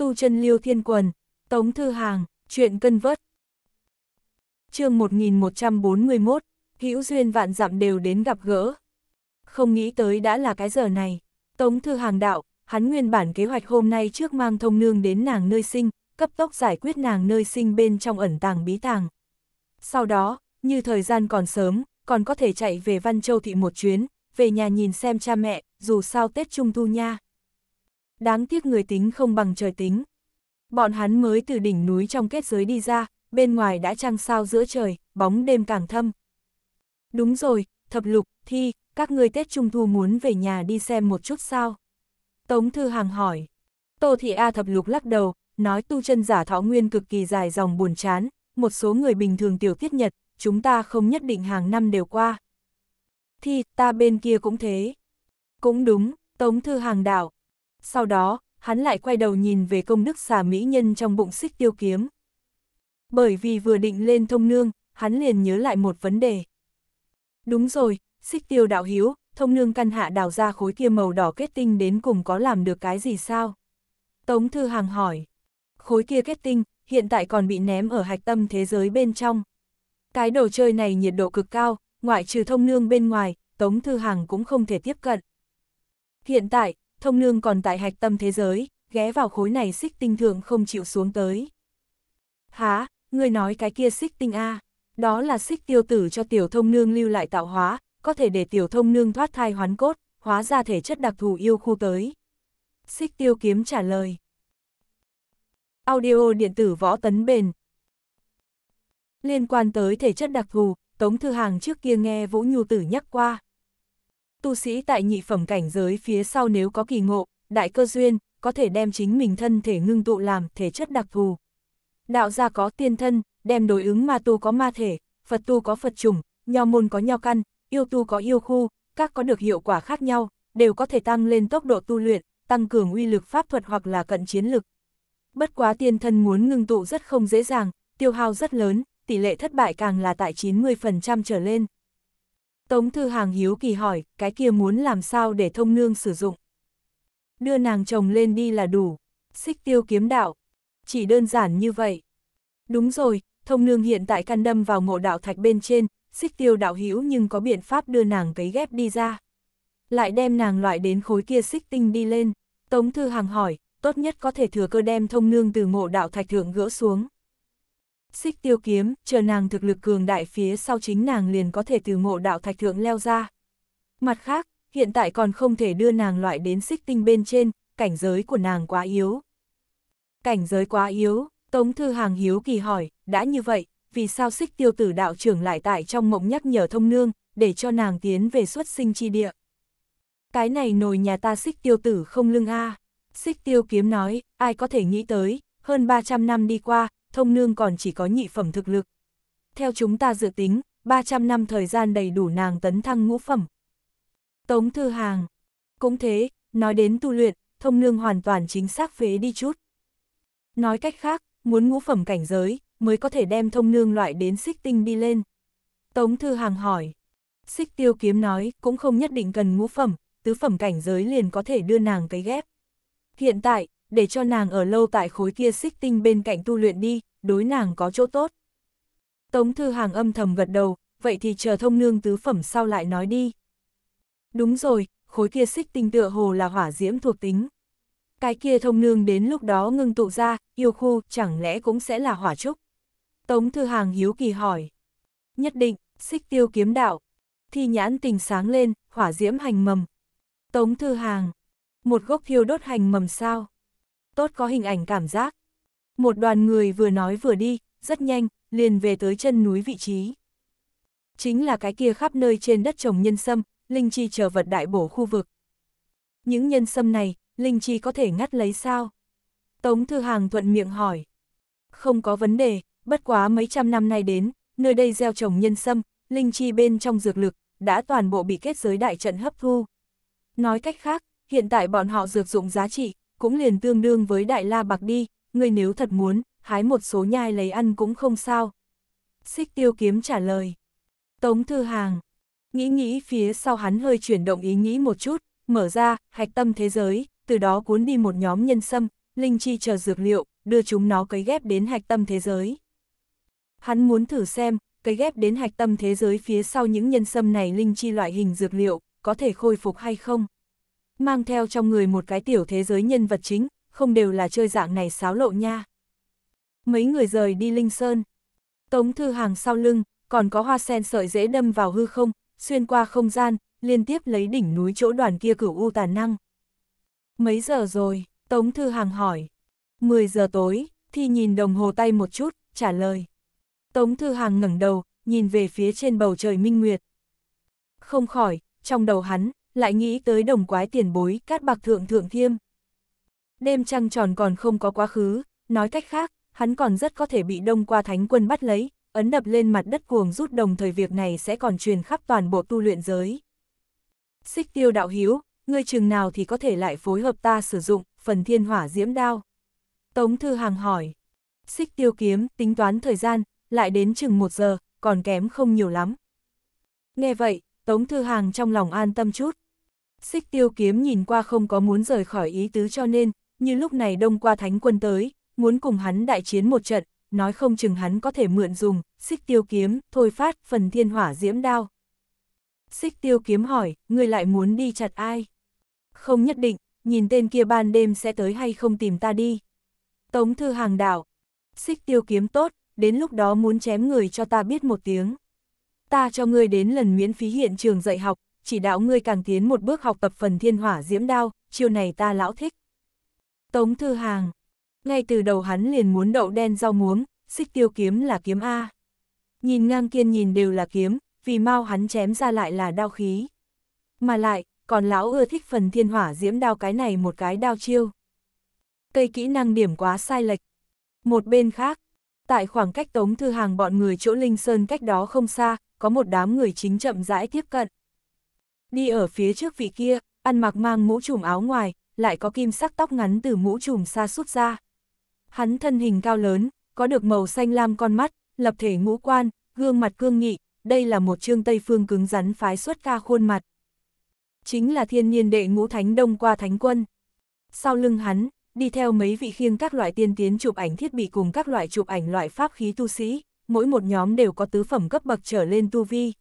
tu chân liêu thiên quần, tống thư hàng, chuyện cân vớt. chương 1141, hữu duyên vạn dặm đều đến gặp gỡ. Không nghĩ tới đã là cái giờ này, tống thư hàng đạo, hắn nguyên bản kế hoạch hôm nay trước mang thông nương đến nàng nơi sinh, cấp tốc giải quyết nàng nơi sinh bên trong ẩn tàng bí tàng. Sau đó, như thời gian còn sớm, còn có thể chạy về Văn Châu Thị một chuyến, về nhà nhìn xem cha mẹ, dù sao Tết Trung Thu nha đáng tiếc người tính không bằng trời tính. Bọn hắn mới từ đỉnh núi trong kết giới đi ra, bên ngoài đã trăng sao giữa trời, bóng đêm càng thâm. Đúng rồi, thập lục, thi, các ngươi Tết Trung Thu muốn về nhà đi xem một chút sao? Tống Thư Hàng hỏi. Tô Thị A thập lục lắc đầu, nói tu chân giả thọ nguyên cực kỳ dài dòng buồn chán, một số người bình thường tiểu tiết nhật, chúng ta không nhất định hàng năm đều qua. thi ta bên kia cũng thế. Cũng đúng, Tống Thư Hàng đạo, sau đó, hắn lại quay đầu nhìn về công đức xà mỹ nhân trong bụng xích tiêu kiếm. Bởi vì vừa định lên thông nương, hắn liền nhớ lại một vấn đề. Đúng rồi, xích tiêu đạo hiếu, thông nương căn hạ đào ra khối kia màu đỏ kết tinh đến cùng có làm được cái gì sao? Tống Thư Hàng hỏi. Khối kia kết tinh, hiện tại còn bị ném ở hạch tâm thế giới bên trong. Cái đồ chơi này nhiệt độ cực cao, ngoại trừ thông nương bên ngoài, Tống Thư Hàng cũng không thể tiếp cận. Hiện tại, thông nương còn tại hạch tâm thế giới, ghé vào khối này xích tinh thường không chịu xuống tới. Hả? ngươi nói cái kia xích tinh A, đó là xích tiêu tử cho tiểu thông nương lưu lại tạo hóa, có thể để tiểu thông nương thoát thai hoán cốt, hóa ra thể chất đặc thù yêu khu tới. Xích tiêu kiếm trả lời. Audio điện tử võ tấn bền. Liên quan tới thể chất đặc thù, Tống Thư Hàng trước kia nghe Vũ Nhu Tử nhắc qua tu sĩ tại nhị phẩm cảnh giới phía sau nếu có kỳ ngộ, đại cơ duyên, có thể đem chính mình thân thể ngưng tụ làm thể chất đặc thù. Đạo gia có tiên thân, đem đối ứng ma tu có ma thể, Phật tu có Phật chủng, nho môn có nho căn, yêu tu có yêu khu, các có được hiệu quả khác nhau, đều có thể tăng lên tốc độ tu luyện, tăng cường uy lực pháp thuật hoặc là cận chiến lực. Bất quá tiên thân muốn ngưng tụ rất không dễ dàng, tiêu hao rất lớn, tỷ lệ thất bại càng là tại 90% trở lên. Tống Thư Hàng hiếu kỳ hỏi, cái kia muốn làm sao để thông nương sử dụng. Đưa nàng chồng lên đi là đủ, xích tiêu kiếm đạo, chỉ đơn giản như vậy. Đúng rồi, thông nương hiện tại căn đâm vào ngộ đạo thạch bên trên, xích tiêu đạo hữu nhưng có biện pháp đưa nàng cấy ghép đi ra. Lại đem nàng loại đến khối kia xích tinh đi lên, Tống Thư Hàng hỏi, tốt nhất có thể thừa cơ đem thông nương từ ngộ đạo thạch thượng gỡ xuống. Xích tiêu kiếm, chờ nàng thực lực cường đại phía sau chính nàng liền có thể từ ngộ đạo thạch thượng leo ra. Mặt khác, hiện tại còn không thể đưa nàng loại đến xích tinh bên trên, cảnh giới của nàng quá yếu. Cảnh giới quá yếu, Tống Thư Hàng hiếu kỳ hỏi, đã như vậy, vì sao xích tiêu tử đạo trưởng lại tại trong mộng nhắc nhở thông nương, để cho nàng tiến về xuất sinh chi địa. Cái này nồi nhà ta xích tiêu tử không lưng a à. Xích tiêu kiếm nói, ai có thể nghĩ tới, hơn 300 năm đi qua, thông nương còn chỉ có nhị phẩm thực lực. Theo chúng ta dự tính, 300 năm thời gian đầy đủ nàng tấn thăng ngũ phẩm. Tống Thư Hàng Cũng thế, nói đến tu luyện, thông nương hoàn toàn chính xác phế đi chút. Nói cách khác, muốn ngũ phẩm cảnh giới, mới có thể đem thông nương loại đến xích tinh đi lên. Tống Thư Hàng hỏi. Xích tiêu kiếm nói, cũng không nhất định cần ngũ phẩm, tứ phẩm cảnh giới liền có thể đưa nàng cấy ghép. Hiện tại, để cho nàng ở lâu tại khối kia xích tinh bên cạnh tu luyện đi, đối nàng có chỗ tốt. Tống Thư Hàng âm thầm gật đầu, vậy thì chờ thông nương tứ phẩm sau lại nói đi. Đúng rồi, khối kia xích tinh tựa hồ là hỏa diễm thuộc tính. Cái kia thông nương đến lúc đó ngưng tụ ra, yêu khu chẳng lẽ cũng sẽ là hỏa trúc. Tống Thư Hàng hiếu kỳ hỏi. Nhất định, xích tiêu kiếm đạo. Thi nhãn tình sáng lên, hỏa diễm hành mầm. Tống Thư Hàng. Một gốc thiêu đốt hành mầm sao? tốt có hình ảnh cảm giác. Một đoàn người vừa nói vừa đi, rất nhanh, liền về tới chân núi vị trí. Chính là cái kia khắp nơi trên đất trồng nhân sâm, linh chi chờ vật đại bổ khu vực. Những nhân sâm này, linh chi có thể ngắt lấy sao? Tống Thư Hàng thuận miệng hỏi. Không có vấn đề, bất quá mấy trăm năm nay đến, nơi đây gieo trồng nhân sâm, linh chi bên trong dược lực, đã toàn bộ bị kết giới đại trận hấp thu. Nói cách khác, hiện tại bọn họ dược dụng giá trị, cũng liền tương đương với đại la bạc đi, người nếu thật muốn, hái một số nhai lấy ăn cũng không sao. Xích tiêu kiếm trả lời. Tống thư hàng. Nghĩ nghĩ phía sau hắn hơi chuyển động ý nghĩ một chút, mở ra, hạch tâm thế giới, từ đó cuốn đi một nhóm nhân sâm, linh chi chờ dược liệu, đưa chúng nó cấy ghép đến hạch tâm thế giới. Hắn muốn thử xem, cấy ghép đến hạch tâm thế giới phía sau những nhân sâm này linh chi loại hình dược liệu, có thể khôi phục hay không mang theo trong người một cái tiểu thế giới nhân vật chính, không đều là chơi dạng này xáo lộ nha. Mấy người rời đi Linh Sơn. Tống Thư Hàng sau lưng, còn có hoa sen sợi dễ đâm vào hư không, xuyên qua không gian, liên tiếp lấy đỉnh núi chỗ đoàn kia cửu u tàn năng. Mấy giờ rồi? Tống Thư Hàng hỏi. 10 giờ tối, thì nhìn đồng hồ tay một chút, trả lời. Tống Thư Hàng ngẩng đầu, nhìn về phía trên bầu trời minh nguyệt. Không khỏi, trong đầu hắn, lại nghĩ tới đồng quái tiền bối cát bạc thượng thượng thiêm. Đêm trăng tròn còn không có quá khứ, nói cách khác, hắn còn rất có thể bị đông qua thánh quân bắt lấy, ấn đập lên mặt đất cuồng rút đồng thời việc này sẽ còn truyền khắp toàn bộ tu luyện giới. Xích tiêu đạo hiếu, ngươi chừng nào thì có thể lại phối hợp ta sử dụng, phần thiên hỏa diễm đao. Tống Thư Hàng hỏi, xích tiêu kiếm tính toán thời gian, lại đến chừng một giờ, còn kém không nhiều lắm. Nghe vậy, Tống Thư Hàng trong lòng an tâm chút. Xích tiêu kiếm nhìn qua không có muốn rời khỏi ý tứ cho nên, như lúc này đông qua thánh quân tới, muốn cùng hắn đại chiến một trận, nói không chừng hắn có thể mượn dùng, xích tiêu kiếm, thôi phát, phần thiên hỏa diễm đao. Xích tiêu kiếm hỏi, người lại muốn đi chặt ai? Không nhất định, nhìn tên kia ban đêm sẽ tới hay không tìm ta đi. Tống thư hàng đảo, xích tiêu kiếm tốt, đến lúc đó muốn chém người cho ta biết một tiếng ta cho ngươi đến lần miễn phí hiện trường dạy học, chỉ đạo ngươi càng tiến một bước học tập phần thiên hỏa diễm đao, chiêu này ta lão thích. Tống Thư Hàng Ngay từ đầu hắn liền muốn đậu đen rau muống, xích tiêu kiếm là kiếm A. Nhìn ngang kiên nhìn đều là kiếm, vì mau hắn chém ra lại là đao khí. Mà lại, còn lão ưa thích phần thiên hỏa diễm đao cái này một cái đao chiêu. Cây kỹ năng điểm quá sai lệch. Một bên khác, tại khoảng cách Tống Thư Hàng bọn người chỗ Linh Sơn cách đó không xa, có một đám người chính chậm rãi tiếp cận. Đi ở phía trước vị kia, ăn mặc mang mũ trùm áo ngoài, lại có kim sắc tóc ngắn từ mũ trùm xa sút ra. Hắn thân hình cao lớn, có được màu xanh lam con mắt, lập thể ngũ quan, gương mặt cương nghị, đây là một trương Tây Phương cứng rắn phái xuất ca khuôn mặt. Chính là thiên nhiên đệ ngũ thánh đông qua thánh quân. Sau lưng hắn, đi theo mấy vị khiêng các loại tiên tiến chụp ảnh thiết bị cùng các loại chụp ảnh loại pháp khí tu sĩ, mỗi một nhóm đều có tứ phẩm cấp bậc trở lên tu vi.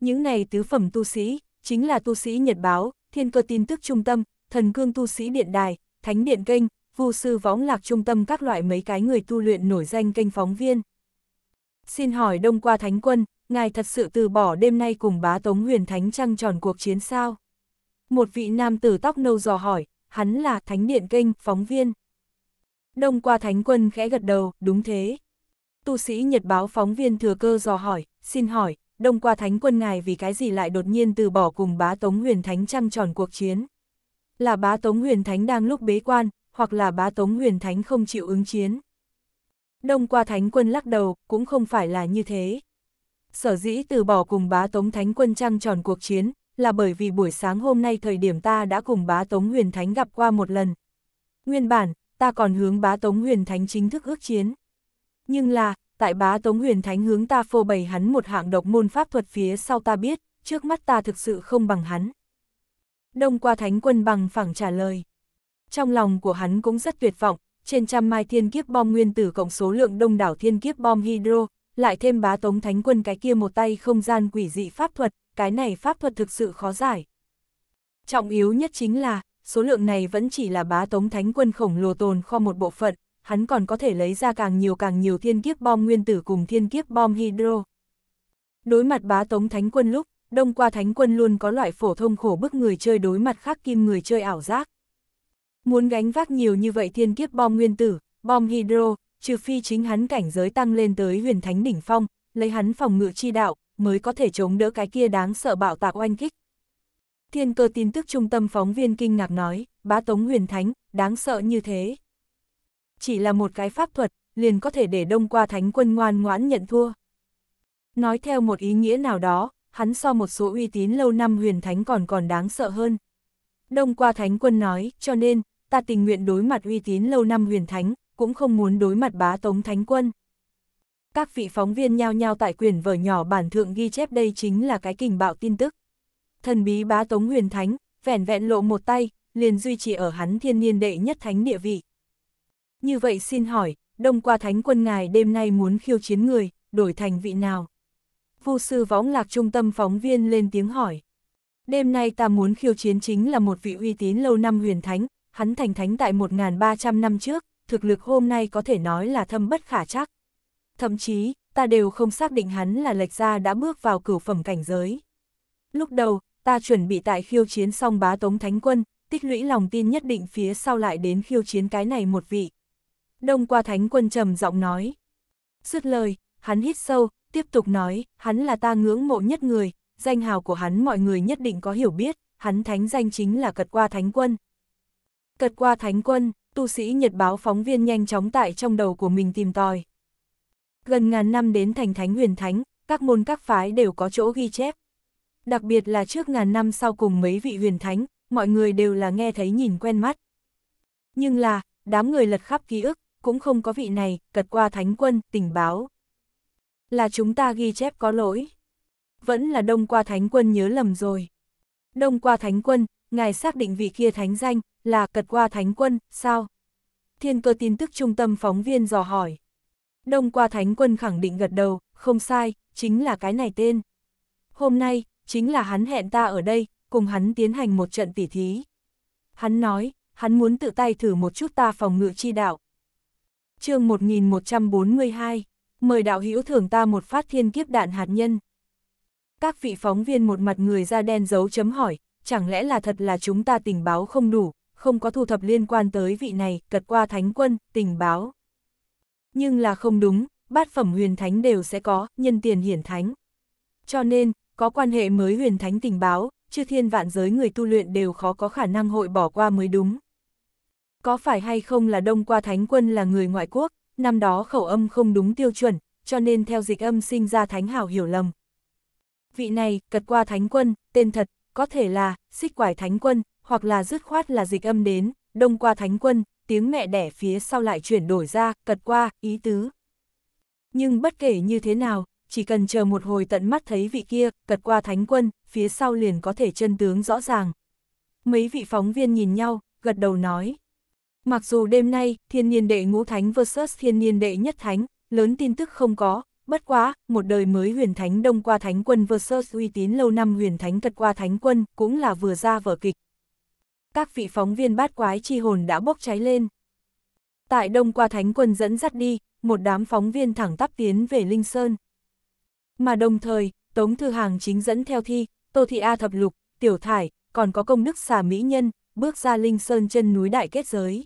Những này tứ phẩm tu sĩ, chính là tu sĩ Nhật Báo, Thiên Cơ Tin Tức Trung tâm, Thần Cương Tu Sĩ Điện Đài, Thánh Điện Kênh, Vu Sư Võng Lạc Trung tâm các loại mấy cái người tu luyện nổi danh kênh phóng viên. Xin hỏi Đông Qua Thánh Quân, ngài thật sự từ bỏ đêm nay cùng bá Tống Huyền Thánh trăng tròn cuộc chiến sao? Một vị nam tử tóc nâu dò hỏi, hắn là Thánh Điện Kinh, phóng viên. Đông qua Thánh Quân khẽ gật đầu, đúng thế. Tu sĩ Nhật báo phóng viên thừa cơ dò hỏi, xin hỏi, Đông qua Thánh Quân ngài vì cái gì lại đột nhiên từ bỏ cùng bá Tống Huyền Thánh trăng tròn cuộc chiến? Là bá Tống Huyền Thánh đang lúc bế quan, hoặc là bá Tống Huyền Thánh không chịu ứng chiến? Đông qua Thánh Quân lắc đầu, cũng không phải là như thế. Sở dĩ từ bỏ cùng bá Tống Thánh Quân trăng tròn cuộc chiến, là bởi vì buổi sáng hôm nay thời điểm ta đã cùng bá Tống Huyền Thánh gặp qua một lần. Nguyên bản, ta còn hướng bá Tống Huyền Thánh chính thức ước chiến. Nhưng là, tại bá Tống Huyền Thánh hướng ta phô bày hắn một hạng độc môn pháp thuật phía sau ta biết, trước mắt ta thực sự không bằng hắn. Đông qua Thánh quân bằng phẳng trả lời. Trong lòng của hắn cũng rất tuyệt vọng, trên trăm mai thiên kiếp bom nguyên tử cộng số lượng đông đảo thiên kiếp bom hydro, lại thêm bá tống thánh quân cái kia một tay không gian quỷ dị pháp thuật, cái này pháp thuật thực sự khó giải. Trọng yếu nhất chính là, số lượng này vẫn chỉ là bá tống thánh quân khổng lồ tồn kho một bộ phận, hắn còn có thể lấy ra càng nhiều càng nhiều thiên kiếp bom nguyên tử cùng thiên kiếp bom hydro. Đối mặt bá tống thánh quân lúc, đông qua thánh quân luôn có loại phổ thông khổ bức người chơi đối mặt khác kim người chơi ảo giác. Muốn gánh vác nhiều như vậy thiên kiếp bom nguyên tử, bom hydro, trừ phi chính hắn cảnh giới tăng lên tới huyền thánh đỉnh phong, lấy hắn phòng ngự chi đạo, mới có thể chống đỡ cái kia đáng sợ bạo tạc oanh kích. Thiên cơ tin tức trung tâm phóng viên kinh ngạc nói, bá tống huyền thánh, đáng sợ như thế. Chỉ là một cái pháp thuật, liền có thể để đông qua thánh quân ngoan ngoãn nhận thua. Nói theo một ý nghĩa nào đó, hắn so một số uy tín lâu năm huyền thánh còn còn đáng sợ hơn. Đông qua thánh quân nói, cho nên, ta tình nguyện đối mặt uy tín lâu năm huyền thánh, cũng không muốn đối mặt bá tống thánh quân. Các vị phóng viên nhao nhao tại quyền vở nhỏ bản thượng ghi chép đây chính là cái kình bạo tin tức. Thần bí bá tống huyền thánh, vẻn vẹn lộ một tay, liền duy trì ở hắn thiên niên đệ nhất thánh địa vị. Như vậy xin hỏi, đông qua thánh quân ngài đêm nay muốn khiêu chiến người, đổi thành vị nào? Vu sư võng lạc trung tâm phóng viên lên tiếng hỏi. Đêm nay ta muốn khiêu chiến chính là một vị uy tín lâu năm huyền thánh, hắn thành thánh tại 1.300 năm trước, thực lực hôm nay có thể nói là thâm bất khả chắc. Thậm chí, ta đều không xác định hắn là lệch ra đã bước vào cửu phẩm cảnh giới. Lúc đầu, ta chuẩn bị tại khiêu chiến xong bá tống thánh quân, tích lũy lòng tin nhất định phía sau lại đến khiêu chiến cái này một vị. Đông qua thánh quân trầm giọng nói. Dứt lời, hắn hít sâu, tiếp tục nói, hắn là ta ngưỡng mộ nhất người, danh hào của hắn mọi người nhất định có hiểu biết, hắn thánh danh chính là cật qua thánh quân. Cật qua thánh quân, tu sĩ Nhật báo phóng viên nhanh chóng tại trong đầu của mình tìm tòi. Gần ngàn năm đến thành thánh huyền thánh, các môn các phái đều có chỗ ghi chép. Đặc biệt là trước ngàn năm sau cùng mấy vị huyền thánh, mọi người đều là nghe thấy nhìn quen mắt. Nhưng là, đám người lật khắp ký ức, cũng không có vị này, cật qua thánh quân, tình báo. Là chúng ta ghi chép có lỗi. Vẫn là đông qua thánh quân nhớ lầm rồi. Đông qua thánh quân, ngài xác định vị kia thánh danh, là cật qua thánh quân, sao? Thiên cơ tin tức trung tâm phóng viên dò hỏi. Đông qua thánh quân khẳng định gật đầu, không sai, chính là cái này tên. Hôm nay, chính là hắn hẹn ta ở đây, cùng hắn tiến hành một trận tỉ thí. Hắn nói, hắn muốn tự tay thử một chút ta phòng ngự chi đạo. chương 1142, mời đạo hữu thưởng ta một phát thiên kiếp đạn hạt nhân. Các vị phóng viên một mặt người da đen dấu chấm hỏi, chẳng lẽ là thật là chúng ta tình báo không đủ, không có thu thập liên quan tới vị này, cật qua thánh quân, tình báo. Nhưng là không đúng, bát phẩm huyền thánh đều sẽ có, nhân tiền hiển thánh. Cho nên, có quan hệ mới huyền thánh tình báo, chư thiên vạn giới người tu luyện đều khó có khả năng hội bỏ qua mới đúng. Có phải hay không là đông qua thánh quân là người ngoại quốc, năm đó khẩu âm không đúng tiêu chuẩn, cho nên theo dịch âm sinh ra thánh hảo hiểu lầm. Vị này, cật qua thánh quân, tên thật, có thể là xích quải thánh quân, hoặc là dứt khoát là dịch âm đến, đông qua thánh quân, tiếng mẹ đẻ phía sau lại chuyển đổi ra, cật qua, ý tứ. Nhưng bất kể như thế nào, chỉ cần chờ một hồi tận mắt thấy vị kia, cật qua thánh quân, phía sau liền có thể chân tướng rõ ràng. Mấy vị phóng viên nhìn nhau, gật đầu nói. Mặc dù đêm nay, thiên niên đệ ngũ thánh versus thiên niên đệ nhất thánh, lớn tin tức không có, Bất quá, một đời mới huyền thánh đông qua thánh quân versus uy tín lâu năm huyền thánh cật qua thánh quân, cũng là vừa ra vở kịch. Các vị phóng viên bát quái chi hồn đã bốc cháy lên. Tại đông qua thánh quân dẫn dắt đi, một đám phóng viên thẳng tắp tiến về Linh Sơn. Mà đồng thời, Tống Thư Hàng chính dẫn theo thi, Tô Thị A Thập Lục, Tiểu Thải, còn có công đức xà Mỹ Nhân, bước ra Linh Sơn chân núi đại kết giới.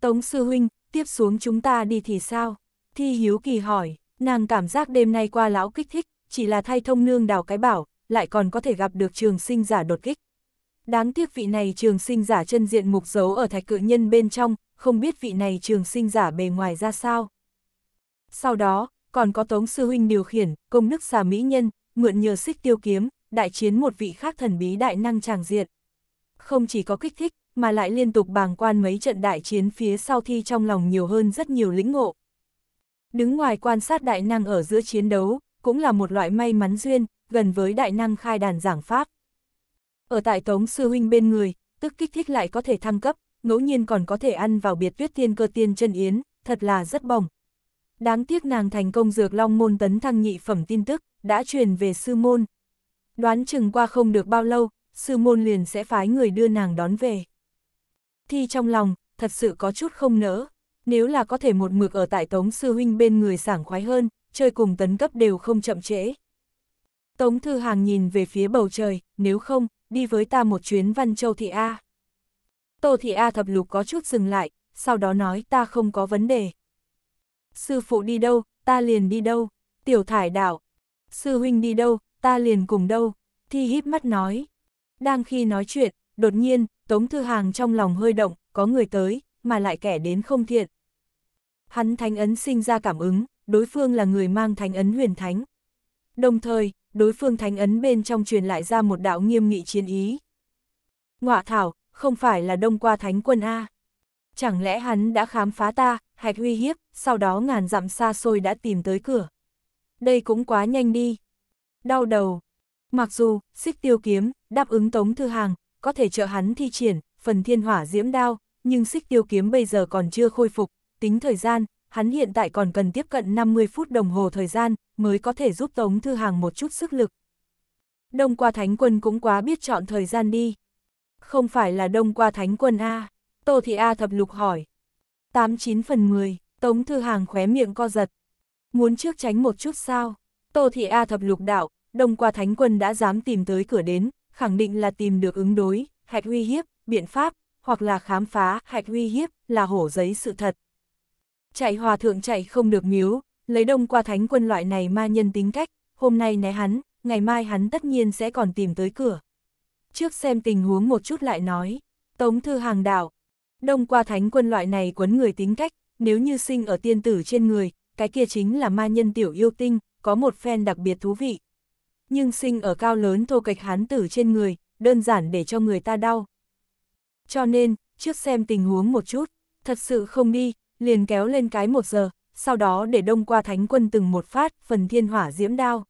Tống Sư Huynh, tiếp xuống chúng ta đi thì sao? Thi Hiếu Kỳ hỏi nàng cảm giác đêm nay qua lão kích thích, chỉ là thay thông nương đào cái bảo, lại còn có thể gặp được trường sinh giả đột kích. Đáng tiếc vị này trường sinh giả chân diện mục giấu ở thạch cự nhân bên trong, không biết vị này trường sinh giả bề ngoài ra sao. Sau đó, còn có Tống Sư Huynh điều khiển, công đức xà mỹ nhân, mượn nhờ xích tiêu kiếm, đại chiến một vị khác thần bí đại năng tràng diện. Không chỉ có kích thích, mà lại liên tục bàng quan mấy trận đại chiến phía sau thi trong lòng nhiều hơn rất nhiều lĩnh ngộ. Đứng ngoài quan sát đại năng ở giữa chiến đấu, cũng là một loại may mắn duyên, gần với đại năng khai đàn giảng pháp. Ở tại Tống Sư Huynh bên người, tức kích thích lại có thể thăng cấp, ngẫu nhiên còn có thể ăn vào biệt tuyết tiên cơ tiên chân yến, thật là rất bỏng. Đáng tiếc nàng thành công dược long môn tấn thăng nhị phẩm tin tức, đã truyền về sư môn. Đoán chừng qua không được bao lâu, sư môn liền sẽ phái người đưa nàng đón về. Thi trong lòng, thật sự có chút không nỡ nếu là có thể một mực ở tại Tống Sư Huynh bên người sảng khoái hơn, chơi cùng tấn cấp đều không chậm trễ. Tống Thư Hàng nhìn về phía bầu trời, nếu không, đi với ta một chuyến Văn Châu Thị A. Tô Thị A thập lục có chút dừng lại, sau đó nói ta không có vấn đề. Sư phụ đi đâu, ta liền đi đâu, tiểu thải đảo Sư huynh đi đâu, ta liền cùng đâu, thi híp mắt nói. Đang khi nói chuyện, đột nhiên, Tống Thư Hàng trong lòng hơi động, có người tới, mà lại kẻ đến không thiện. Hắn thánh ấn sinh ra cảm ứng, đối phương là người mang thánh ấn huyền thánh. Đồng thời, đối phương thánh ấn bên trong truyền lại ra một đạo nghiêm nghị chiến ý. Ngọa thảo, không phải là đông qua thánh quân A. Chẳng lẽ hắn đã khám phá ta, hạch uy hiếp, sau đó ngàn dặm xa xôi đã tìm tới cửa. Đây cũng quá nhanh đi. Đau đầu. Mặc dù, xích tiêu kiếm, đáp ứng tống thư hàng, có thể trợ hắn thi triển, phần thiên hỏa diễm đao, nhưng xích tiêu kiếm bây giờ còn chưa khôi phục, tính thời gian, hắn hiện tại còn cần tiếp cận 50 phút đồng hồ thời gian mới có thể giúp Tống Thư Hàng một chút sức lực. Đông qua Thánh Quân cũng quá biết chọn thời gian đi. Không phải là Đông qua Thánh Quân A, Tô Thị A thập lục hỏi. 89 phần 10, Tống Thư Hàng khóe miệng co giật. Muốn trước tránh một chút sao? Tô Thị A thập lục đạo, Đông qua Thánh Quân đã dám tìm tới cửa đến, khẳng định là tìm được ứng đối, hạch uy hiếp, biện pháp, hoặc là khám phá, hạch uy hiếp, là hổ giấy sự thật, Chạy hòa thượng chạy không được miếu, lấy đông qua thánh quân loại này ma nhân tính cách, hôm nay né hắn, ngày mai hắn tất nhiên sẽ còn tìm tới cửa. Trước xem tình huống một chút lại nói, Tống Thư Hàng đạo, đông qua thánh quân loại này quấn người tính cách, nếu như sinh ở tiên tử trên người, cái kia chính là ma nhân tiểu yêu tinh, có một phen đặc biệt thú vị. Nhưng sinh ở cao lớn thô kịch hán tử trên người, đơn giản để cho người ta đau. Cho nên, trước xem tình huống một chút, thật sự không đi, liền kéo lên cái một giờ, sau đó để đông qua thánh quân từng một phát, phần thiên hỏa diễm đao.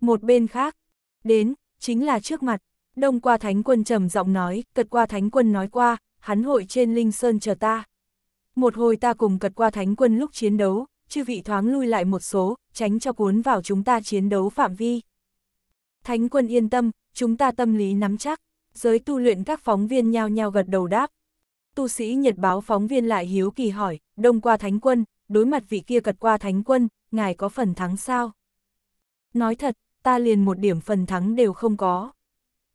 Một bên khác, đến, chính là trước mặt, đông qua thánh quân trầm giọng nói, cật qua thánh quân nói qua, hắn hội trên linh sơn chờ ta. Một hồi ta cùng cật qua thánh quân lúc chiến đấu, chư vị thoáng lui lại một số, tránh cho cuốn vào chúng ta chiến đấu phạm vi. Thánh quân yên tâm, chúng ta tâm lý nắm chắc, giới tu luyện các phóng viên nhao nhao gật đầu đáp, tu sĩ Nhật báo phóng viên lại hiếu kỳ hỏi, đông qua thánh quân, đối mặt vị kia cật qua thánh quân, ngài có phần thắng sao? Nói thật, ta liền một điểm phần thắng đều không có.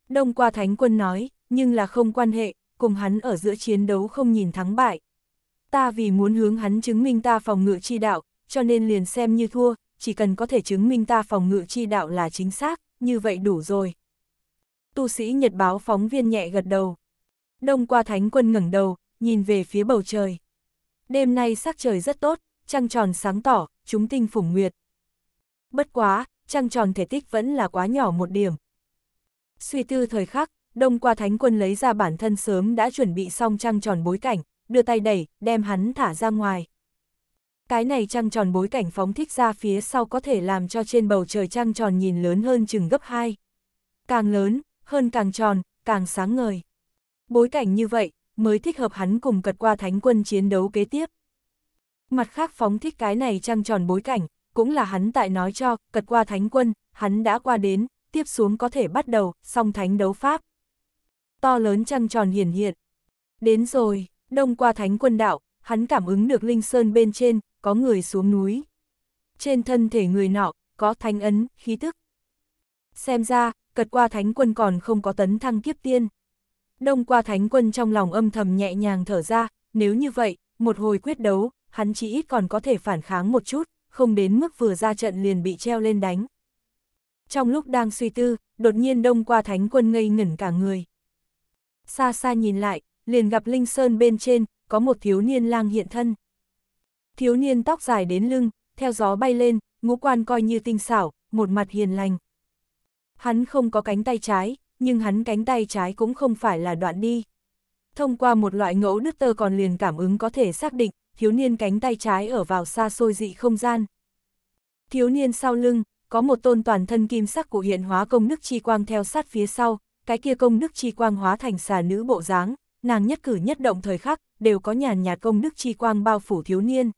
Đông qua thánh quân nói, nhưng là không quan hệ, cùng hắn ở giữa chiến đấu không nhìn thắng bại. Ta vì muốn hướng hắn chứng minh ta phòng ngự chi đạo, cho nên liền xem như thua, chỉ cần có thể chứng minh ta phòng ngự chi đạo là chính xác, như vậy đủ rồi. Tu sĩ Nhật báo phóng viên nhẹ gật đầu, Đông qua thánh quân ngẩng đầu, nhìn về phía bầu trời. Đêm nay sắc trời rất tốt, trăng tròn sáng tỏ, chúng tinh phủng nguyệt. Bất quá, trăng tròn thể tích vẫn là quá nhỏ một điểm. Suy tư thời khắc, đông qua thánh quân lấy ra bản thân sớm đã chuẩn bị xong trăng tròn bối cảnh, đưa tay đẩy, đem hắn thả ra ngoài. Cái này trăng tròn bối cảnh phóng thích ra phía sau có thể làm cho trên bầu trời trăng tròn nhìn lớn hơn chừng gấp 2. Càng lớn, hơn càng tròn, càng sáng ngời bối cảnh như vậy mới thích hợp hắn cùng cật qua thánh quân chiến đấu kế tiếp. Mặt khác phóng thích cái này trăng tròn bối cảnh, cũng là hắn tại nói cho, cật qua thánh quân, hắn đã qua đến, tiếp xuống có thể bắt đầu, song thánh đấu pháp. To lớn trăng tròn hiển hiện. Đến rồi, đông qua thánh quân đạo, hắn cảm ứng được linh sơn bên trên, có người xuống núi. Trên thân thể người nọ, có thánh ấn, khí tức. Xem ra, cật qua thánh quân còn không có tấn thăng kiếp tiên đông qua thánh quân trong lòng âm thầm nhẹ nhàng thở ra, nếu như vậy, một hồi quyết đấu, hắn chỉ ít còn có thể phản kháng một chút, không đến mức vừa ra trận liền bị treo lên đánh. Trong lúc đang suy tư, đột nhiên đông qua thánh quân ngây ngẩn cả người. Xa xa nhìn lại, liền gặp Linh Sơn bên trên, có một thiếu niên lang hiện thân. Thiếu niên tóc dài đến lưng, theo gió bay lên, ngũ quan coi như tinh xảo, một mặt hiền lành. Hắn không có cánh tay trái, nhưng hắn cánh tay trái cũng không phải là đoạn đi. Thông qua một loại ngẫu đứt tơ còn liền cảm ứng có thể xác định, thiếu niên cánh tay trái ở vào xa xôi dị không gian. Thiếu niên sau lưng, có một tôn toàn thân kim sắc của hiện hóa công đức chi quang theo sát phía sau, cái kia công đức chi quang hóa thành xà nữ bộ dáng, nàng nhất cử nhất động thời khắc, đều có nhàn nhạt công đức chi quang bao phủ thiếu niên.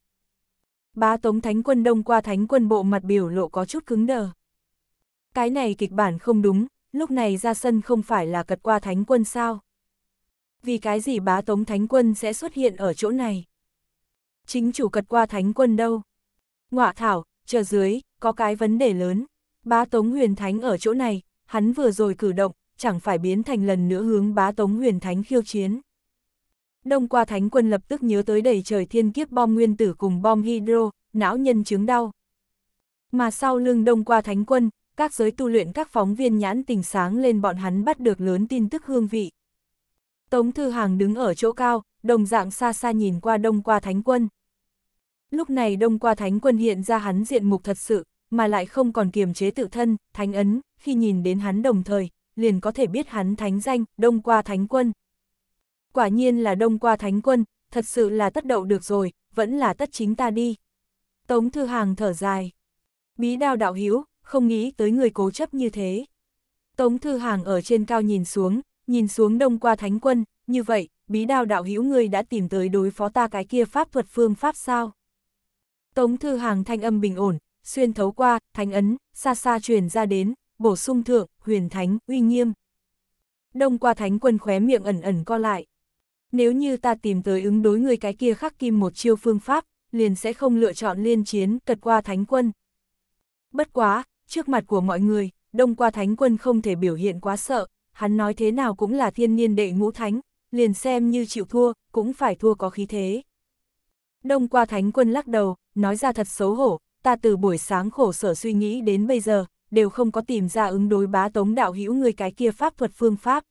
ba Tống Thánh Quân Đông qua Thánh Quân bộ mặt biểu lộ có chút cứng đờ. Cái này kịch bản không đúng, lúc này ra sân không phải là cật qua thánh quân sao? Vì cái gì bá tống thánh quân sẽ xuất hiện ở chỗ này? Chính chủ cật qua thánh quân đâu? Ngọa thảo, chờ dưới, có cái vấn đề lớn. Bá tống huyền thánh ở chỗ này, hắn vừa rồi cử động, chẳng phải biến thành lần nữa hướng bá tống huyền thánh khiêu chiến. Đông qua thánh quân lập tức nhớ tới đầy trời thiên kiếp bom nguyên tử cùng bom hydro, não nhân chứng đau. Mà sau lưng đông qua thánh quân, các giới tu luyện các phóng viên nhãn tình sáng lên bọn hắn bắt được lớn tin tức hương vị. Tống Thư Hàng đứng ở chỗ cao, đồng dạng xa xa nhìn qua đông qua thánh quân. Lúc này đông qua thánh quân hiện ra hắn diện mục thật sự, mà lại không còn kiềm chế tự thân, thánh ấn, khi nhìn đến hắn đồng thời, liền có thể biết hắn thánh danh, đông qua thánh quân. Quả nhiên là đông qua thánh quân, thật sự là tất đậu được rồi, vẫn là tất chính ta đi. Tống Thư Hàng thở dài. Bí đao đạo hiếu, không nghĩ tới người cố chấp như thế. Tống Thư Hàng ở trên cao nhìn xuống, nhìn xuống đông qua thánh quân, như vậy, bí đao đạo hữu người đã tìm tới đối phó ta cái kia pháp thuật phương pháp sao? Tống Thư Hàng thanh âm bình ổn, xuyên thấu qua, thánh ấn, xa xa truyền ra đến, bổ sung thượng, huyền thánh, uy nghiêm. Đông qua thánh quân khóe miệng ẩn ẩn co lại. Nếu như ta tìm tới ứng đối người cái kia khắc kim một chiêu phương pháp, liền sẽ không lựa chọn liên chiến cật qua thánh quân. Bất quá, Trước mặt của mọi người, Đông Qua Thánh Quân không thể biểu hiện quá sợ, hắn nói thế nào cũng là thiên niên đệ ngũ thánh, liền xem như chịu thua, cũng phải thua có khí thế. Đông Qua Thánh Quân lắc đầu, nói ra thật xấu hổ, ta từ buổi sáng khổ sở suy nghĩ đến bây giờ, đều không có tìm ra ứng đối bá tống đạo hữu người cái kia pháp thuật phương pháp.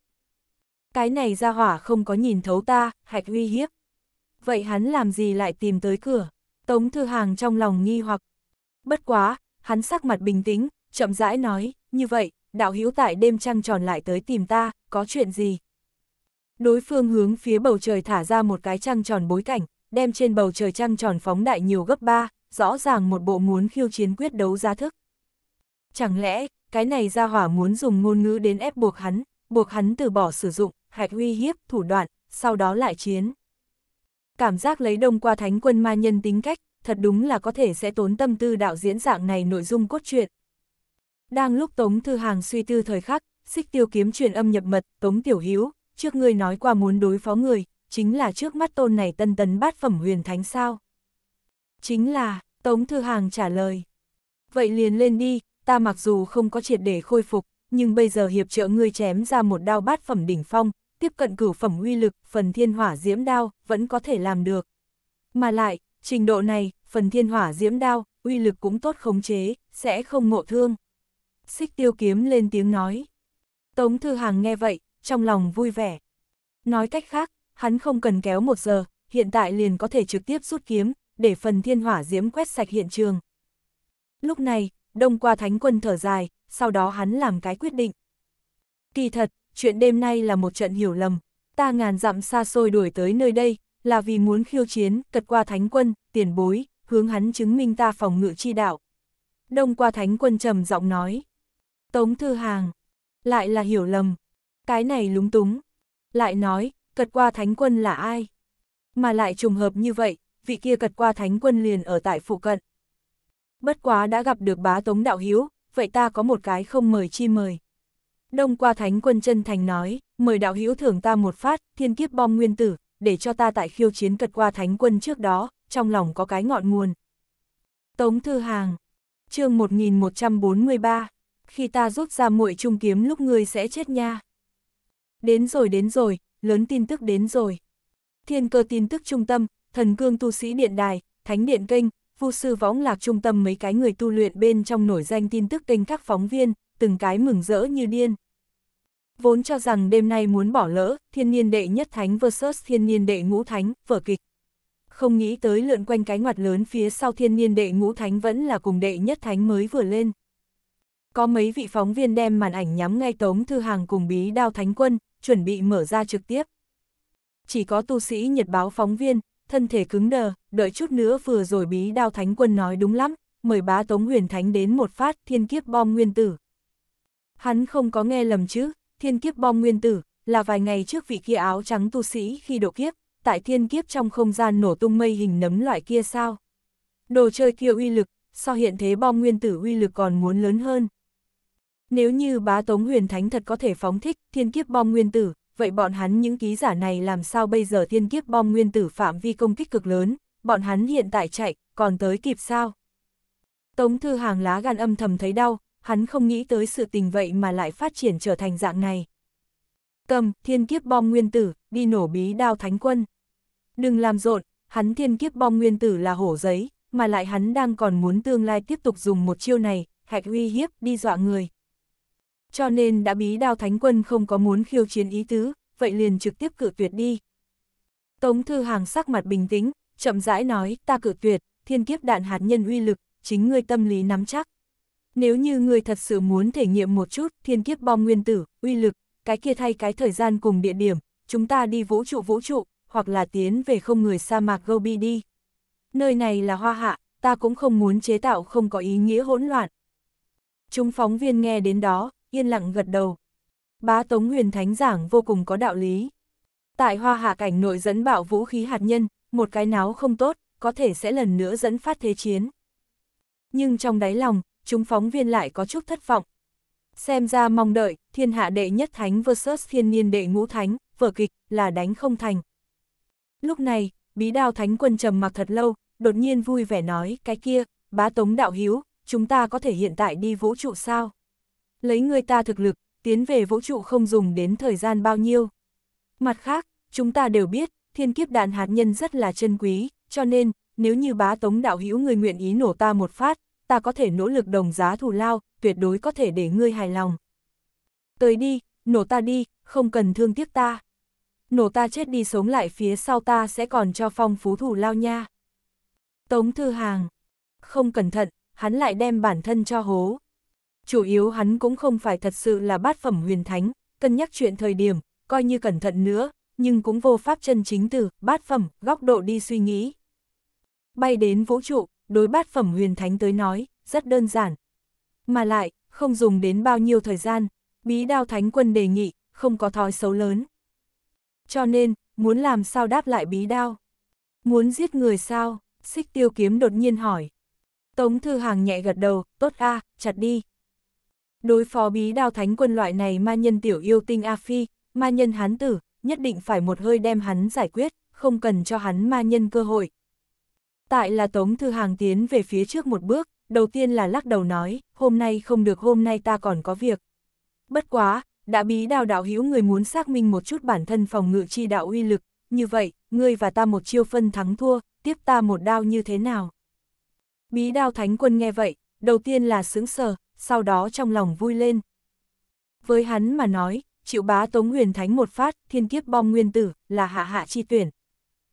Cái này ra hỏa không có nhìn thấu ta, hạch uy hiếp. Vậy hắn làm gì lại tìm tới cửa? Tống Thư Hàng trong lòng nghi hoặc. Bất quá, hắn sắc mặt bình tĩnh, chậm rãi nói, như vậy, đạo hữu tại đêm trăng tròn lại tới tìm ta, có chuyện gì? Đối phương hướng phía bầu trời thả ra một cái trăng tròn bối cảnh, đem trên bầu trời trăng tròn phóng đại nhiều gấp ba, rõ ràng một bộ muốn khiêu chiến quyết đấu giá thức. Chẳng lẽ, cái này ra hỏa muốn dùng ngôn ngữ đến ép buộc hắn, buộc hắn từ bỏ sử dụng, hạch uy hiếp, thủ đoạn, sau đó lại chiến. Cảm giác lấy đông qua thánh quân ma nhân tính cách, thật đúng là có thể sẽ tốn tâm tư đạo diễn dạng này nội dung cốt truyện. Đang lúc Tống Thư Hàng suy tư thời khắc, xích tiêu kiếm truyền âm nhập mật, Tống Tiểu Hiếu, trước ngươi nói qua muốn đối phó người, chính là trước mắt tôn này tân tấn bát phẩm huyền thánh sao. Chính là, Tống Thư Hàng trả lời. Vậy liền lên đi, ta mặc dù không có triệt để khôi phục, nhưng bây giờ hiệp trợ ngươi chém ra một đao bát phẩm đỉnh phong, tiếp cận cửu phẩm uy lực, phần thiên hỏa diễm đao, vẫn có thể làm được. Mà lại, Trình độ này, phần thiên hỏa diễm đao, uy lực cũng tốt khống chế, sẽ không ngộ thương. Xích tiêu kiếm lên tiếng nói. Tống Thư Hàng nghe vậy, trong lòng vui vẻ. Nói cách khác, hắn không cần kéo một giờ, hiện tại liền có thể trực tiếp rút kiếm, để phần thiên hỏa diễm quét sạch hiện trường. Lúc này, đông qua thánh quân thở dài, sau đó hắn làm cái quyết định. Kỳ thật, chuyện đêm nay là một trận hiểu lầm. Ta ngàn dặm xa xôi đuổi tới nơi đây, là vì muốn khiêu chiến, cật qua thánh quân, tiền bối, hướng hắn chứng minh ta phòng ngự chi đạo. Đông qua thánh quân trầm giọng nói. Tống thư hàng, lại là hiểu lầm, cái này lúng túng. Lại nói, cật qua thánh quân là ai? Mà lại trùng hợp như vậy, vị kia cật qua thánh quân liền ở tại phụ cận. Bất quá đã gặp được bá tống đạo hiếu, vậy ta có một cái không mời chi mời. Đông qua thánh quân chân thành nói, mời đạo hiếu thưởng ta một phát, thiên kiếp bom nguyên tử, để cho ta tại khiêu chiến cật qua thánh quân trước đó, trong lòng có cái ngọn nguồn. Tống Thư Hàng chương 1143 Khi ta rút ra muội trung kiếm lúc ngươi sẽ chết nha. Đến rồi đến rồi, lớn tin tức đến rồi. Thiên cơ tin tức trung tâm, thần cương tu sĩ điện đài, thánh điện kênh, vu sư võng lạc trung tâm mấy cái người tu luyện bên trong nổi danh tin tức kênh các phóng viên, từng cái mừng rỡ như điên vốn cho rằng đêm nay muốn bỏ lỡ, thiên nhiên đệ nhất thánh versus thiên nhiên đệ ngũ thánh, vở kịch. Không nghĩ tới lượn quanh cái ngoặt lớn phía sau thiên nhiên đệ ngũ thánh vẫn là cùng đệ nhất thánh mới vừa lên. Có mấy vị phóng viên đem màn ảnh nhắm ngay Tống Thư Hàng cùng bí đao thánh quân, chuẩn bị mở ra trực tiếp. Chỉ có tu sĩ nhật báo phóng viên, thân thể cứng đờ, đợi chút nữa vừa rồi bí đao thánh quân nói đúng lắm, mời bá Tống Huyền Thánh đến một phát thiên kiếp bom nguyên tử. Hắn không có nghe lầm chứ, Thiên kiếp bom nguyên tử, là vài ngày trước vị kia áo trắng tu sĩ khi độ kiếp, tại thiên kiếp trong không gian nổ tung mây hình nấm loại kia sao. Đồ chơi kia uy lực, so hiện thế bom nguyên tử uy lực còn muốn lớn hơn. Nếu như bá tống huyền thánh thật có thể phóng thích thiên kiếp bom nguyên tử, vậy bọn hắn những ký giả này làm sao bây giờ thiên kiếp bom nguyên tử phạm vi công kích cực lớn, bọn hắn hiện tại chạy, còn tới kịp sao? Tống thư hàng lá gan âm thầm thấy đau, hắn không nghĩ tới sự tình vậy mà lại phát triển trở thành dạng này. Cầm, thiên kiếp bom nguyên tử, đi nổ bí đao thánh quân. Đừng làm rộn, hắn thiên kiếp bom nguyên tử là hổ giấy, mà lại hắn đang còn muốn tương lai tiếp tục dùng một chiêu này, hạch uy hiếp, đi dọa người. Cho nên đã bí đao thánh quân không có muốn khiêu chiến ý tứ, vậy liền trực tiếp cự tuyệt đi. Tống Thư Hàng sắc mặt bình tĩnh, chậm rãi nói, ta cự tuyệt, thiên kiếp đạn hạt nhân uy lực, chính ngươi tâm lý nắm chắc. Nếu như người thật sự muốn thể nghiệm một chút thiên kiếp bom nguyên tử, uy lực, cái kia thay cái thời gian cùng địa điểm, chúng ta đi vũ trụ vũ trụ, hoặc là tiến về không người sa mạc Gobi đi. Nơi này là hoa hạ, ta cũng không muốn chế tạo không có ý nghĩa hỗn loạn. Chúng phóng viên nghe đến đó, yên lặng gật đầu. Bá Tống Huyền Thánh giảng vô cùng có đạo lý. Tại hoa hạ cảnh nội dẫn bạo vũ khí hạt nhân, một cái náo không tốt, có thể sẽ lần nữa dẫn phát thế chiến. Nhưng trong đáy lòng, chúng phóng viên lại có chút thất vọng. Xem ra mong đợi, thiên hạ đệ nhất thánh versus thiên niên đệ ngũ thánh, vở kịch, là đánh không thành. Lúc này, bí đao thánh quân trầm mặc thật lâu, đột nhiên vui vẻ nói, cái kia, bá tống đạo hiếu, chúng ta có thể hiện tại đi vũ trụ sao? Lấy người ta thực lực, tiến về vũ trụ không dùng đến thời gian bao nhiêu. Mặt khác, chúng ta đều biết, thiên kiếp đạn hạt nhân rất là chân quý, cho nên, nếu như bá tống đạo hiếu người nguyện ý nổ ta một phát, ta có thể nỗ lực đồng giá thù lao, tuyệt đối có thể để ngươi hài lòng. Tới đi, nổ ta đi, không cần thương tiếc ta. Nổ ta chết đi sống lại phía sau ta sẽ còn cho phong phú thủ lao nha. Tống Thư Hàng. Không cẩn thận, hắn lại đem bản thân cho hố. Chủ yếu hắn cũng không phải thật sự là bát phẩm huyền thánh, cân nhắc chuyện thời điểm, coi như cẩn thận nữa, nhưng cũng vô pháp chân chính từ bát phẩm, góc độ đi suy nghĩ. Bay đến vũ trụ, đối bát phẩm huyền thánh tới nói, rất đơn giản. Mà lại, không dùng đến bao nhiêu thời gian, bí đao thánh quân đề nghị, không có thói xấu lớn. Cho nên, muốn làm sao đáp lại bí đao? Muốn giết người sao? Xích tiêu kiếm đột nhiên hỏi. Tống thư hàng nhẹ gật đầu, tốt a, à, chặt đi. Đối phó bí đao thánh quân loại này ma nhân tiểu yêu tinh A Phi, ma nhân hán tử, nhất định phải một hơi đem hắn giải quyết, không cần cho hắn ma nhân cơ hội, Tại là Tống Thư Hàng tiến về phía trước một bước, đầu tiên là lắc đầu nói, hôm nay không được hôm nay ta còn có việc. Bất quá, đã bí đào đạo hữu người muốn xác minh một chút bản thân phòng ngự chi đạo uy lực, như vậy, ngươi và ta một chiêu phân thắng thua, tiếp ta một đao như thế nào? Bí đao thánh quân nghe vậy, đầu tiên là sướng sờ, sau đó trong lòng vui lên. Với hắn mà nói, chịu bá Tống Huyền Thánh một phát, thiên kiếp bom nguyên tử, là hạ hạ chi tuyển,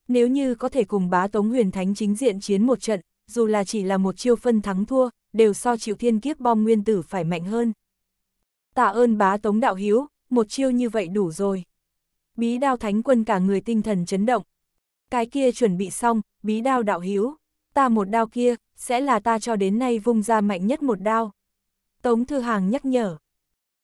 nếu như có thể cùng bá Tống Huyền Thánh chính diện chiến một trận, dù là chỉ là một chiêu phân thắng thua, đều so chịu thiên kiếp bom nguyên tử phải mạnh hơn. Tạ ơn bá Tống Đạo Hiếu, một chiêu như vậy đủ rồi. Bí đao thánh quân cả người tinh thần chấn động. Cái kia chuẩn bị xong, bí đao đạo hiếu. Ta một đao kia, sẽ là ta cho đến nay vung ra mạnh nhất một đao. Tống Thư Hàng nhắc nhở.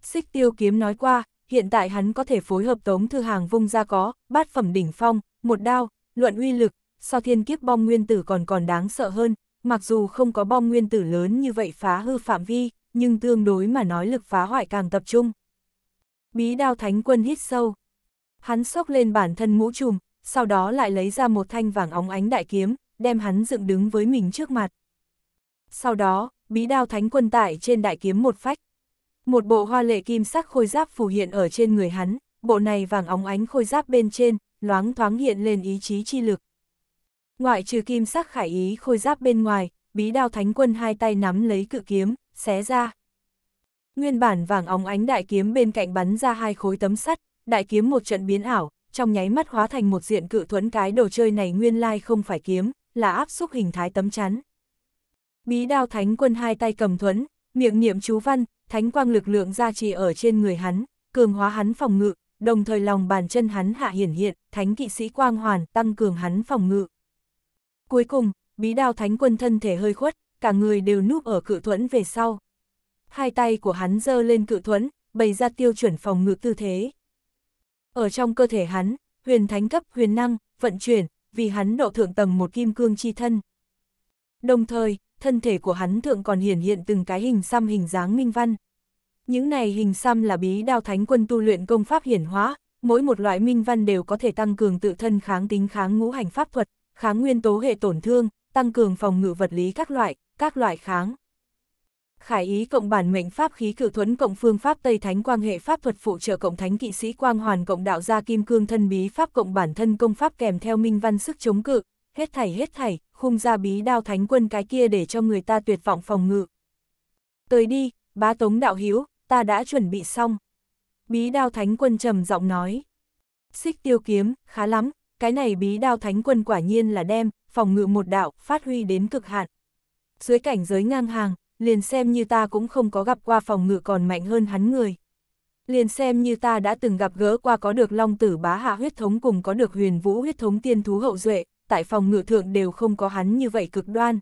Xích tiêu kiếm nói qua, hiện tại hắn có thể phối hợp Tống Thư Hàng vung ra có, bát phẩm đỉnh phong, một đao, Luận uy lực, sau thiên kiếp bom nguyên tử còn còn đáng sợ hơn, mặc dù không có bom nguyên tử lớn như vậy phá hư phạm vi, nhưng tương đối mà nói lực phá hoại càng tập trung. Bí đao thánh quân hít sâu. Hắn sốc lên bản thân mũ trùm, sau đó lại lấy ra một thanh vàng óng ánh đại kiếm, đem hắn dựng đứng với mình trước mặt. Sau đó, bí đao thánh quân tải trên đại kiếm một phách. Một bộ hoa lệ kim sắc khôi giáp phù hiện ở trên người hắn, bộ này vàng óng ánh khôi giáp bên trên, loáng thoáng hiện lên ý chí chi lực. Ngoại trừ kim sắc khải ý khôi giáp bên ngoài, bí đao thánh quân hai tay nắm lấy cự kiếm, xé ra. Nguyên bản vàng óng ánh đại kiếm bên cạnh bắn ra hai khối tấm sắt, đại kiếm một trận biến ảo, trong nháy mắt hóa thành một diện cự thuẫn cái đồ chơi này nguyên lai không phải kiếm, là áp xúc hình thái tấm chắn. Bí đao thánh quân hai tay cầm thuẫn, miệng niệm chú văn, thánh quang lực lượng gia trì ở trên người hắn, cường hóa hắn phòng ngự, đồng thời lòng bàn chân hắn hạ hiển hiện, thánh kỵ sĩ quang hoàn tăng cường hắn phòng ngự. Cuối cùng, bí đao thánh quân thân thể hơi khuất, cả người đều núp ở cự thuẫn về sau. Hai tay của hắn giơ lên cự thuẫn, bày ra tiêu chuẩn phòng ngự tư thế. Ở trong cơ thể hắn, huyền thánh cấp huyền năng, vận chuyển, vì hắn độ thượng tầng một kim cương chi thân. Đồng thời, thân thể của hắn thượng còn hiển hiện từng cái hình xăm hình dáng minh văn. Những này hình xăm là bí đao thánh quân tu luyện công pháp hiển hóa, mỗi một loại minh văn đều có thể tăng cường tự thân kháng tính kháng ngũ hành pháp thuật, kháng nguyên tố hệ tổn thương, tăng cường phòng ngự vật lý các loại, các loại kháng. Khải ý cộng bản mệnh pháp khí cử thuẫn cộng phương pháp Tây Thánh quang hệ pháp thuật phụ trợ cộng thánh kỵ sĩ quang hoàn cộng đạo gia kim cương thân bí pháp cộng bản thân công pháp kèm theo minh văn sức chống cự, hết thảy hết thảy, khung ra bí đao thánh quân cái kia để cho người ta tuyệt vọng phòng ngự. Tới đi, bá tống đạo hiếu, ta đã chuẩn bị xong. Bí đao thánh quân trầm giọng nói. Xích tiêu kiếm, khá lắm, cái này bí đao thánh quân quả nhiên là đem, phòng ngự một đạo, phát huy đến cực hạn. Dưới cảnh giới ngang hàng, liền xem như ta cũng không có gặp qua phòng ngự còn mạnh hơn hắn người. Liền xem như ta đã từng gặp gỡ qua có được long tử bá hạ huyết thống cùng có được huyền vũ huyết thống tiên thú hậu duệ, tại phòng ngự thượng đều không có hắn như vậy cực đoan.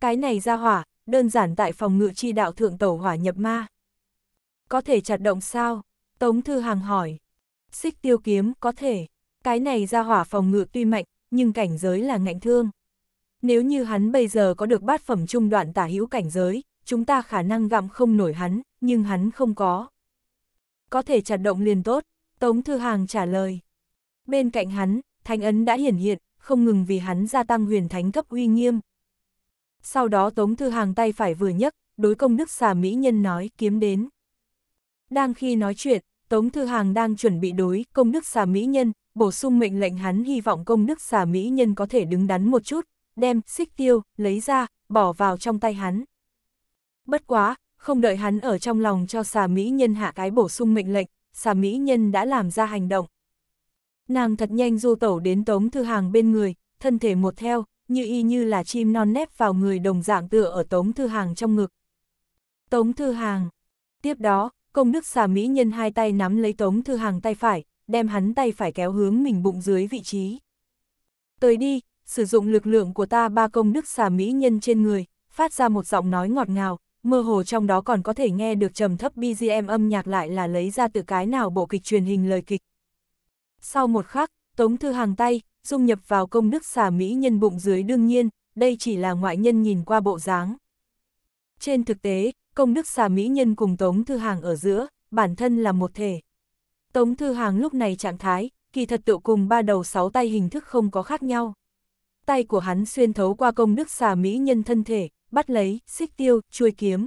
Cái này ra hỏa, đơn giản tại phòng ngự chi đạo thượng tẩu hỏa nhập ma. Có thể chặt động sao? Tống Thư Hàng hỏi. Xích tiêu kiếm có thể. Cái này ra hỏa phòng ngự tuy mạnh, nhưng cảnh giới là ngạnh thương. Nếu như hắn bây giờ có được bát phẩm trung đoạn tả hữu cảnh giới, chúng ta khả năng gặm không nổi hắn, nhưng hắn không có. Có thể chặt động liền tốt, Tống Thư Hàng trả lời. Bên cạnh hắn, thanh Ấn đã hiển hiện, không ngừng vì hắn gia tăng huyền thánh cấp uy nghiêm. Sau đó Tống Thư Hàng tay phải vừa nhấc, đối công đức xà mỹ nhân nói kiếm đến. Đang khi nói chuyện, Tống Thư Hàng đang chuẩn bị đối công đức xà mỹ nhân, bổ sung mệnh lệnh hắn hy vọng công đức xà mỹ nhân có thể đứng đắn một chút, đem xích tiêu, lấy ra, bỏ vào trong tay hắn. Bất quá, không đợi hắn ở trong lòng cho xà mỹ nhân hạ cái bổ sung mệnh lệnh, xà mỹ nhân đã làm ra hành động. Nàng thật nhanh du tẩu đến Tống Thư Hàng bên người, thân thể một theo, như y như là chim non nép vào người đồng dạng tựa ở Tống Thư Hàng trong ngực. Tống Thư Hàng. Tiếp đó, công đức xà mỹ nhân hai tay nắm lấy Tống Thư Hàng tay phải, đem hắn tay phải kéo hướng mình bụng dưới vị trí. Tới đi, sử dụng lực lượng của ta ba công đức xà mỹ nhân trên người, phát ra một giọng nói ngọt ngào, mơ hồ trong đó còn có thể nghe được trầm thấp BGM âm nhạc lại là lấy ra từ cái nào bộ kịch truyền hình lời kịch. Sau một khắc, Tống Thư Hàng tay, dung nhập vào công đức xà mỹ nhân bụng dưới đương nhiên, đây chỉ là ngoại nhân nhìn qua bộ dáng. Trên thực tế, công đức xà mỹ nhân cùng Tống Thư Hàng ở giữa, bản thân là một thể. Tống Thư Hàng lúc này trạng thái, kỳ thật tựu cùng ba đầu sáu tay hình thức không có khác nhau. Tay của hắn xuyên thấu qua công đức xà mỹ nhân thân thể, bắt lấy, xích tiêu, chuôi kiếm.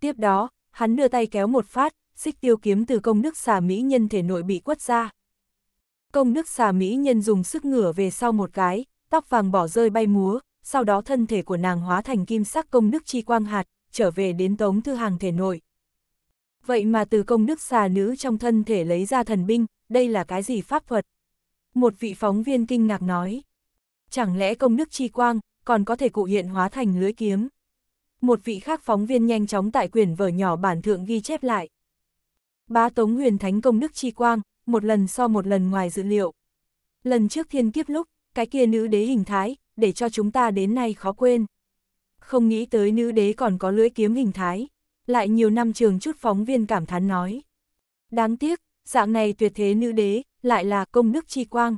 Tiếp đó, hắn đưa tay kéo một phát, xích tiêu kiếm từ công đức xà mỹ nhân thể nội bị quất ra. Công đức xà mỹ nhân dùng sức ngửa về sau một cái, tóc vàng bỏ rơi bay múa, sau đó thân thể của nàng hóa thành kim sắc công đức chi quang hạt, trở về đến Tống Thư Hàng thể nội. Vậy mà từ công đức xà nữ trong thân thể lấy ra thần binh, đây là cái gì pháp thuật? Một vị phóng viên kinh ngạc nói. Chẳng lẽ công đức chi quang, còn có thể cụ hiện hóa thành lưới kiếm? Một vị khác phóng viên nhanh chóng tại quyển vở nhỏ bản thượng ghi chép lại. Bá Tống huyền thánh công đức chi quang, một lần so một lần ngoài dữ liệu. Lần trước thiên kiếp lúc, cái kia nữ đế hình thái, để cho chúng ta đến nay khó quên không nghĩ tới nữ đế còn có lưỡi kiếm hình thái. Lại nhiều năm trường chút phóng viên cảm thán nói. Đáng tiếc, dạng này tuyệt thế nữ đế, lại là công đức chi quang.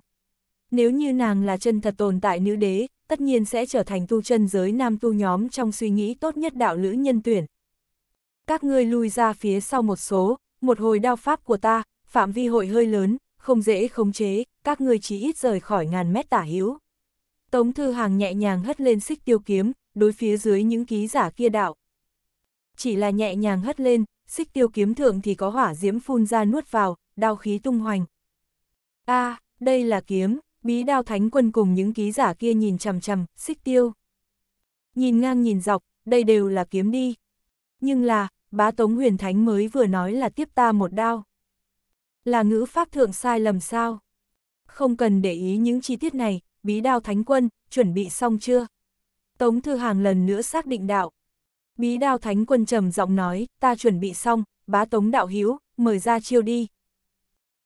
Nếu như nàng là chân thật tồn tại nữ đế, tất nhiên sẽ trở thành tu chân giới nam tu nhóm trong suy nghĩ tốt nhất đạo lữ nhân tuyển. Các ngươi lui ra phía sau một số, một hồi đao pháp của ta, phạm vi hội hơi lớn, không dễ khống chế, các ngươi chỉ ít rời khỏi ngàn mét tả hữu. Tống Thư Hàng nhẹ nhàng hất lên xích tiêu kiếm, đối phía dưới những ký giả kia đạo. Chỉ là nhẹ nhàng hất lên, xích tiêu kiếm thượng thì có hỏa diễm phun ra nuốt vào, đao khí tung hoành. a à, đây là kiếm, bí đao thánh quân cùng những ký giả kia nhìn chằm chằm, xích tiêu. Nhìn ngang nhìn dọc, đây đều là kiếm đi. Nhưng là, bá tống huyền thánh mới vừa nói là tiếp ta một đao. Là ngữ pháp thượng sai lầm sao? Không cần để ý những chi tiết này, bí đao thánh quân, chuẩn bị xong chưa? Tống Thư Hàng lần nữa xác định đạo. Bí đao thánh quân trầm giọng nói, ta chuẩn bị xong, bá tống đạo hiếu, mời ra chiêu đi.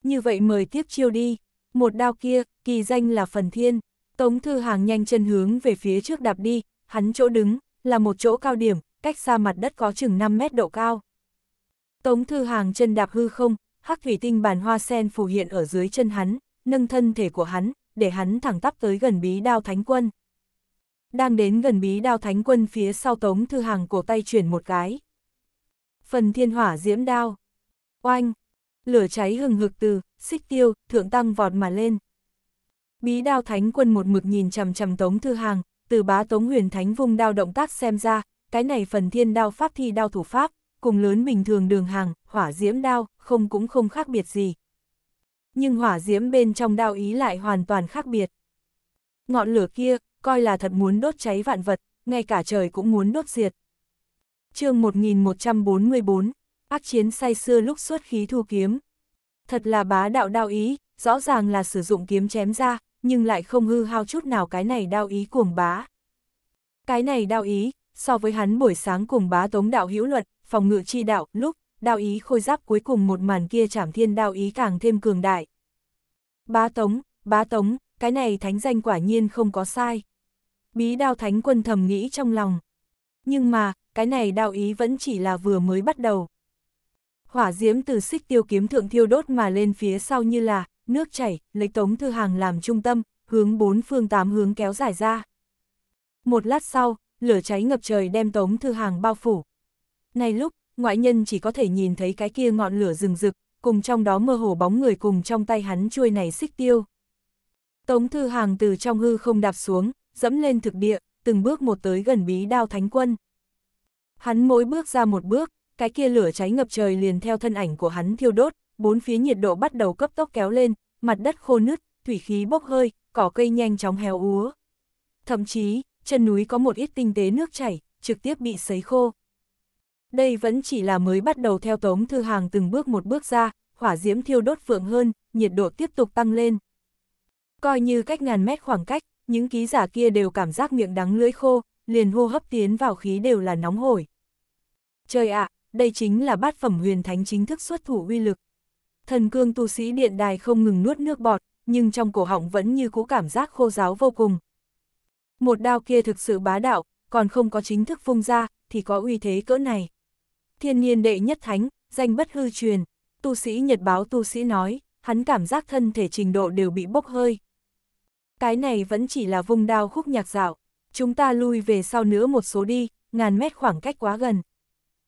Như vậy mời tiếp chiêu đi, một đao kia, kỳ danh là phần thiên. Tống Thư Hàng nhanh chân hướng về phía trước đạp đi, hắn chỗ đứng, là một chỗ cao điểm, cách xa mặt đất có chừng 5 mét độ cao. Tống Thư Hàng chân đạp hư không, hắc thủy tinh bàn hoa sen phù hiện ở dưới chân hắn, nâng thân thể của hắn, để hắn thẳng tắp tới gần bí đao thánh quân đang đến gần bí đao thánh quân phía sau tống thư hàng cổ tay chuyển một cái. Phần thiên hỏa diễm đao. Oanh! Lửa cháy hừng hực từ, xích tiêu, thượng tăng vọt mà lên. Bí đao thánh quân một mực nhìn chằm chằm tống thư hàng, từ bá tống huyền thánh vùng đao động tác xem ra, cái này phần thiên đao pháp thi đao thủ pháp, cùng lớn bình thường đường hàng, hỏa diễm đao, không cũng không khác biệt gì. Nhưng hỏa diễm bên trong đao ý lại hoàn toàn khác biệt. Ngọn lửa kia, coi là thật muốn đốt cháy vạn vật, ngay cả trời cũng muốn đốt diệt. chương 1144, ác chiến say xưa lúc xuất khí thu kiếm. Thật là bá đạo đao ý, rõ ràng là sử dụng kiếm chém ra, nhưng lại không hư hao chút nào cái này đao ý cuồng bá. Cái này đao ý, so với hắn buổi sáng cùng bá tống đạo hữu luận, phòng ngự chi đạo, lúc, đao ý khôi giáp cuối cùng một màn kia chảm thiên đao ý càng thêm cường đại. Bá tống, bá tống, cái này thánh danh quả nhiên không có sai bí đao thánh quân thầm nghĩ trong lòng. Nhưng mà, cái này đạo ý vẫn chỉ là vừa mới bắt đầu. Hỏa diễm từ xích tiêu kiếm thượng thiêu đốt mà lên phía sau như là, nước chảy, lấy tống thư hàng làm trung tâm, hướng bốn phương tám hướng kéo dài ra. Một lát sau, lửa cháy ngập trời đem tống thư hàng bao phủ. Này lúc, ngoại nhân chỉ có thể nhìn thấy cái kia ngọn lửa rừng rực, cùng trong đó mơ hồ bóng người cùng trong tay hắn chuôi này xích tiêu. Tống thư hàng từ trong hư không đạp xuống, dẫm lên thực địa, từng bước một tới gần bí đao thánh quân. Hắn mỗi bước ra một bước, cái kia lửa cháy ngập trời liền theo thân ảnh của hắn thiêu đốt, bốn phía nhiệt độ bắt đầu cấp tốc kéo lên, mặt đất khô nứt, thủy khí bốc hơi, cỏ cây nhanh chóng héo úa. Thậm chí, chân núi có một ít tinh tế nước chảy, trực tiếp bị sấy khô. Đây vẫn chỉ là mới bắt đầu theo Tống Thư Hàng từng bước một bước ra, hỏa diễm thiêu đốt phượng hơn, nhiệt độ tiếp tục tăng lên. Coi như cách ngàn mét khoảng cách, những ký giả kia đều cảm giác miệng đắng lưỡi khô, liền hô hấp tiến vào khí đều là nóng hổi. Trời ạ, đây chính là bát phẩm huyền thánh chính thức xuất thủ uy lực. Thần cương tu sĩ điện đài không ngừng nuốt nước bọt, nhưng trong cổ họng vẫn như cũ cảm giác khô giáo vô cùng. Một đao kia thực sự bá đạo, còn không có chính thức phung ra, thì có uy thế cỡ này. Thiên nhiên đệ nhất thánh, danh bất hư truyền, tu sĩ Nhật báo tu sĩ nói, hắn cảm giác thân thể trình độ đều bị bốc hơi cái này vẫn chỉ là vùng đao khúc nhạc dạo, chúng ta lui về sau nữa một số đi, ngàn mét khoảng cách quá gần.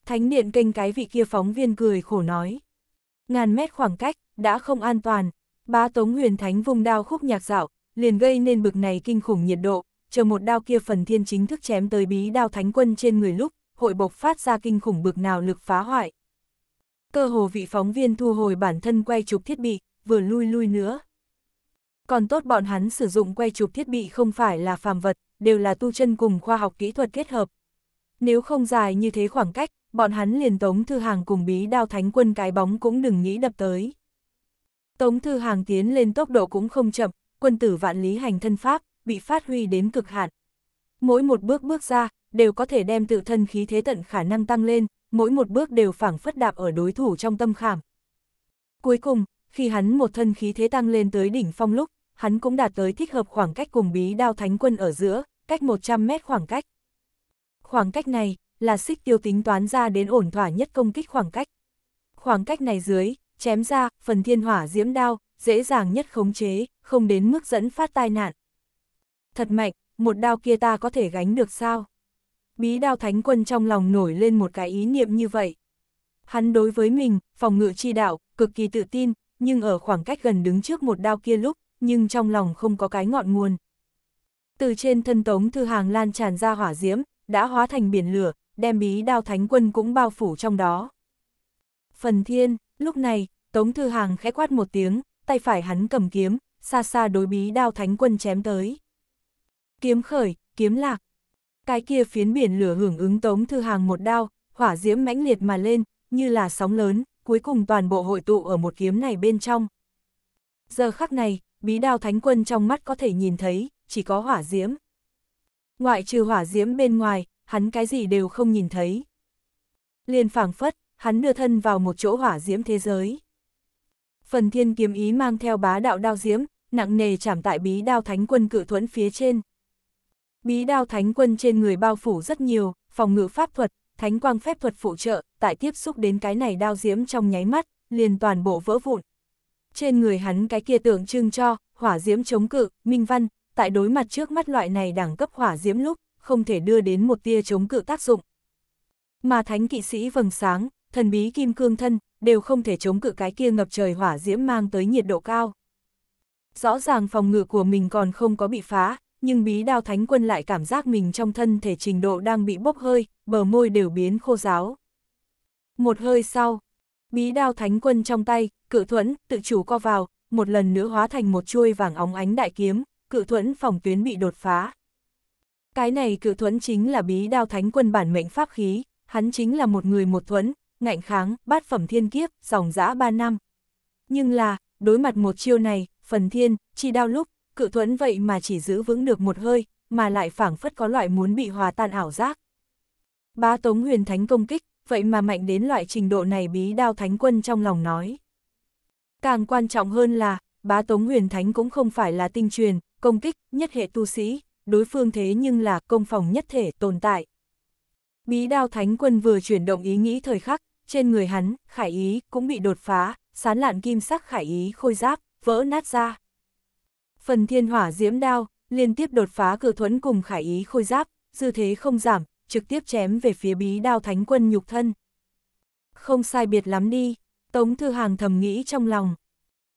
Thánh điện kênh cái vị kia phóng viên cười khổ nói. Ngàn mét khoảng cách, đã không an toàn, bá tống huyền thánh vùng đao khúc nhạc dạo, liền gây nên bực này kinh khủng nhiệt độ, chờ một đao kia phần thiên chính thức chém tới bí đao thánh quân trên người lúc, hội bộc phát ra kinh khủng bực nào lực phá hoại. Cơ hồ vị phóng viên thu hồi bản thân quay chụp thiết bị, vừa lui lui nữa. Còn tốt bọn hắn sử dụng quay chụp thiết bị không phải là phàm vật, đều là tu chân cùng khoa học kỹ thuật kết hợp. Nếu không dài như thế khoảng cách, bọn hắn liền Tống Thư Hàng cùng bí đao thánh quân cái bóng cũng đừng nghĩ đập tới. Tống Thư Hàng tiến lên tốc độ cũng không chậm, quân tử vạn lý hành thân pháp, bị phát huy đến cực hạn. Mỗi một bước bước ra, đều có thể đem tự thân khí thế tận khả năng tăng lên, mỗi một bước đều phảng phất đạp ở đối thủ trong tâm khảm. Cuối cùng, khi hắn một thân khí thế tăng lên tới đỉnh phong lúc, hắn cũng đạt tới thích hợp khoảng cách cùng bí đao thánh quân ở giữa, cách 100 mét khoảng cách. Khoảng cách này, là xích tiêu tính toán ra đến ổn thỏa nhất công kích khoảng cách. Khoảng cách này dưới, chém ra, phần thiên hỏa diễm đao, dễ dàng nhất khống chế, không đến mức dẫn phát tai nạn. Thật mạnh, một đao kia ta có thể gánh được sao? Bí đao thánh quân trong lòng nổi lên một cái ý niệm như vậy. Hắn đối với mình, phòng ngự chi đạo, cực kỳ tự tin, nhưng ở khoảng cách gần đứng trước một đao kia lúc, nhưng trong lòng không có cái ngọn nguồn. Từ trên thân tống thư hàng lan tràn ra hỏa diễm, đã hóa thành biển lửa, đem bí đao thánh quân cũng bao phủ trong đó. Phần thiên, lúc này, tống thư hàng khẽ quát một tiếng, tay phải hắn cầm kiếm, xa xa đối bí đao thánh quân chém tới. Kiếm khởi, kiếm lạc. Cái kia phiến biển lửa hưởng ứng tống thư hàng một đao, hỏa diễm mãnh liệt mà lên, như là sóng lớn, cuối cùng toàn bộ hội tụ ở một kiếm này bên trong. Giờ khắc này, bí đao thánh quân trong mắt có thể nhìn thấy, chỉ có hỏa diễm. Ngoại trừ hỏa diễm bên ngoài, hắn cái gì đều không nhìn thấy. Liên phảng phất, hắn đưa thân vào một chỗ hỏa diễm thế giới. Phần thiên kiếm ý mang theo bá đạo đao diễm, nặng nề chạm tại bí đao thánh quân cự thuẫn phía trên. Bí đao thánh quân trên người bao phủ rất nhiều, phòng ngự pháp thuật, thánh quang phép thuật phụ trợ, tại tiếp xúc đến cái này đao diễm trong nháy mắt, liền toàn bộ vỡ vụn. Trên người hắn cái kia tượng trưng cho, hỏa diễm chống cự, minh văn, tại đối mặt trước mắt loại này đẳng cấp hỏa diễm lúc, không thể đưa đến một tia chống cự tác dụng. Mà thánh kỵ sĩ vầng sáng, thần bí kim cương thân, đều không thể chống cự cái kia ngập trời hỏa diễm mang tới nhiệt độ cao. Rõ ràng phòng ngự của mình còn không có bị phá, nhưng bí đao thánh quân lại cảm giác mình trong thân thể trình độ đang bị bốc hơi, bờ môi đều biến khô giáo. Một hơi sau, bí đao thánh quân trong tay, cự thuẫn, tự chủ co vào, một lần nữa hóa thành một chuôi vàng óng ánh đại kiếm, cự thuẫn phòng tuyến bị đột phá. Cái này cự thuẫn chính là bí đao thánh quân bản mệnh pháp khí, hắn chính là một người một thuẫn, ngạnh kháng, bát phẩm thiên kiếp, dòng dã ba năm. Nhưng là, đối mặt một chiêu này, phần thiên, chi đao lúc, cự thuẫn vậy mà chỉ giữ vững được một hơi, mà lại phảng phất có loại muốn bị hòa tan ảo giác. Ba tống huyền thánh công kích, vậy mà mạnh đến loại trình độ này bí đao thánh quân trong lòng nói. Càng quan trọng hơn là, bá tống huyền thánh cũng không phải là tinh truyền, công kích, nhất hệ tu sĩ, đối phương thế nhưng là công phòng nhất thể tồn tại. Bí đao thánh quân vừa chuyển động ý nghĩ thời khắc, trên người hắn, khải ý cũng bị đột phá, sán lạn kim sắc khải ý khôi giáp, vỡ nát ra phần thiên hỏa diễm đao, liên tiếp đột phá cử thuẫn cùng khải ý khôi giáp, dư thế không giảm, trực tiếp chém về phía bí đao thánh quân nhục thân. Không sai biệt lắm đi, Tống Thư Hàng thầm nghĩ trong lòng.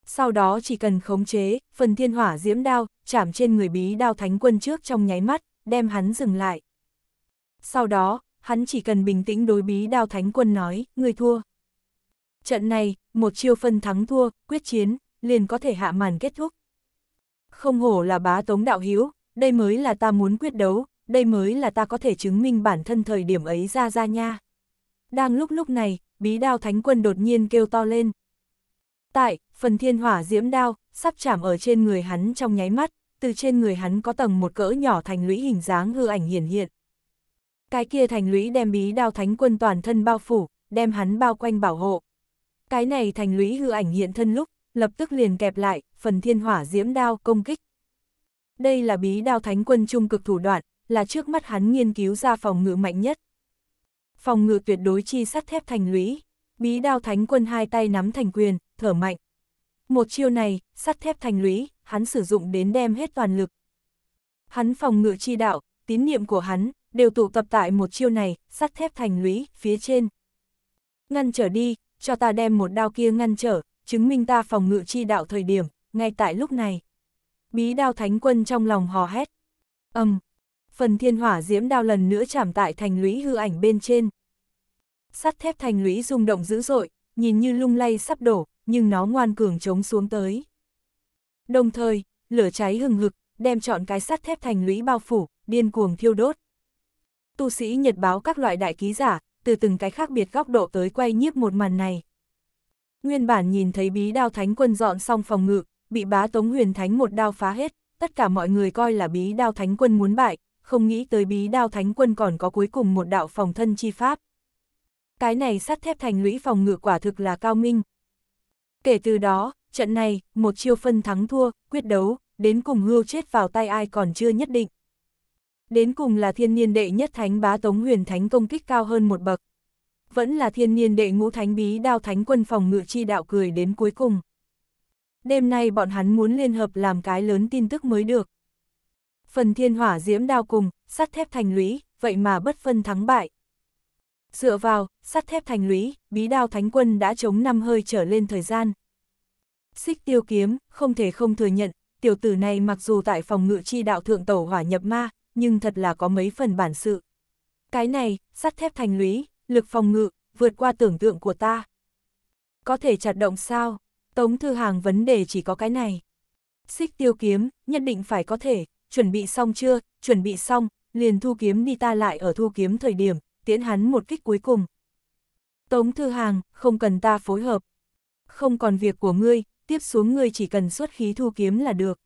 Sau đó chỉ cần khống chế, phần thiên hỏa diễm đao, chạm trên người bí đao thánh quân trước trong nháy mắt, đem hắn dừng lại. Sau đó, hắn chỉ cần bình tĩnh đối bí đao thánh quân nói, người thua. Trận này, một chiêu phân thắng thua, quyết chiến, liền có thể hạ màn kết thúc, không hổ là bá tống đạo hiếu, đây mới là ta muốn quyết đấu, đây mới là ta có thể chứng minh bản thân thời điểm ấy ra ra nha. Đang lúc lúc này, bí đao thánh quân đột nhiên kêu to lên. Tại, phần thiên hỏa diễm đao, sắp chạm ở trên người hắn trong nháy mắt, từ trên người hắn có tầng một cỡ nhỏ thành lũy hình dáng hư ảnh hiển hiện. Cái kia thành lũy đem bí đao thánh quân toàn thân bao phủ, đem hắn bao quanh bảo hộ. Cái này thành lũy hư ảnh hiện thân lúc, lập tức liền kẹp lại, phần thiên hỏa diễm đao công kích. Đây là bí đao thánh quân trung cực thủ đoạn, là trước mắt hắn nghiên cứu ra phòng ngự mạnh nhất. Phòng ngự tuyệt đối chi sắt thép thành lũy, bí đao thánh quân hai tay nắm thành quyền, thở mạnh. Một chiêu này, sắt thép thành lũy, hắn sử dụng đến đem hết toàn lực. Hắn phòng ngự chi đạo, tín niệm của hắn, đều tụ tập tại một chiêu này, sắt thép thành lũy, phía trên. Ngăn trở đi, cho ta đem một đao kia ngăn trở, chứng minh ta phòng ngự chi đạo thời điểm, ngay tại lúc này. Bí đao thánh quân trong lòng hò hét. ầm, um, phần thiên hỏa diễm đao lần nữa chạm tại thành lũy hư ảnh bên trên. Sắt thép thành lũy rung động dữ dội, nhìn như lung lay sắp đổ, nhưng nó ngoan cường chống xuống tới. Đồng thời, lửa cháy hừng hực, đem chọn cái sắt thép thành lũy bao phủ, điên cuồng thiêu đốt. Tu sĩ nhật báo các loại đại ký giả, từ từng cái khác biệt góc độ tới quay nhiếp một màn này. Nguyên bản nhìn thấy bí đao thánh quân dọn xong phòng ngự, bị bá Tống Huyền Thánh một đao phá hết, tất cả mọi người coi là bí đao Thánh Quân muốn bại, không nghĩ tới bí đao Thánh Quân còn có cuối cùng một đạo phòng thân chi pháp. Cái này sắt thép thành lũy phòng ngự quả thực là cao minh. Kể từ đó, trận này, một chiêu phân thắng thua, quyết đấu, đến cùng hưu chết vào tay ai còn chưa nhất định. Đến cùng là thiên niên đệ nhất thánh bá Tống Huyền Thánh công kích cao hơn một bậc. Vẫn là thiên niên đệ ngũ thánh bí đao thánh quân phòng ngự chi đạo cười đến cuối cùng. Đêm nay bọn hắn muốn liên hợp làm cái lớn tin tức mới được. Phần thiên hỏa diễm đao cùng, sắt thép thành lũy, vậy mà bất phân thắng bại. Dựa vào, sắt thép thành lũy, bí đao thánh quân đã chống năm hơi trở lên thời gian. Xích tiêu kiếm, không thể không thừa nhận, tiểu tử này mặc dù tại phòng ngự chi đạo thượng tổ hỏa nhập ma, nhưng thật là có mấy phần bản sự. Cái này, sắt thép thành lũy, lực phòng ngự, vượt qua tưởng tượng của ta. Có thể chặt động sao? Tống Thư Hàng vấn đề chỉ có cái này. Xích tiêu kiếm, nhất định phải có thể, chuẩn bị xong chưa, chuẩn bị xong, liền thu kiếm đi ta lại ở thu kiếm thời điểm, tiễn hắn một kích cuối cùng. Tống Thư Hàng, không cần ta phối hợp. Không còn việc của ngươi, tiếp xuống ngươi chỉ cần xuất khí thu kiếm là được.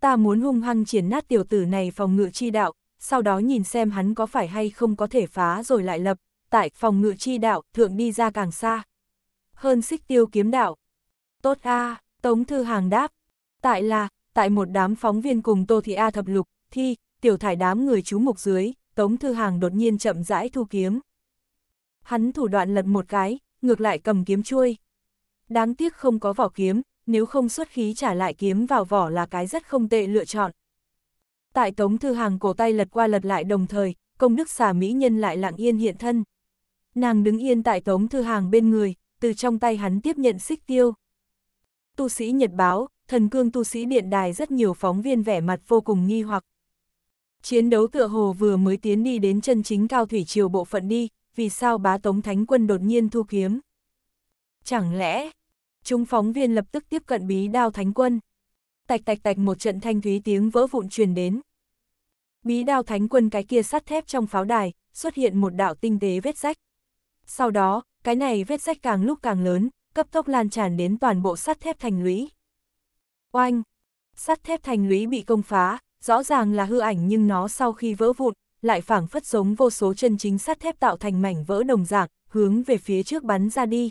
Ta muốn hung hăng triển nát tiểu tử này phòng ngự chi đạo, sau đó nhìn xem hắn có phải hay không có thể phá rồi lại lập, tại phòng ngự chi đạo, thượng đi ra càng xa. Hơn xích tiêu kiếm đạo, Tốt a à, Tống Thư Hàng đáp. Tại là, tại một đám phóng viên cùng Tô Thị A thập lục, thi, tiểu thải đám người chú mục dưới, Tống Thư Hàng đột nhiên chậm rãi thu kiếm. Hắn thủ đoạn lật một cái, ngược lại cầm kiếm chuôi. Đáng tiếc không có vỏ kiếm, nếu không xuất khí trả lại kiếm vào vỏ là cái rất không tệ lựa chọn. Tại Tống Thư Hàng cổ tay lật qua lật lại đồng thời, công đức xà mỹ nhân lại lặng yên hiện thân. Nàng đứng yên tại Tống Thư Hàng bên người, từ trong tay hắn tiếp nhận xích tiêu, tu sĩ Nhật Báo, thần cương tu sĩ điện đài rất nhiều phóng viên vẻ mặt vô cùng nghi hoặc. Chiến đấu tựa hồ vừa mới tiến đi đến chân chính cao thủy triều bộ phận đi, vì sao bá tống thánh quân đột nhiên thu kiếm? Chẳng lẽ, chúng phóng viên lập tức tiếp cận bí đao thánh quân? Tạch tạch tạch một trận thanh thúy tiếng vỡ vụn truyền đến. Bí đao thánh quân cái kia sắt thép trong pháo đài, xuất hiện một đạo tinh tế vết rách. Sau đó, cái này vết rách càng lúc càng lớn, cấp tốc lan tràn đến toàn bộ sắt thép thành lũy. Oanh! Sắt thép thành lũy bị công phá, rõ ràng là hư ảnh nhưng nó sau khi vỡ vụn, lại phảng phất giống vô số chân chính sắt thép tạo thành mảnh vỡ đồng dạng, hướng về phía trước bắn ra đi.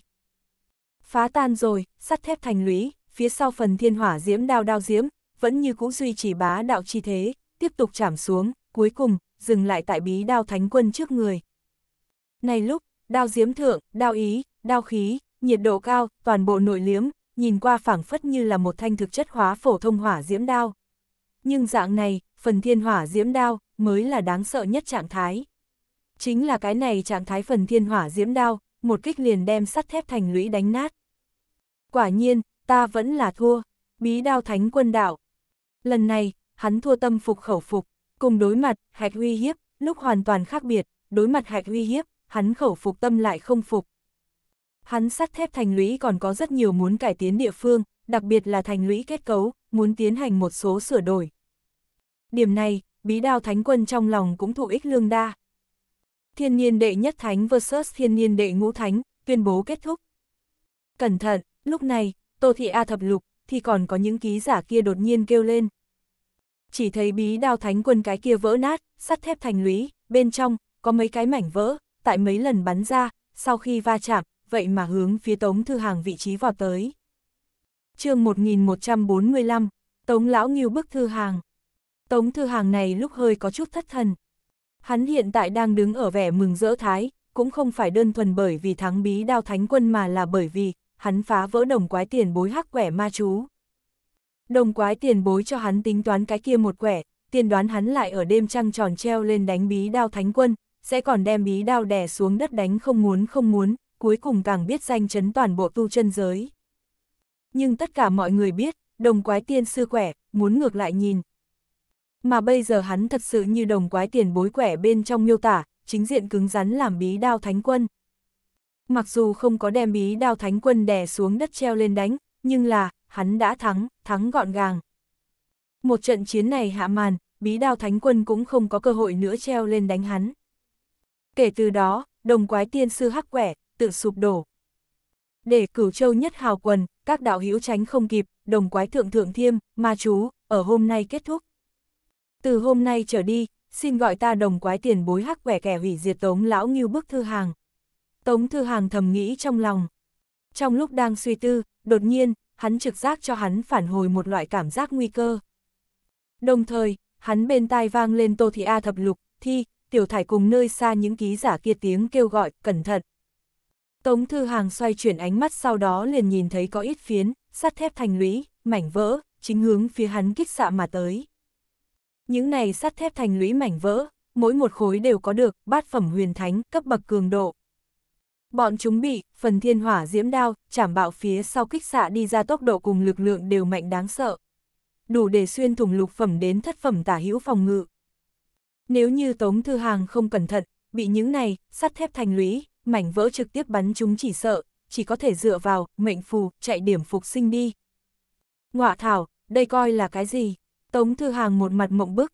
Phá tan rồi, sắt thép thành lũy, phía sau phần thiên hỏa diễm đao đao diễm, vẫn như cũ duy trì bá đạo chi thế, tiếp tục chảm xuống, cuối cùng, dừng lại tại bí đao thánh quân trước người. Này lúc, đao diễm thượng, đao ý, đao khí, nhiệt độ cao, toàn bộ nội liếm, nhìn qua phảng phất như là một thanh thực chất hóa phổ thông hỏa diễm đao. Nhưng dạng này, phần thiên hỏa diễm đao, mới là đáng sợ nhất trạng thái. Chính là cái này trạng thái phần thiên hỏa diễm đao, một kích liền đem sắt thép thành lũy đánh nát. Quả nhiên, ta vẫn là thua, bí đao thánh quân đạo. Lần này, hắn thua tâm phục khẩu phục, cùng đối mặt, hạch uy hiếp, lúc hoàn toàn khác biệt, đối mặt hạch uy hiếp, hắn khẩu phục tâm lại không phục, hắn sắt thép thành lũy còn có rất nhiều muốn cải tiến địa phương, đặc biệt là thành lũy kết cấu, muốn tiến hành một số sửa đổi. Điểm này, bí đao thánh quân trong lòng cũng thụ ích lương đa. Thiên nhiên đệ nhất thánh versus thiên nhiên đệ ngũ thánh, tuyên bố kết thúc. Cẩn thận, lúc này, Tô Thị A thập lục, thì còn có những ký giả kia đột nhiên kêu lên. Chỉ thấy bí đao thánh quân cái kia vỡ nát, sắt thép thành lũy, bên trong, có mấy cái mảnh vỡ, tại mấy lần bắn ra, sau khi va chạm, vậy mà hướng phía Tống Thư Hàng vị trí vào tới. chương 1145, Tống Lão Nghiêu bức Thư Hàng. Tống Thư Hàng này lúc hơi có chút thất thần. Hắn hiện tại đang đứng ở vẻ mừng rỡ thái, cũng không phải đơn thuần bởi vì thắng bí đao thánh quân mà là bởi vì hắn phá vỡ đồng quái tiền bối hắc quẻ ma chú. Đồng quái tiền bối cho hắn tính toán cái kia một quẻ, tiền đoán hắn lại ở đêm trăng tròn treo lên đánh bí đao thánh quân, sẽ còn đem bí đao đè xuống đất đánh không muốn không muốn, cuối cùng càng biết danh chấn toàn bộ tu chân giới. Nhưng tất cả mọi người biết, đồng quái tiên sư khỏe muốn ngược lại nhìn. Mà bây giờ hắn thật sự như đồng quái tiền bối quẻ bên trong miêu tả, chính diện cứng rắn làm bí đao thánh quân. Mặc dù không có đem bí đao thánh quân đè xuống đất treo lên đánh, nhưng là, hắn đã thắng, thắng gọn gàng. Một trận chiến này hạ màn, bí đao thánh quân cũng không có cơ hội nữa treo lên đánh hắn. Kể từ đó, đồng quái tiên sư hắc quẻ, tự sụp đổ. Để cửu châu nhất hào quần, các đạo hữu tránh không kịp, đồng quái thượng thượng thiêm, ma chú, ở hôm nay kết thúc. Từ hôm nay trở đi, xin gọi ta đồng quái tiền bối hắc quẻ kẻ hủy diệt tống lão nghiêu bức thư hàng. Tống thư hàng thầm nghĩ trong lòng. Trong lúc đang suy tư, đột nhiên, hắn trực giác cho hắn phản hồi một loại cảm giác nguy cơ. Đồng thời, hắn bên tai vang lên Tô Thị A thập lục, thi, tiểu thải cùng nơi xa những ký giả kia tiếng kêu gọi, cẩn thận, Tống Thư Hàng xoay chuyển ánh mắt sau đó liền nhìn thấy có ít phiến, sắt thép thành lũy, mảnh vỡ, chính hướng phía hắn kích xạ mà tới. Những này sắt thép thành lũy mảnh vỡ, mỗi một khối đều có được bát phẩm huyền thánh cấp bậc cường độ. Bọn chúng bị, phần thiên hỏa diễm đao, chảm bạo phía sau kích xạ đi ra tốc độ cùng lực lượng đều mạnh đáng sợ. Đủ để xuyên thủng lục phẩm đến thất phẩm tả hữu phòng ngự. Nếu như Tống Thư Hàng không cẩn thận, bị những này, sắt thép thành lũy, mảnh vỡ trực tiếp bắn chúng chỉ sợ, chỉ có thể dựa vào, mệnh phù, chạy điểm phục sinh đi. Ngọa thảo, đây coi là cái gì? Tống Thư Hàng một mặt mộng bức.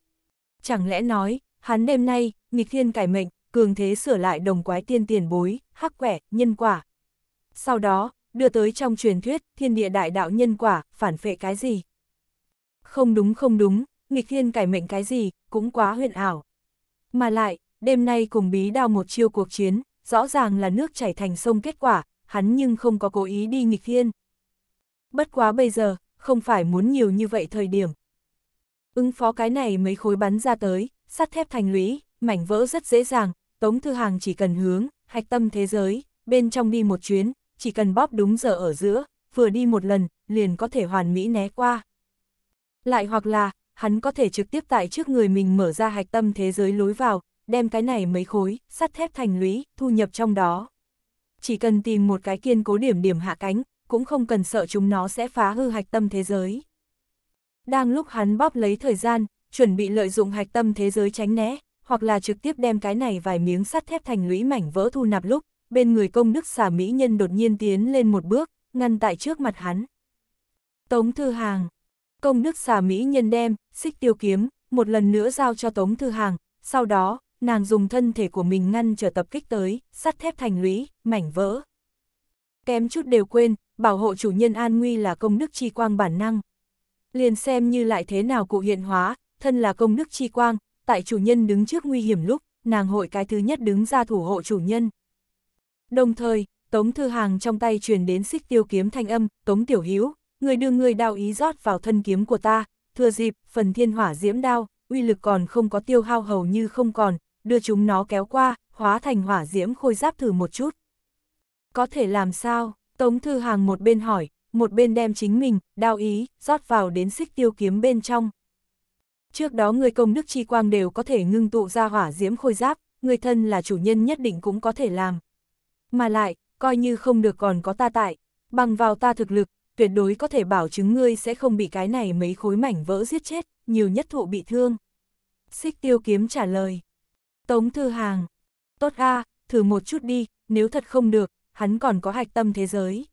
Chẳng lẽ nói, hắn đêm nay, nghịch thiên cải mệnh, cường thế sửa lại đồng quái tiên tiền bối, hắc quẻ, nhân quả. Sau đó, đưa tới trong truyền thuyết, thiên địa đại đạo nhân quả, phản phệ cái gì? Không đúng không đúng, nghịch thiên cải mệnh cái gì, cũng quá huyền ảo. Mà lại, đêm nay cùng bí đao một chiêu cuộc chiến, rõ ràng là nước chảy thành sông kết quả, hắn nhưng không có cố ý đi nghịch thiên. Bất quá bây giờ, không phải muốn nhiều như vậy thời điểm. Ứng phó cái này mấy khối bắn ra tới, sắt thép thành lũy, mảnh vỡ rất dễ dàng, Tống Thư Hàng chỉ cần hướng, hạch tâm thế giới, bên trong đi một chuyến, chỉ cần bóp đúng giờ ở giữa, vừa đi một lần, liền có thể hoàn mỹ né qua. Lại hoặc là, hắn có thể trực tiếp tại trước người mình mở ra hạch tâm thế giới lối vào, đem cái này mấy khối, sắt thép thành lũy, thu nhập trong đó. Chỉ cần tìm một cái kiên cố điểm điểm hạ cánh, cũng không cần sợ chúng nó sẽ phá hư hạch tâm thế giới. Đang lúc hắn bóp lấy thời gian, chuẩn bị lợi dụng hạch tâm thế giới tránh né, hoặc là trực tiếp đem cái này vài miếng sắt thép thành lũy mảnh vỡ thu nạp lúc, bên người công đức xà mỹ nhân đột nhiên tiến lên một bước, ngăn tại trước mặt hắn. Tống Thư Hàng Công đức xà mỹ nhân đem, xích tiêu kiếm, một lần nữa giao cho Tống Thư Hàng, sau đó, nàng dùng thân thể của mình ngăn trở tập kích tới, sắt thép thành lũy, mảnh vỡ. Kém chút đều quên, bảo hộ chủ nhân an nguy là công đức chi quang bản năng. Liền xem như lại thế nào cụ hiện hóa, thân là công đức chi quang, tại chủ nhân đứng trước nguy hiểm lúc, nàng hội cái thứ nhất đứng ra thủ hộ chủ nhân. Đồng thời, Tống Thư Hàng trong tay truyền đến xích tiêu kiếm thanh âm, Tống Tiểu Hiếu, người đưa người đào ý rót vào thân kiếm của ta, thừa dịp, phần thiên hỏa diễm đao, uy lực còn không có tiêu hao hầu như không còn, đưa chúng nó kéo qua, hóa thành hỏa diễm khôi giáp thử một chút. Có thể làm sao? Tống Thư Hàng một bên hỏi, một bên đem chính mình, đao ý, rót vào đến xích tiêu kiếm bên trong. Trước đó người công đức chi quang đều có thể ngưng tụ ra hỏa diễm khôi giáp, người thân là chủ nhân nhất định cũng có thể làm. Mà lại, coi như không được còn có ta tại, bằng vào ta thực lực, tuyệt đối có thể bảo chứng ngươi sẽ không bị cái này mấy khối mảnh vỡ giết chết, nhiều nhất thụ bị thương. Xích tiêu kiếm trả lời, Tống Thư Hàng, tốt a, thử một chút đi, nếu thật không được, hắn còn có hạch tâm thế giới.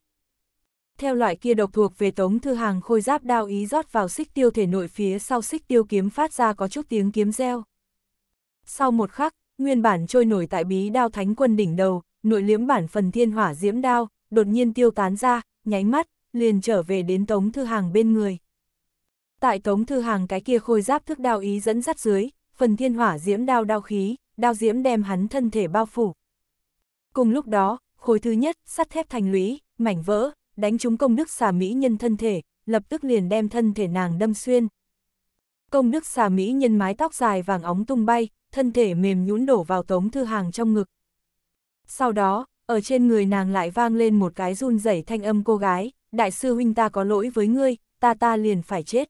Theo loại kia độc thuộc về Tống Thư Hàng khôi giáp đao ý rót vào xích tiêu thể nội phía sau xích tiêu kiếm phát ra có chút tiếng kiếm reo. Sau một khắc, nguyên bản trôi nổi tại bí đao thánh quân đỉnh đầu, nội liễm bản phần thiên hỏa diễm đao, đột nhiên tiêu tán ra, nháy mắt, liền trở về đến Tống Thư Hàng bên người. Tại Tống Thư Hàng cái kia khôi giáp thức đao ý dẫn dắt dưới, phần thiên hỏa diễm đao đao khí, đao diễm đem hắn thân thể bao phủ. Cùng lúc đó, khối thứ nhất, sắt thép thành lũy, mảnh vỡ, đánh trúng công đức xà mỹ nhân thân thể, lập tức liền đem thân thể nàng đâm xuyên. Công đức xà mỹ nhân mái tóc dài vàng óng tung bay, thân thể mềm nhũn đổ vào tống thư hàng trong ngực. Sau đó, ở trên người nàng lại vang lên một cái run rẩy thanh âm cô gái, đại sư huynh ta có lỗi với ngươi, ta ta liền phải chết.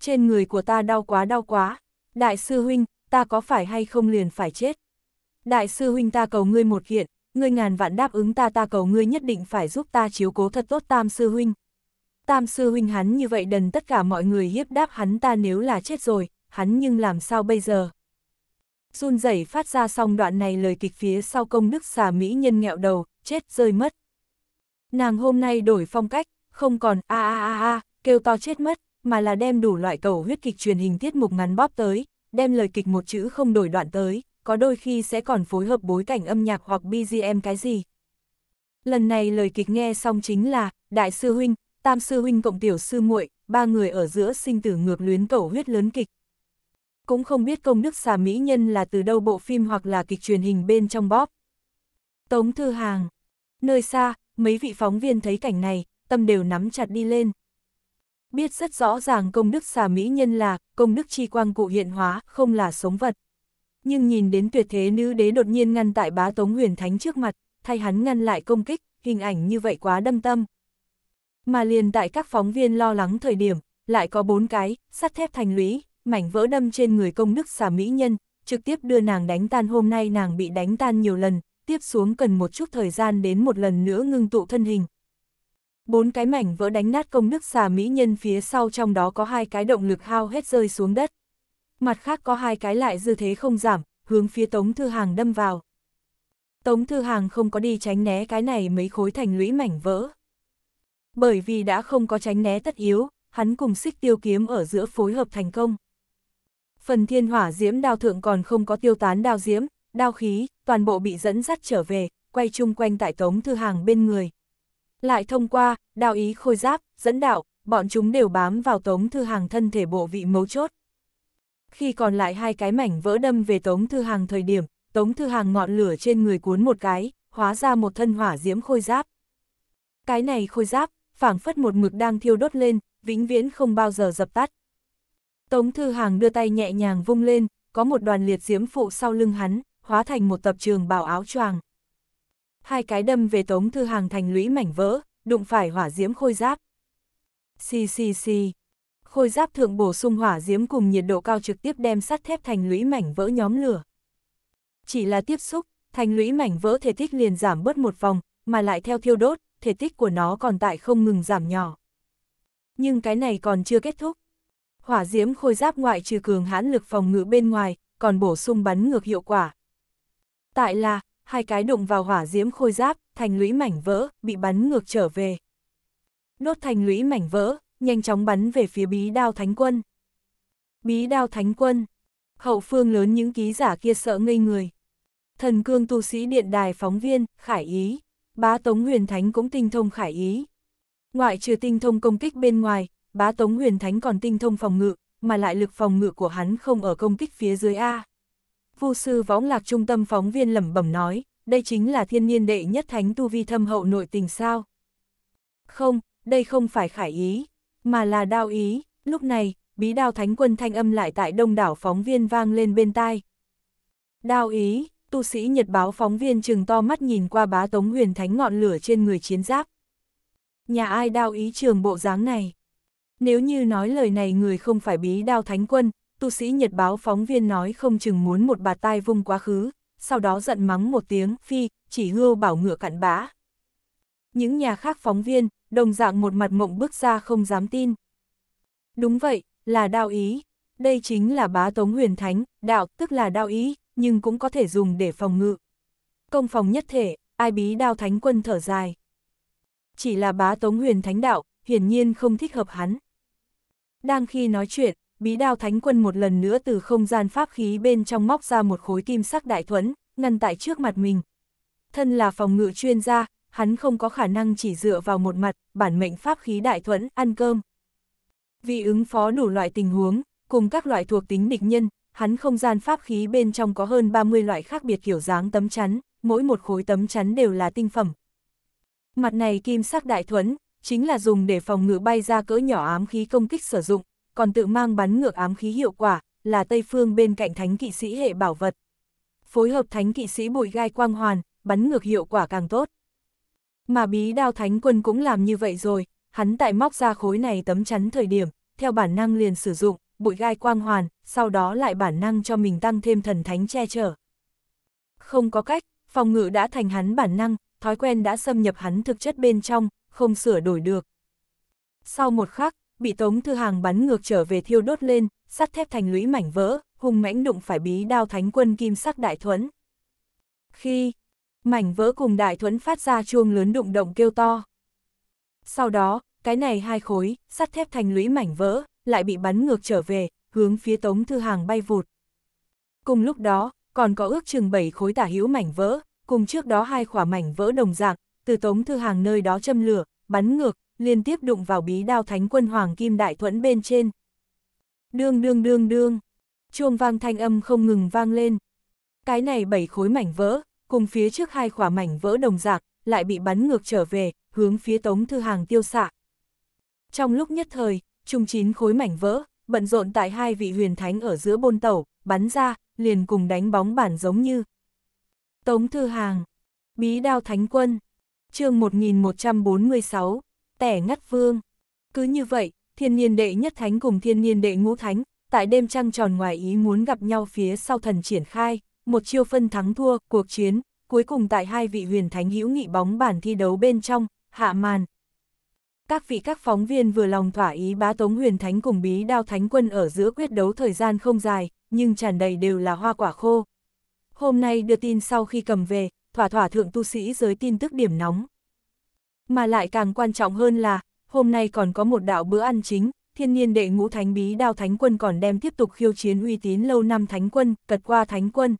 Trên người của ta đau quá đau quá, đại sư huynh, ta có phải hay không liền phải chết. Đại sư huynh ta cầu ngươi một kiện, ngươi ngàn vạn đáp ứng ta ta cầu ngươi nhất định phải giúp ta chiếu cố thật tốt tam sư huynh. Tam sư huynh hắn như vậy đần tất cả mọi người hiếp đáp hắn ta nếu là chết rồi, hắn nhưng làm sao bây giờ. Run rẩy phát ra xong đoạn này lời kịch phía sau công đức xà mỹ nhân nghẹo đầu, chết rơi mất. Nàng hôm nay đổi phong cách, không còn a a a a, kêu to chết mất, mà là đem đủ loại cầu huyết kịch truyền hình tiết mục ngắn bóp tới, đem lời kịch một chữ không đổi đoạn tới, có đôi khi sẽ còn phối hợp bối cảnh âm nhạc hoặc BGM cái gì. Lần này lời kịch nghe xong chính là, đại sư huynh, tam sư huynh cộng tiểu sư muội, ba người ở giữa sinh tử ngược luyến cầu huyết lớn kịch. Cũng không biết công đức xà mỹ nhân là từ đâu bộ phim hoặc là kịch truyền hình bên trong bóp. Tống Thư Hàng Nơi xa, mấy vị phóng viên thấy cảnh này, tâm đều nắm chặt đi lên biết rất rõ ràng công đức xà mỹ nhân là công đức chi quang cụ hiện hóa, không là sống vật. Nhưng nhìn đến tuyệt thế nữ đế đột nhiên ngăn tại bá tống huyền thánh trước mặt, thay hắn ngăn lại công kích, hình ảnh như vậy quá đâm tâm. Mà liền tại các phóng viên lo lắng thời điểm, lại có bốn cái, sắt thép thành lũy, mảnh vỡ đâm trên người công đức xà mỹ nhân, trực tiếp đưa nàng đánh tan hôm nay nàng bị đánh tan nhiều lần, tiếp xuống cần một chút thời gian đến một lần nữa ngưng tụ thân hình, Bốn cái mảnh vỡ đánh nát công đức xà mỹ nhân phía sau trong đó có hai cái động lực hao hết rơi xuống đất. Mặt khác có hai cái lại dư thế không giảm, hướng phía Tống Thư Hàng đâm vào. Tống Thư Hàng không có đi tránh né cái này mấy khối thành lũy mảnh vỡ. Bởi vì đã không có tránh né tất yếu, hắn cùng xích tiêu kiếm ở giữa phối hợp thành công. Phần thiên hỏa diễm đao thượng còn không có tiêu tán đao diễm, đao khí, toàn bộ bị dẫn dắt trở về, quay chung quanh tại Tống Thư Hàng bên người. Lại thông qua, đào ý khôi giáp, dẫn đạo, bọn chúng đều bám vào Tống Thư Hàng thân thể bộ vị mấu chốt. Khi còn lại hai cái mảnh vỡ đâm về Tống Thư Hàng thời điểm, Tống Thư Hàng ngọn lửa trên người cuốn một cái, hóa ra một thân hỏa diễm khôi giáp. Cái này khôi giáp, phảng phất một mực đang thiêu đốt lên, vĩnh viễn không bao giờ dập tắt. Tống Thư Hàng đưa tay nhẹ nhàng vung lên, có một đoàn liệt diễm phụ sau lưng hắn, hóa thành một tập trường bảo áo choàng hai cái đâm về Tống Thư Hàng thành lũy mảnh vỡ, đụng phải hỏa diễm khôi giáp. Xì xì xì. Khôi giáp thượng bổ sung hỏa diễm cùng nhiệt độ cao trực tiếp đem sắt thép thành lũy mảnh vỡ nhóm lửa. Chỉ là tiếp xúc, thành lũy mảnh vỡ thể tích liền giảm bớt một vòng, mà lại theo thiêu đốt, thể tích của nó còn tại không ngừng giảm nhỏ. Nhưng cái này còn chưa kết thúc. Hỏa diễm khôi giáp ngoại trừ cường hãn lực phòng ngự bên ngoài, còn bổ sung bắn ngược hiệu quả. Tại là, hai cái đụng vào hỏa diễm khôi giáp, thành lũy mảnh vỡ, bị bắn ngược trở về. Đốt thành lũy mảnh vỡ, nhanh chóng bắn về phía bí đao thánh quân. Bí đao thánh quân, hậu phương lớn những ký giả kia sợ ngây người. Thần cương tu sĩ điện đài phóng viên, khải ý, bá tống huyền thánh cũng tinh thông khải ý. Ngoại trừ tinh thông công kích bên ngoài, bá tống huyền thánh còn tinh thông phòng ngự, mà lại lực phòng ngự của hắn không ở công kích phía dưới A. Vu sư võng lạc trung tâm phóng viên lẩm bẩm nói, đây chính là thiên niên đệ nhất thánh tu vi thâm hậu nội tình sao. Không, đây không phải khải ý, mà là đao ý, lúc này, bí đao thánh quân thanh âm lại tại đông đảo phóng viên vang lên bên tai. Đao ý, tu sĩ nhật báo phóng viên trừng to mắt nhìn qua bá tống huyền thánh ngọn lửa trên người chiến giáp. Nhà ai đao ý trường bộ dáng này? Nếu như nói lời này người không phải bí đao thánh quân, tu sĩ Nhật báo phóng viên nói không chừng muốn một bà tai vung quá khứ, sau đó giận mắng một tiếng, phi, chỉ hưu bảo ngựa cặn bã. Những nhà khác phóng viên, đồng dạng một mặt mộng bước ra không dám tin. Đúng vậy, là đạo ý. Đây chính là bá tống huyền thánh, đạo tức là đạo ý, nhưng cũng có thể dùng để phòng ngự. Công phòng nhất thể, ai bí đao thánh quân thở dài. Chỉ là bá tống huyền thánh đạo, hiển nhiên không thích hợp hắn. Đang khi nói chuyện, bí đao thánh quân một lần nữa từ không gian pháp khí bên trong móc ra một khối kim sắc đại thuẫn, ngăn tại trước mặt mình. Thân là phòng ngự chuyên gia, hắn không có khả năng chỉ dựa vào một mặt, bản mệnh pháp khí đại thuẫn, ăn cơm. Vì ứng phó đủ loại tình huống, cùng các loại thuộc tính địch nhân, hắn không gian pháp khí bên trong có hơn 30 loại khác biệt kiểu dáng tấm chắn, mỗi một khối tấm chắn đều là tinh phẩm. Mặt này kim sắc đại thuẫn, chính là dùng để phòng ngự bay ra cỡ nhỏ ám khí công kích sử dụng, còn tự mang bắn ngược ám khí hiệu quả, là Tây Phương bên cạnh thánh kỵ sĩ hệ bảo vật. Phối hợp thánh kỵ sĩ bụi gai quang hoàn, bắn ngược hiệu quả càng tốt. Mà bí đao thánh quân cũng làm như vậy rồi, hắn tại móc ra khối này tấm chắn thời điểm, theo bản năng liền sử dụng, bụi gai quang hoàn, sau đó lại bản năng cho mình tăng thêm thần thánh che chở. Không có cách, phòng ngự đã thành hắn bản năng, thói quen đã xâm nhập hắn thực chất bên trong, không sửa đổi được. Sau một khắc, bị Tống Thư Hàng bắn ngược trở về thiêu đốt lên, sắt thép thành lũy mảnh vỡ, hung mãnh đụng phải bí đao thánh quân kim sắc đại thuẫn. Khi mảnh vỡ cùng đại thuẫn phát ra chuông lớn đụng động kêu to. Sau đó, cái này hai khối, sắt thép thành lũy mảnh vỡ, lại bị bắn ngược trở về, hướng phía Tống Thư Hàng bay vụt. Cùng lúc đó, còn có ước chừng bảy khối tả hữu mảnh vỡ, cùng trước đó hai khỏa mảnh vỡ đồng dạng, từ Tống Thư Hàng nơi đó châm lửa, bắn ngược, liên tiếp đụng vào bí đao thánh quân Hoàng Kim Đại Thuẫn bên trên. Đương đương đương đương, chuông vang thanh âm không ngừng vang lên. Cái này bảy khối mảnh vỡ, cùng phía trước hai khỏa mảnh vỡ đồng giạc, lại bị bắn ngược trở về, hướng phía tống thư hàng tiêu xạ. Trong lúc nhất thời, chung chín khối mảnh vỡ, bận rộn tại hai vị huyền thánh ở giữa bôn tẩu, bắn ra, liền cùng đánh bóng bản giống như. Tống Thư Hàng, Bí Đao Thánh Quân, chương 1146 tẻ ngắt vương. Cứ như vậy, thiên niên đệ nhất thánh cùng thiên niên đệ ngũ thánh, tại đêm trăng tròn ngoài ý muốn gặp nhau phía sau thần triển khai, một chiêu phân thắng thua, cuộc chiến, cuối cùng tại hai vị huyền thánh hữu nghị bóng bản thi đấu bên trong, hạ màn. Các vị các phóng viên vừa lòng thỏa ý bá tống huyền thánh cùng bí đao thánh quân ở giữa quyết đấu thời gian không dài, nhưng tràn đầy đều là hoa quả khô. Hôm nay đưa tin sau khi cầm về, thỏa thỏa thượng tu sĩ giới tin tức điểm nóng. Mà lại càng quan trọng hơn là, hôm nay còn có một đạo bữa ăn chính, thiên nhiên đệ ngũ thánh bí đao thánh quân còn đem tiếp tục khiêu chiến uy tín lâu năm thánh quân, cật qua thánh quân.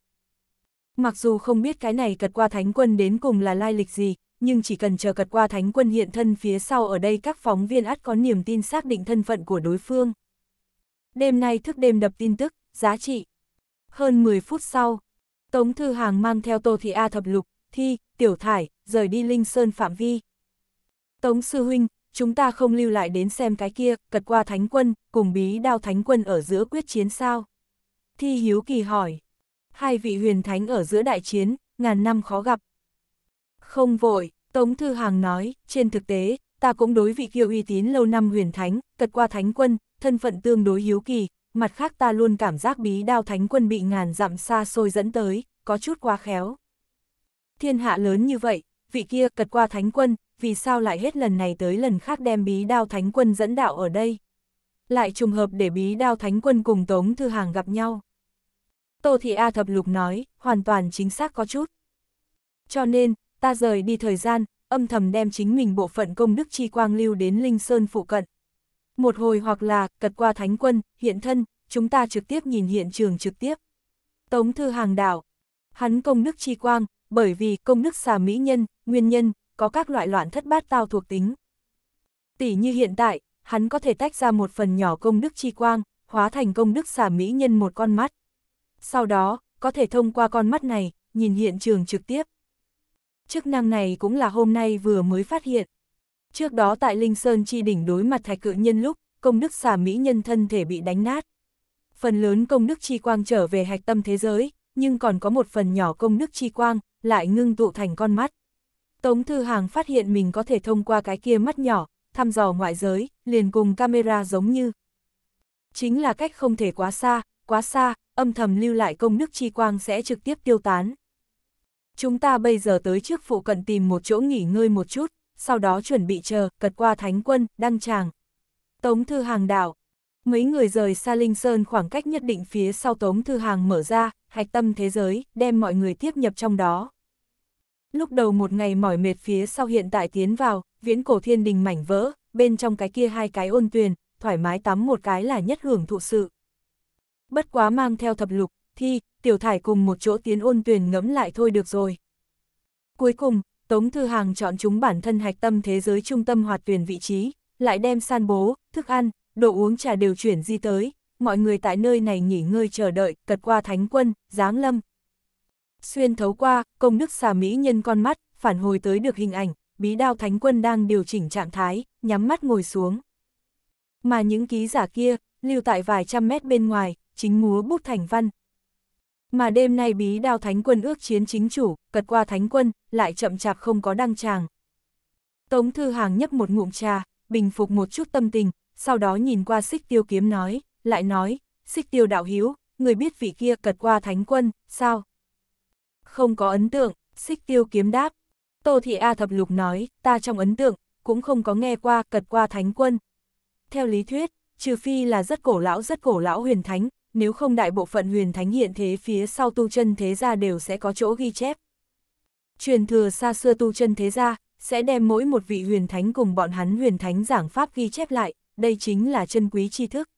Mặc dù không biết cái này cật qua thánh quân đến cùng là lai lịch gì, nhưng chỉ cần chờ cật qua thánh quân hiện thân phía sau ở đây các phóng viên ắt có niềm tin xác định thân phận của đối phương. Đêm nay thức đêm đập tin tức, giá trị. Hơn 10 phút sau, Tống Thư Hàng mang theo Tô Thị A thập lục, thi, tiểu thải, rời đi Linh Sơn phạm vi. Tống Sư Huynh, chúng ta không lưu lại đến xem cái kia, cật qua Thánh Quân, cùng bí đao Thánh Quân ở giữa quyết chiến sao? Thi Hiếu Kỳ hỏi. Hai vị huyền thánh ở giữa đại chiến, ngàn năm khó gặp. Không vội, Tống Thư Hàng nói, trên thực tế, ta cũng đối vị kiêu uy tín lâu năm huyền thánh, cật qua Thánh Quân, thân phận tương đối hiếu kỳ, mặt khác ta luôn cảm giác bí đao Thánh Quân bị ngàn dặm xa xôi dẫn tới, có chút quá khéo. Thiên hạ lớn như vậy, vị kia cật qua Thánh Quân, vì sao lại hết lần này tới lần khác đem bí đao thánh quân dẫn đạo ở đây. Lại trùng hợp để bí đao thánh quân cùng Tống Thư Hàng gặp nhau. Tô Thị A Thập Lục nói, hoàn toàn chính xác có chút. Cho nên, ta rời đi thời gian, âm thầm đem chính mình bộ phận công đức chi quang lưu đến Linh Sơn phụ cận. Một hồi hoặc là, cật qua thánh quân, hiện thân, chúng ta trực tiếp nhìn hiện trường trực tiếp. Tống Thư Hàng đảo, hắn công đức chi quang, bởi vì công đức xà mỹ nhân, nguyên nhân, có các loại loạn thất bát tao thuộc tính. Tỷ như hiện tại, hắn có thể tách ra một phần nhỏ công đức chi quang, hóa thành công đức xà mỹ nhân một con mắt. Sau đó, có thể thông qua con mắt này, nhìn hiện trường trực tiếp. Chức năng này cũng là hôm nay vừa mới phát hiện. Trước đó tại Linh Sơn chi đỉnh đối mặt thạch cự nhân lúc, công đức xà mỹ nhân thân thể bị đánh nát. Phần lớn công đức chi quang trở về hạch tâm thế giới, nhưng còn có một phần nhỏ công đức chi quang, lại ngưng tụ thành con mắt. Tống Thư Hàng phát hiện mình có thể thông qua cái kia mắt nhỏ, thăm dò ngoại giới, liền cùng camera giống như. Chính là cách không thể quá xa, quá xa, âm thầm lưu lại công đức chi quang sẽ trực tiếp tiêu tán. Chúng ta bây giờ tới trước phụ cận tìm một chỗ nghỉ ngơi một chút, sau đó chuẩn bị chờ, cật qua thánh quân, đăng tràng. Tống Thư Hàng đảo. Mấy người rời xa Linh Sơn khoảng cách nhất định phía sau Tống Thư Hàng mở ra, hạch tâm thế giới, đem mọi người tiếp nhập trong đó. Lúc đầu một ngày mỏi mệt phía sau hiện tại tiến vào, viễn cổ thiên đình mảnh vỡ, bên trong cái kia hai cái ôn tuyền, thoải mái tắm một cái là nhất hưởng thụ sự. Bất quá mang theo thập lục, thi, tiểu thải cùng một chỗ tiến ôn tuyền ngẫm lại thôi được rồi. Cuối cùng, Tống Thư Hàng chọn chúng bản thân hạch tâm thế giới trung tâm hoạt tuyển vị trí, lại đem san bố, thức ăn, đồ uống trà đều chuyển di tới, mọi người tại nơi này nghỉ ngơi chờ đợi, cật qua thánh quân, giáng lâm, Xuyên thấu qua, công đức xà mỹ nhân con mắt, phản hồi tới được hình ảnh, bí đao thánh quân đang điều chỉnh trạng thái, nhắm mắt ngồi xuống. Mà những ký giả kia, lưu tại vài trăm mét bên ngoài, chính múa bút thành văn. Mà đêm nay bí đao thánh quân ước chiến chính chủ, cật qua thánh quân, lại chậm chạp không có đăng tràng. Tống Thư Hàng nhấp một ngụm trà, bình phục một chút tâm tình, sau đó nhìn qua xích tiêu kiếm nói, lại nói, xích tiêu đạo hiếu, người biết vị kia cật qua thánh quân, sao? không có ấn tượng, xích tiêu kiếm đáp. Tô Thị A Thập Lục nói, ta trong ấn tượng, cũng không có nghe qua, cật qua thánh quân. Theo lý thuyết, trừ phi là rất cổ lão rất cổ lão huyền thánh, nếu không đại bộ phận huyền thánh hiện thế phía sau tu chân thế gia đều sẽ có chỗ ghi chép. Truyền thừa xa xưa tu chân thế gia, sẽ đem mỗi một vị huyền thánh cùng bọn hắn huyền thánh giảng pháp ghi chép lại, đây chính là chân quý tri thức.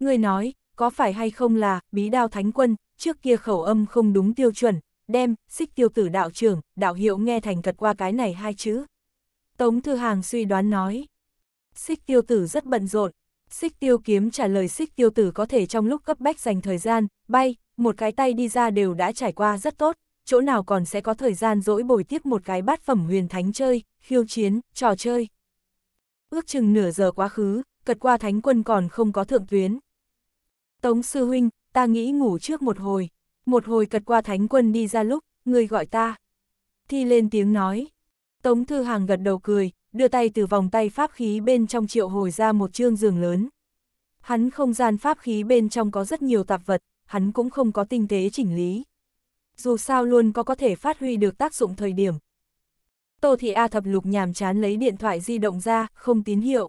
Người nói, có phải hay không là, bí đao thánh quân, trước kia khẩu âm không đúng tiêu chuẩn, đem, xích tiêu tử đạo trưởng, đạo hiệu nghe thành thật qua cái này hai chữ. Tống Thư Hàng suy đoán nói. Xích tiêu tử rất bận rộn. Xích tiêu kiếm trả lời xích tiêu tử có thể trong lúc cấp bách dành thời gian, bay, một cái tay đi ra đều đã trải qua rất tốt, chỗ nào còn sẽ có thời gian dỗi bồi tiếp một cái bát phẩm huyền thánh chơi, khiêu chiến, trò chơi. Ước chừng nửa giờ quá khứ, cật qua thánh quân còn không có thượng tuyến. Tống sư huynh, ta nghĩ ngủ trước một hồi một hồi cật qua thánh quân đi ra lúc, người gọi ta. Thi lên tiếng nói. Tống Thư Hàng gật đầu cười, đưa tay từ vòng tay pháp khí bên trong triệu hồi ra một chương giường lớn. Hắn không gian pháp khí bên trong có rất nhiều tạp vật, hắn cũng không có tinh tế chỉnh lý. Dù sao luôn có có thể phát huy được tác dụng thời điểm. Tô Thị A thập lục nhàm chán lấy điện thoại di động ra, không tín hiệu.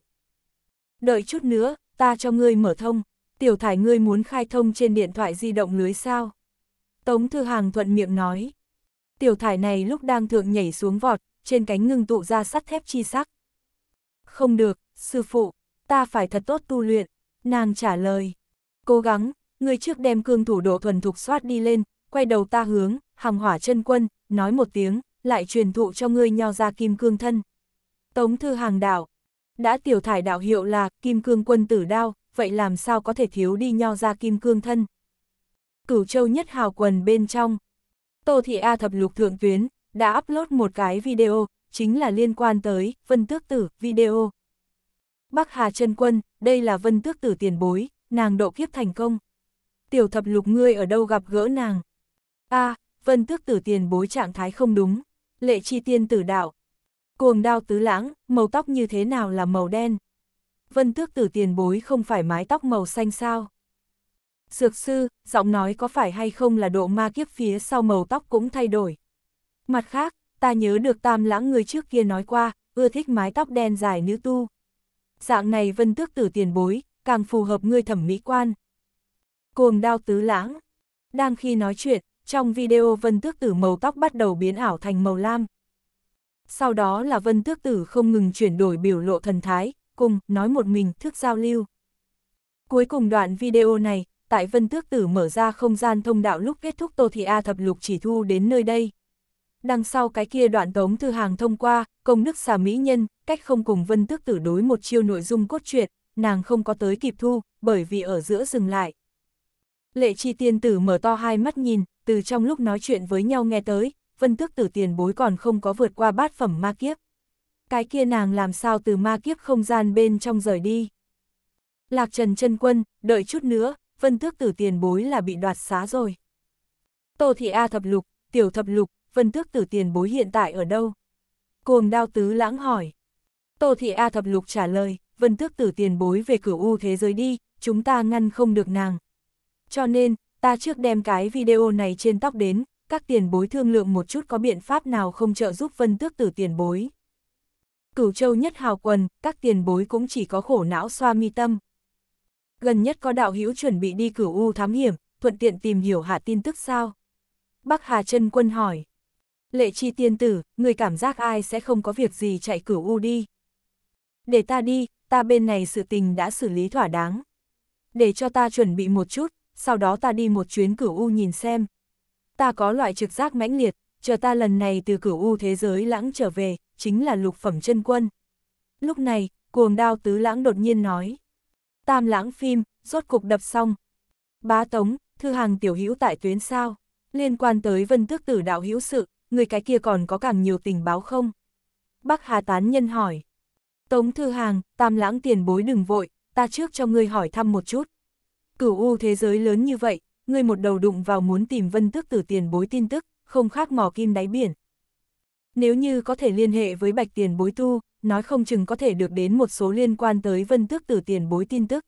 Đợi chút nữa, ta cho ngươi mở thông. Tiểu thải ngươi muốn khai thông trên điện thoại di động lưới sao? Tống Thư Hàng thuận miệng nói. Tiểu thải này lúc đang thượng nhảy xuống vọt, trên cánh ngưng tụ ra sắt thép chi sắc. Không được, sư phụ, ta phải thật tốt tu luyện, nàng trả lời. Cố gắng, người trước đem cương thủ độ thuần thục soát đi lên, quay đầu ta hướng, hàng hỏa chân quân, nói một tiếng, lại truyền thụ cho ngươi nho ra kim cương thân. Tống Thư Hàng đạo, đã tiểu thải đạo hiệu là kim cương quân tử đao, vậy làm sao có thể thiếu đi nho ra kim cương thân cửu châu nhất hào quần bên trong. Tô Thị A thập lục thượng tuyến, đã upload một cái video, chính là liên quan tới Vân Tước Tử video. Bắc Hà Trân Quân, đây là Vân Tước Tử tiền bối, nàng độ kiếp thành công. Tiểu thập lục ngươi ở đâu gặp gỡ nàng? A, à, Vân Tước Tử tiền bối trạng thái không đúng, lệ chi tiên tử đạo. Cuồng đao tứ lãng, màu tóc như thế nào là màu đen? Vân Tước Tử tiền bối không phải mái tóc màu xanh sao? Dược sư, giọng nói có phải hay không là độ ma kiếp phía sau màu tóc cũng thay đổi. Mặt khác, ta nhớ được tam lãng người trước kia nói qua, ưa thích mái tóc đen dài nữ tu. Dạng này vân tước tử tiền bối, càng phù hợp ngươi thẩm mỹ quan. Cuồng đao tứ lãng. Đang khi nói chuyện, trong video vân tước tử màu tóc bắt đầu biến ảo thành màu lam. Sau đó là vân tước tử không ngừng chuyển đổi biểu lộ thần thái, cùng nói một mình thức giao lưu. Cuối cùng đoạn video này, tại Vân Tước Tử mở ra không gian thông đạo lúc kết thúc Tô Thị A thập lục chỉ thu đến nơi đây. Đằng sau cái kia đoạn tống thư hàng thông qua, công đức xà mỹ nhân, cách không cùng Vân Tước Tử đối một chiêu nội dung cốt truyện, nàng không có tới kịp thu, bởi vì ở giữa dừng lại. Lệ chi tiên tử mở to hai mắt nhìn, từ trong lúc nói chuyện với nhau nghe tới, Vân Tước Tử tiền bối còn không có vượt qua bát phẩm ma kiếp. Cái kia nàng làm sao từ ma kiếp không gian bên trong rời đi. Lạc Trần chân Quân, đợi chút nữa, vân tước tử tiền bối là bị đoạt xá rồi. Tô thị A thập lục, tiểu thập lục, vân tước tử tiền bối hiện tại ở đâu? Cuồng đao tứ lãng hỏi. Tô thị A thập lục trả lời, vân tước tử tiền bối về cửu u thế giới đi, chúng ta ngăn không được nàng. Cho nên, ta trước đem cái video này trên tóc đến, các tiền bối thương lượng một chút có biện pháp nào không trợ giúp vân tước tử tiền bối. Cửu châu nhất hào quần, các tiền bối cũng chỉ có khổ não xoa mi tâm gần nhất có đạo hữu chuẩn bị đi cửu U thám hiểm, thuận tiện tìm hiểu hạ tin tức sao? Bắc Hà chân Quân hỏi. Lệ chi tiên tử, người cảm giác ai sẽ không có việc gì chạy cửu U đi. Để ta đi, ta bên này sự tình đã xử lý thỏa đáng. Để cho ta chuẩn bị một chút, sau đó ta đi một chuyến cửu U nhìn xem. Ta có loại trực giác mãnh liệt, chờ ta lần này từ cửu U thế giới lãng trở về, chính là lục phẩm chân quân. Lúc này, cuồng đao tứ lãng đột nhiên nói tam lãng phim, rốt cục đập xong. Bá Tống, thư hàng tiểu hữu tại tuyến sao? Liên quan tới vân tước tử đạo hữu sự, người cái kia còn có càng nhiều tình báo không? Bắc Hà Tán Nhân hỏi. Tống thư hàng, tam lãng tiền bối đừng vội, ta trước cho ngươi hỏi thăm một chút. Cửu U thế giới lớn như vậy, ngươi một đầu đụng vào muốn tìm vân tước tử tiền bối tin tức, không khác mò kim đáy biển. Nếu như có thể liên hệ với bạch tiền bối tu, nói không chừng có thể được đến một số liên quan tới vân tước tử tiền bối tin tức.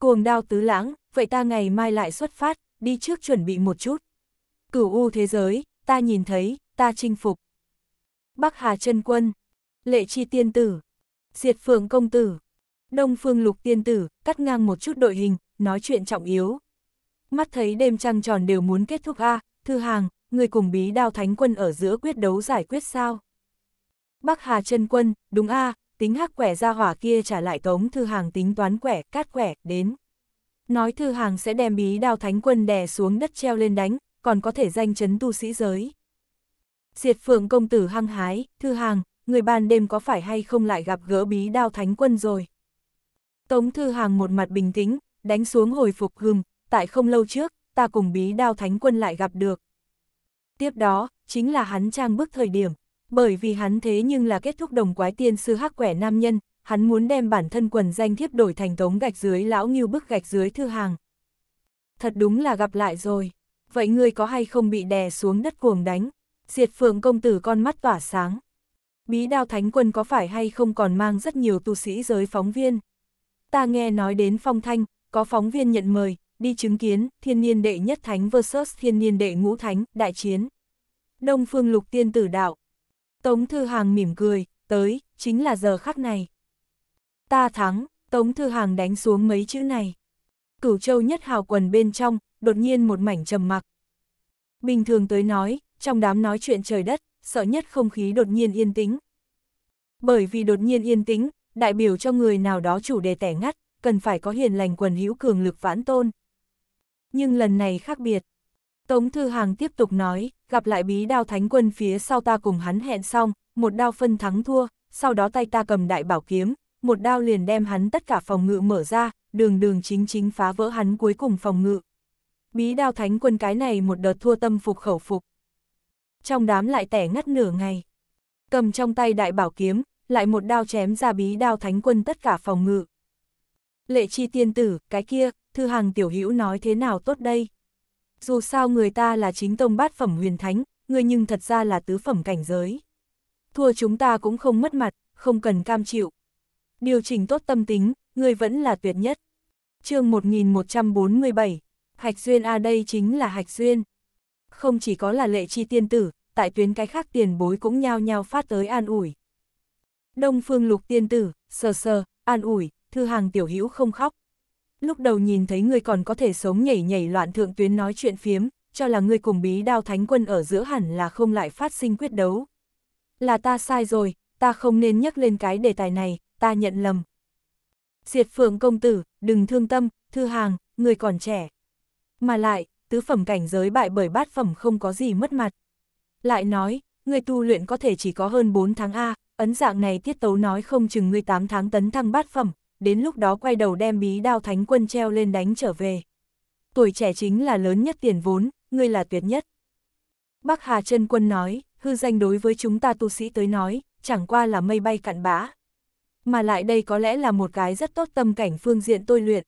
Cuồng đao tứ lãng, vậy ta ngày mai lại xuất phát, đi trước chuẩn bị một chút. Cửu u thế giới, ta nhìn thấy, ta chinh phục. Bắc Hà chân Quân, Lệ Chi Tiên Tử, Diệt Phượng Công Tử, Đông Phương Lục Tiên Tử, cắt ngang một chút đội hình, nói chuyện trọng yếu. Mắt thấy đêm trăng tròn đều muốn kết thúc a Thư Hàng, người cùng bí đao thánh quân ở giữa quyết đấu giải quyết sao? Bắc Hà chân quân, đúng a tính hắc quẻ ra hỏa kia trả lại tống thư hàng tính toán quẻ, cát quẻ, đến. Nói thư hàng sẽ đem bí đao thánh quân đè xuống đất treo lên đánh, còn có thể danh chấn tu sĩ giới. Diệt phượng công tử hăng hái, thư hàng, người ban đêm có phải hay không lại gặp gỡ bí đao thánh quân rồi. Tống thư hàng một mặt bình tĩnh, đánh xuống hồi phục hừm, tại không lâu trước, ta cùng bí đao thánh quân lại gặp được. Tiếp đó, chính là hắn trang bức thời điểm, bởi vì hắn thế nhưng là kết thúc đồng quái tiên sư hắc quẻ nam nhân, hắn muốn đem bản thân quần danh thiếp đổi thành tống gạch dưới lão nghiêu bức gạch dưới thư hàng. Thật đúng là gặp lại rồi, vậy ngươi có hay không bị đè xuống đất cuồng đánh? Diệt phượng công tử con mắt tỏa sáng. Bí đao thánh quân có phải hay không còn mang rất nhiều tu sĩ giới phóng viên? Ta nghe nói đến phong thanh, có phóng viên nhận mời, đi chứng kiến thiên niên đệ nhất thánh versus thiên niên đệ ngũ thánh, đại chiến. Đông phương lục tiên tử đạo, Tống Thư Hàng mỉm cười, tới, chính là giờ khắc này. Ta thắng, Tống Thư Hàng đánh xuống mấy chữ này. Cửu châu nhất hào quần bên trong, đột nhiên một mảnh trầm mặc. Bình thường tới nói, trong đám nói chuyện trời đất, sợ nhất không khí đột nhiên yên tĩnh. Bởi vì đột nhiên yên tĩnh, đại biểu cho người nào đó chủ đề tẻ ngắt, cần phải có hiền lành quần hữu cường lực vãn tôn. Nhưng lần này khác biệt, Tống Thư Hàng tiếp tục nói, gặp lại bí đao thánh quân phía sau ta cùng hắn hẹn xong, một đao phân thắng thua, sau đó tay ta cầm đại bảo kiếm, một đao liền đem hắn tất cả phòng ngự mở ra, đường đường chính chính phá vỡ hắn cuối cùng phòng ngự. Bí đao thánh quân cái này một đợt thua tâm phục khẩu phục. Trong đám lại tẻ ngắt nửa ngày. Cầm trong tay đại bảo kiếm, lại một đao chém ra bí đao thánh quân tất cả phòng ngự. Lệ chi tiên tử, cái kia, thư hàng tiểu hữu nói thế nào tốt đây? dù sao người ta là chính tông bát phẩm huyền thánh, người nhưng thật ra là tứ phẩm cảnh giới. Thua chúng ta cũng không mất mặt, không cần cam chịu. Điều chỉnh tốt tâm tính, người vẫn là tuyệt nhất. chương 1147, Hạch Duyên A à, đây chính là Hạch Duyên. Không chỉ có là lệ chi tiên tử, tại tuyến cái khác tiền bối cũng nhao nhao phát tới an ủi. Đông phương lục tiên tử, sờ sờ, an ủi, thư hàng tiểu hữu không khóc, lúc đầu nhìn thấy ngươi còn có thể sống nhảy nhảy loạn thượng tuyến nói chuyện phiếm, cho là ngươi cùng bí đao thánh quân ở giữa hẳn là không lại phát sinh quyết đấu. Là ta sai rồi, ta không nên nhắc lên cái đề tài này, ta nhận lầm. Diệt phượng công tử, đừng thương tâm, thư hàng, người còn trẻ. Mà lại, tứ phẩm cảnh giới bại bởi bát phẩm không có gì mất mặt. Lại nói, người tu luyện có thể chỉ có hơn 4 tháng A, ấn dạng này tiết tấu nói không chừng ngươi 8 tháng tấn thăng bát phẩm, đến lúc đó quay đầu đem bí đao thánh quân treo lên đánh trở về. Tuổi trẻ chính là lớn nhất tiền vốn, ngươi là tuyệt nhất. Bắc Hà chân Quân nói, hư danh đối với chúng ta tu sĩ tới nói, chẳng qua là mây bay cạn bã. Mà lại đây có lẽ là một cái rất tốt tâm cảnh phương diện tôi luyện.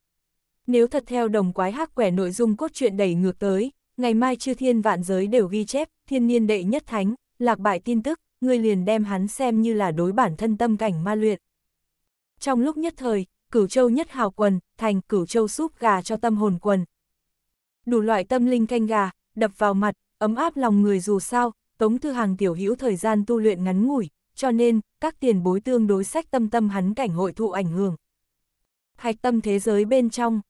Nếu thật theo đồng quái hắc quẻ nội dung cốt truyện đẩy ngược tới, ngày mai chư thiên vạn giới đều ghi chép, thiên niên đệ nhất thánh, lạc bại tin tức, người liền đem hắn xem như là đối bản thân tâm cảnh ma luyện trong lúc nhất thời, cửu châu nhất hào quần, thành cửu châu súp gà cho tâm hồn quần. Đủ loại tâm linh canh gà, đập vào mặt, ấm áp lòng người dù sao, Tống Thư Hàng tiểu hữu thời gian tu luyện ngắn ngủi, cho nên, các tiền bối tương đối sách tâm tâm hắn cảnh hội thụ ảnh hưởng. Hạch tâm thế giới bên trong.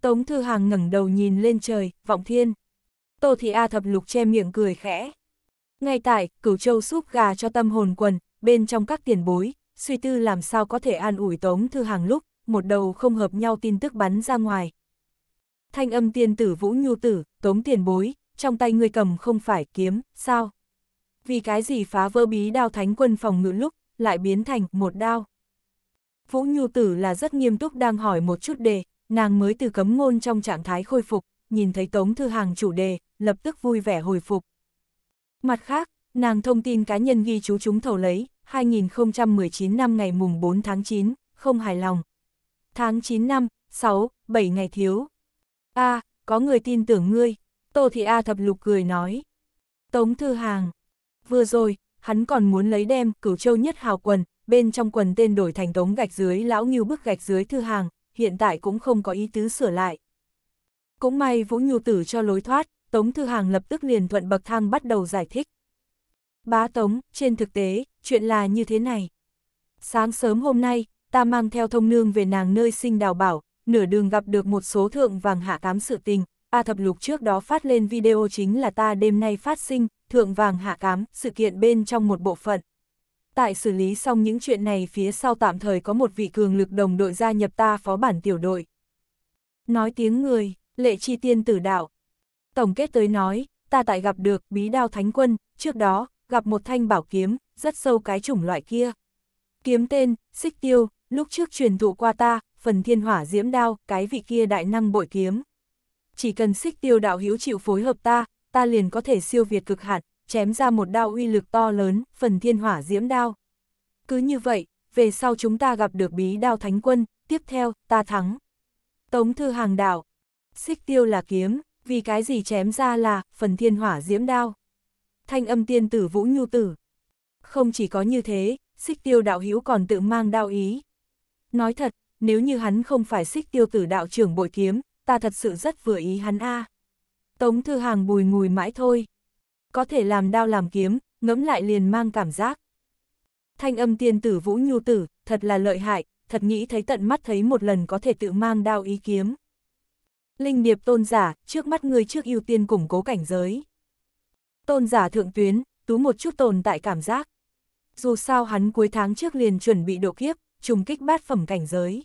Tống Thư Hàng ngẩng đầu nhìn lên trời, vọng thiên. Tô Thị A thập lục che miệng cười khẽ. Ngay tại, cửu châu súp gà cho tâm hồn quần, bên trong các tiền bối, suy tư làm sao có thể an ủi Tống Thư Hàng lúc, một đầu không hợp nhau tin tức bắn ra ngoài. Thanh âm tiên tử Vũ Nhu Tử, Tống Tiền Bối, trong tay người cầm không phải kiếm, sao? Vì cái gì phá vỡ bí đao thánh quân phòng ngự lúc, lại biến thành một đao? Vũ Nhu Tử là rất nghiêm túc đang hỏi một chút đề, nàng mới từ cấm ngôn trong trạng thái khôi phục, nhìn thấy Tống Thư Hàng chủ đề, lập tức vui vẻ hồi phục. Mặt khác, nàng thông tin cá nhân ghi chú chúng thầu lấy, 2019 năm ngày mùng 4 tháng 9, không hài lòng. Tháng 9 năm, 6, 7 ngày thiếu. A, à, có người tin tưởng ngươi. Tô Thị A thập lục cười nói. Tống Thư Hàng. Vừa rồi, hắn còn muốn lấy đem cửu châu nhất hào quần, bên trong quần tên đổi thành tống gạch dưới lão nghiêu bức gạch dưới Thư Hàng, hiện tại cũng không có ý tứ sửa lại. Cũng may Vũ Nhu Tử cho lối thoát, Tống Thư Hàng lập tức liền thuận bậc thang bắt đầu giải thích. Bá Tống, trên thực tế, chuyện là như thế này. Sáng sớm hôm nay, ta mang theo thông nương về nàng nơi sinh đào bảo, nửa đường gặp được một số thượng vàng hạ cám sự tình, A thập lục trước đó phát lên video chính là ta đêm nay phát sinh, thượng vàng hạ cám, sự kiện bên trong một bộ phận. Tại xử lý xong những chuyện này phía sau tạm thời có một vị cường lực đồng đội gia nhập ta phó bản tiểu đội. Nói tiếng người, lệ chi tiên tử đạo. Tổng kết tới nói, ta tại gặp được bí đao thánh quân, trước đó, gặp một thanh bảo kiếm, rất sâu cái chủng loại kia. Kiếm tên, xích tiêu, lúc trước truyền thụ qua ta, phần thiên hỏa diễm đao, cái vị kia đại năng bội kiếm. Chỉ cần xích tiêu đạo hiếu chịu phối hợp ta, ta liền có thể siêu việt cực hạn, chém ra một đao uy lực to lớn, phần thiên hỏa diễm đao. Cứ như vậy, về sau chúng ta gặp được bí đao thánh quân, tiếp theo, ta thắng. Tống thư hàng đạo, xích tiêu là kiếm, vì cái gì chém ra là, phần thiên hỏa diễm đao. Thanh âm tiên tử vũ nhu tử, không chỉ có như thế, xích tiêu đạo hữu còn tự mang đao ý. Nói thật, nếu như hắn không phải xích tiêu tử đạo trưởng bội kiếm, ta thật sự rất vừa ý hắn a. Tống thư hàng bùi ngùi mãi thôi. Có thể làm đao làm kiếm, ngẫm lại liền mang cảm giác. Thanh âm tiên tử vũ nhu tử, thật là lợi hại, thật nghĩ thấy tận mắt thấy một lần có thể tự mang đao ý kiếm. Linh điệp tôn giả, trước mắt người trước ưu tiên củng cố cảnh giới. Tôn giả thượng tuyến, tú một chút tồn tại cảm giác dù sao hắn cuối tháng trước liền chuẩn bị độ kiếp, trùng kích bát phẩm cảnh giới.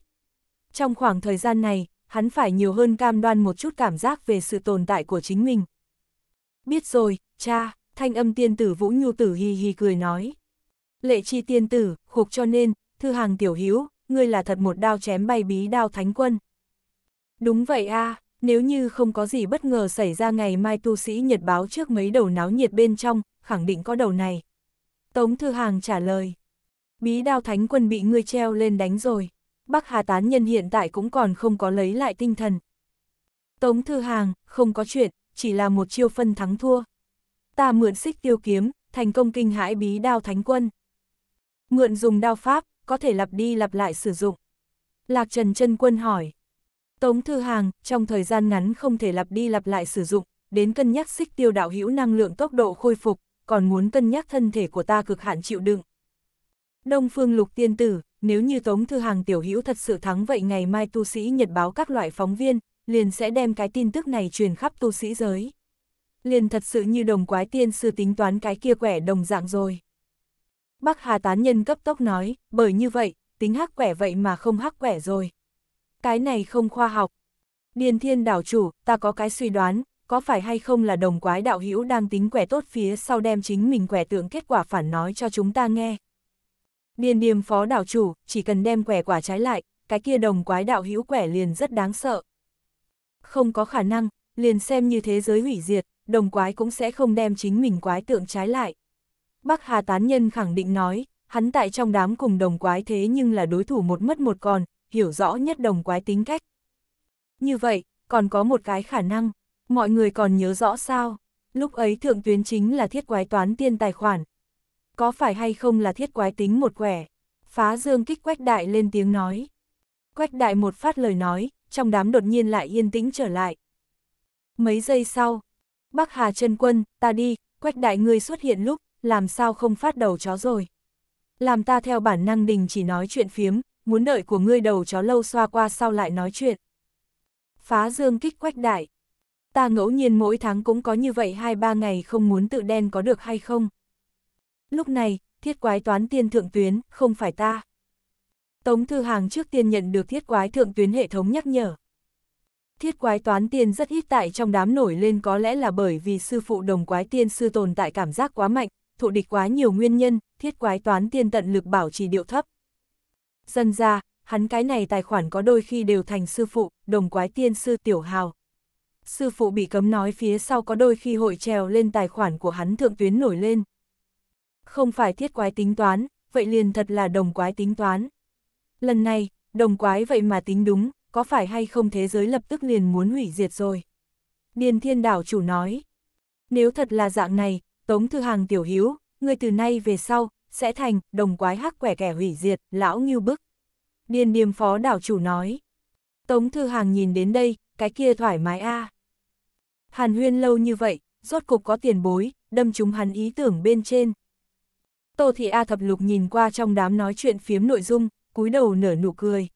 Trong khoảng thời gian này, hắn phải nhiều hơn cam đoan một chút cảm giác về sự tồn tại của chính mình. Biết rồi, cha, thanh âm tiên tử Vũ Nhu Tử hì hì cười nói. Lệ chi tiên tử, khục cho nên, thư hàng tiểu hiếu, ngươi là thật một đao chém bay bí đao thánh quân. Đúng vậy a à, nếu như không có gì bất ngờ xảy ra ngày mai tu sĩ nhiệt báo trước mấy đầu náo nhiệt bên trong, khẳng định có đầu này. Tống Thư Hàng trả lời. Bí đao thánh quân bị ngươi treo lên đánh rồi. Bắc Hà Tán Nhân hiện tại cũng còn không có lấy lại tinh thần. Tống Thư Hàng, không có chuyện, chỉ là một chiêu phân thắng thua. Ta mượn xích tiêu kiếm, thành công kinh hãi bí đao thánh quân. Mượn dùng đao pháp, có thể lặp đi lặp lại sử dụng. Lạc Trần chân Quân hỏi. Tống Thư Hàng, trong thời gian ngắn không thể lặp đi lặp lại sử dụng, đến cân nhắc xích tiêu đạo hữu năng lượng tốc độ khôi phục, còn muốn cân nhắc thân thể của ta cực hạn chịu đựng. Đông Phương Lục Tiên Tử, nếu như Tống Thư Hàng Tiểu Hữu thật sự thắng vậy ngày mai tu sĩ nhật báo các loại phóng viên, liền sẽ đem cái tin tức này truyền khắp tu sĩ giới. Liền thật sự như đồng quái tiên sư tính toán cái kia quẻ đồng dạng rồi. Bắc Hà Tán Nhân cấp tốc nói, bởi như vậy, tính hắc quẻ vậy mà không hắc quẻ rồi. Cái này không khoa học. Điền Thiên đảo chủ, ta có cái suy đoán, có phải hay không là đồng quái đạo hữu đang tính quẻ tốt phía sau đem chính mình quẻ tượng kết quả phản nói cho chúng ta nghe. Điền điềm phó đảo chủ, chỉ cần đem quẻ quả trái lại, cái kia đồng quái đạo hữu quẻ liền rất đáng sợ. Không có khả năng, liền xem như thế giới hủy diệt, đồng quái cũng sẽ không đem chính mình quái tượng trái lại. Bắc Hà Tán Nhân khẳng định nói, hắn tại trong đám cùng đồng quái thế nhưng là đối thủ một mất một còn, hiểu rõ nhất đồng quái tính cách. Như vậy, còn có một cái khả năng, Mọi người còn nhớ rõ sao, lúc ấy thượng tuyến chính là thiết quái toán tiên tài khoản. Có phải hay không là thiết quái tính một quẻ? Phá dương kích quách đại lên tiếng nói. Quách đại một phát lời nói, trong đám đột nhiên lại yên tĩnh trở lại. Mấy giây sau, Bắc Hà chân quân, ta đi, quách đại ngươi xuất hiện lúc, làm sao không phát đầu chó rồi. Làm ta theo bản năng đình chỉ nói chuyện phiếm, muốn đợi của ngươi đầu chó lâu xoa qua sau lại nói chuyện. Phá dương kích quách đại, Ta ngẫu nhiên mỗi tháng cũng có như vậy hai ba ngày không muốn tự đen có được hay không. Lúc này, thiết quái toán tiên thượng tuyến, không phải ta. Tống Thư Hàng trước tiên nhận được thiết quái thượng tuyến hệ thống nhắc nhở. Thiết quái toán tiên rất ít tại trong đám nổi lên có lẽ là bởi vì sư phụ đồng quái tiên sư tồn tại cảm giác quá mạnh, thụ địch quá nhiều nguyên nhân, thiết quái toán tiên tận lực bảo trì điệu thấp. Dần ra, hắn cái này tài khoản có đôi khi đều thành sư phụ, đồng quái tiên sư tiểu hào, sư phụ bị cấm nói phía sau có đôi khi hội trèo lên tài khoản của hắn thượng tuyến nổi lên. Không phải thiết quái tính toán, vậy liền thật là đồng quái tính toán. Lần này, đồng quái vậy mà tính đúng, có phải hay không thế giới lập tức liền muốn hủy diệt rồi. Điền thiên đảo chủ nói, nếu thật là dạng này, tống thư hàng tiểu hiếu, người từ nay về sau, sẽ thành đồng quái hắc quẻ kẻ hủy diệt, lão nghiêu bức. Điền điềm phó đảo chủ nói, tống thư hàng nhìn đến đây, cái kia thoải mái a à. Hàn huyên lâu như vậy, rốt cục có tiền bối, đâm chúng hắn ý tưởng bên trên. Tô Thị A Thập Lục nhìn qua trong đám nói chuyện phiếm nội dung, cúi đầu nở nụ cười.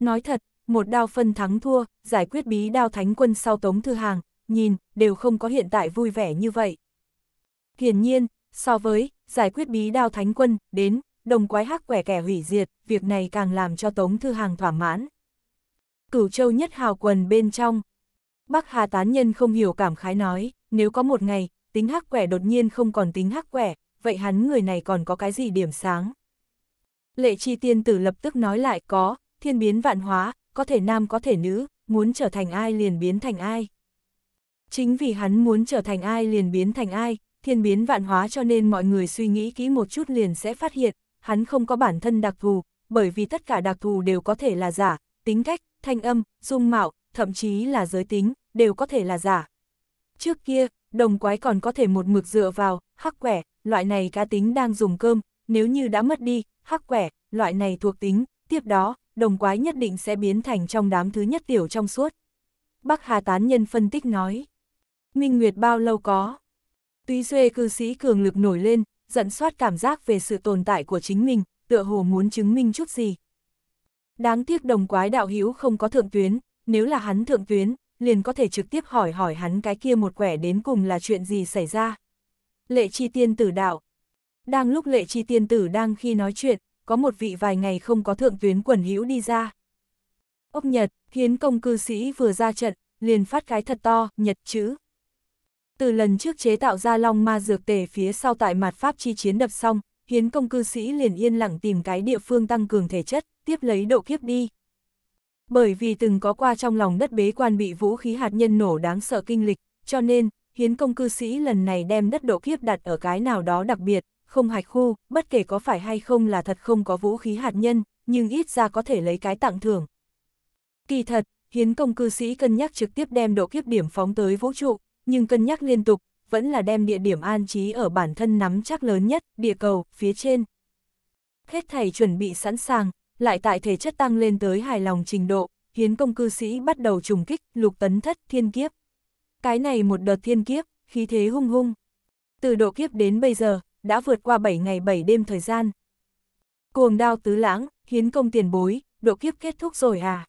Nói thật, một đao phân thắng thua, giải quyết bí đao thánh quân sau tống thư hàng, nhìn, đều không có hiện tại vui vẻ như vậy. Hiển nhiên, so với, giải quyết bí đao thánh quân, đến, đồng quái hắc quẻ kẻ hủy diệt, việc này càng làm cho tống thư hàng thỏa mãn. Cửu châu nhất hào quần bên trong, Bắc Hà tán nhân không hiểu cảm khái nói, nếu có một ngày, tính hắc quẻ đột nhiên không còn tính hắc quẻ, vậy hắn người này còn có cái gì điểm sáng? Lệ chi tiên tử lập tức nói lại có, thiên biến vạn hóa, có thể nam có thể nữ, muốn trở thành ai liền biến thành ai. Chính vì hắn muốn trở thành ai liền biến thành ai, thiên biến vạn hóa cho nên mọi người suy nghĩ kỹ một chút liền sẽ phát hiện, hắn không có bản thân đặc thù, bởi vì tất cả đặc thù đều có thể là giả, tính cách, thanh âm, dung mạo, thậm chí là giới tính, đều có thể là giả. Trước kia, đồng quái còn có thể một mực dựa vào, hắc quẻ, loại này cá tính đang dùng cơm, nếu như đã mất đi, hắc quẻ, loại này thuộc tính, tiếp đó, đồng quái nhất định sẽ biến thành trong đám thứ nhất tiểu trong suốt. Bắc Hà Tán Nhân phân tích nói, Minh Nguyệt bao lâu có? Tuy Duê cư sĩ cường lực nổi lên, dẫn soát cảm giác về sự tồn tại của chính mình, tựa hồ muốn chứng minh chút gì. Đáng tiếc đồng quái đạo hữu không có thượng tuyến, nếu là hắn thượng tuyến, liền có thể trực tiếp hỏi hỏi hắn cái kia một quẻ đến cùng là chuyện gì xảy ra. Lệ chi tiên tử đạo. Đang lúc lệ chi tiên tử đang khi nói chuyện, có một vị vài ngày không có thượng tuyến quần hữu đi ra. Ốc Nhật, hiến công cư sĩ vừa ra trận, liền phát cái thật to, Nhật chữ. Từ lần trước chế tạo ra long ma dược tề phía sau tại mặt pháp chi chiến đập xong, hiến công cư sĩ liền yên lặng tìm cái địa phương tăng cường thể chất, tiếp lấy độ kiếp đi. Bởi vì từng có qua trong lòng đất bế quan bị vũ khí hạt nhân nổ đáng sợ kinh lịch, cho nên, hiến công cư sĩ lần này đem đất độ kiếp đặt ở cái nào đó đặc biệt, không hạch khu, bất kể có phải hay không là thật không có vũ khí hạt nhân, nhưng ít ra có thể lấy cái tặng thưởng. Kỳ thật, hiến công cư sĩ cân nhắc trực tiếp đem độ kiếp điểm phóng tới vũ trụ, nhưng cân nhắc liên tục, vẫn là đem địa điểm an trí ở bản thân nắm chắc lớn nhất, địa cầu, phía trên. Hết thầy chuẩn bị sẵn sàng, lại tại thể chất tăng lên tới hài lòng trình độ, hiến công cư sĩ bắt đầu trùng kích lục tấn thất thiên kiếp. Cái này một đợt thiên kiếp, khí thế hung hung. Từ độ kiếp đến bây giờ, đã vượt qua 7 ngày 7 đêm thời gian. Cuồng đao tứ lãng, hiến công tiền bối, độ kiếp kết thúc rồi à?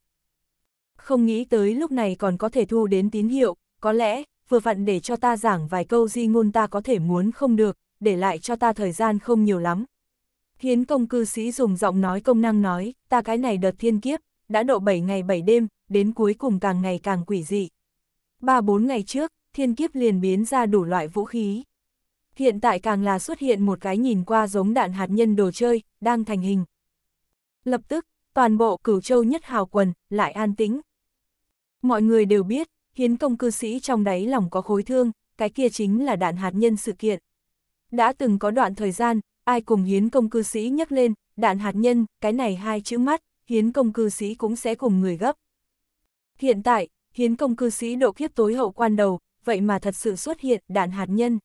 Không nghĩ tới lúc này còn có thể thu đến tín hiệu, có lẽ, vừa vặn để cho ta giảng vài câu di ngôn ta có thể muốn không được, để lại cho ta thời gian không nhiều lắm, Hiến công cư sĩ dùng giọng nói công năng nói, ta cái này đợt thiên kiếp, đã độ 7 ngày 7 đêm, đến cuối cùng càng ngày càng quỷ dị. 3-4 ngày trước, thiên kiếp liền biến ra đủ loại vũ khí. Hiện tại càng là xuất hiện một cái nhìn qua giống đạn hạt nhân đồ chơi, đang thành hình. Lập tức, toàn bộ cửu châu nhất hào quần, lại an tĩnh. Mọi người đều biết, hiến công cư sĩ trong đáy lòng có khối thương, cái kia chính là đạn hạt nhân sự kiện. Đã từng có đoạn thời gian, ai cùng hiến công cư sĩ nhắc lên, đạn hạt nhân, cái này hai chữ mắt, hiến công cư sĩ cũng sẽ cùng người gấp. Hiện tại, hiến công cư sĩ độ kiếp tối hậu quan đầu, vậy mà thật sự xuất hiện đạn hạt nhân.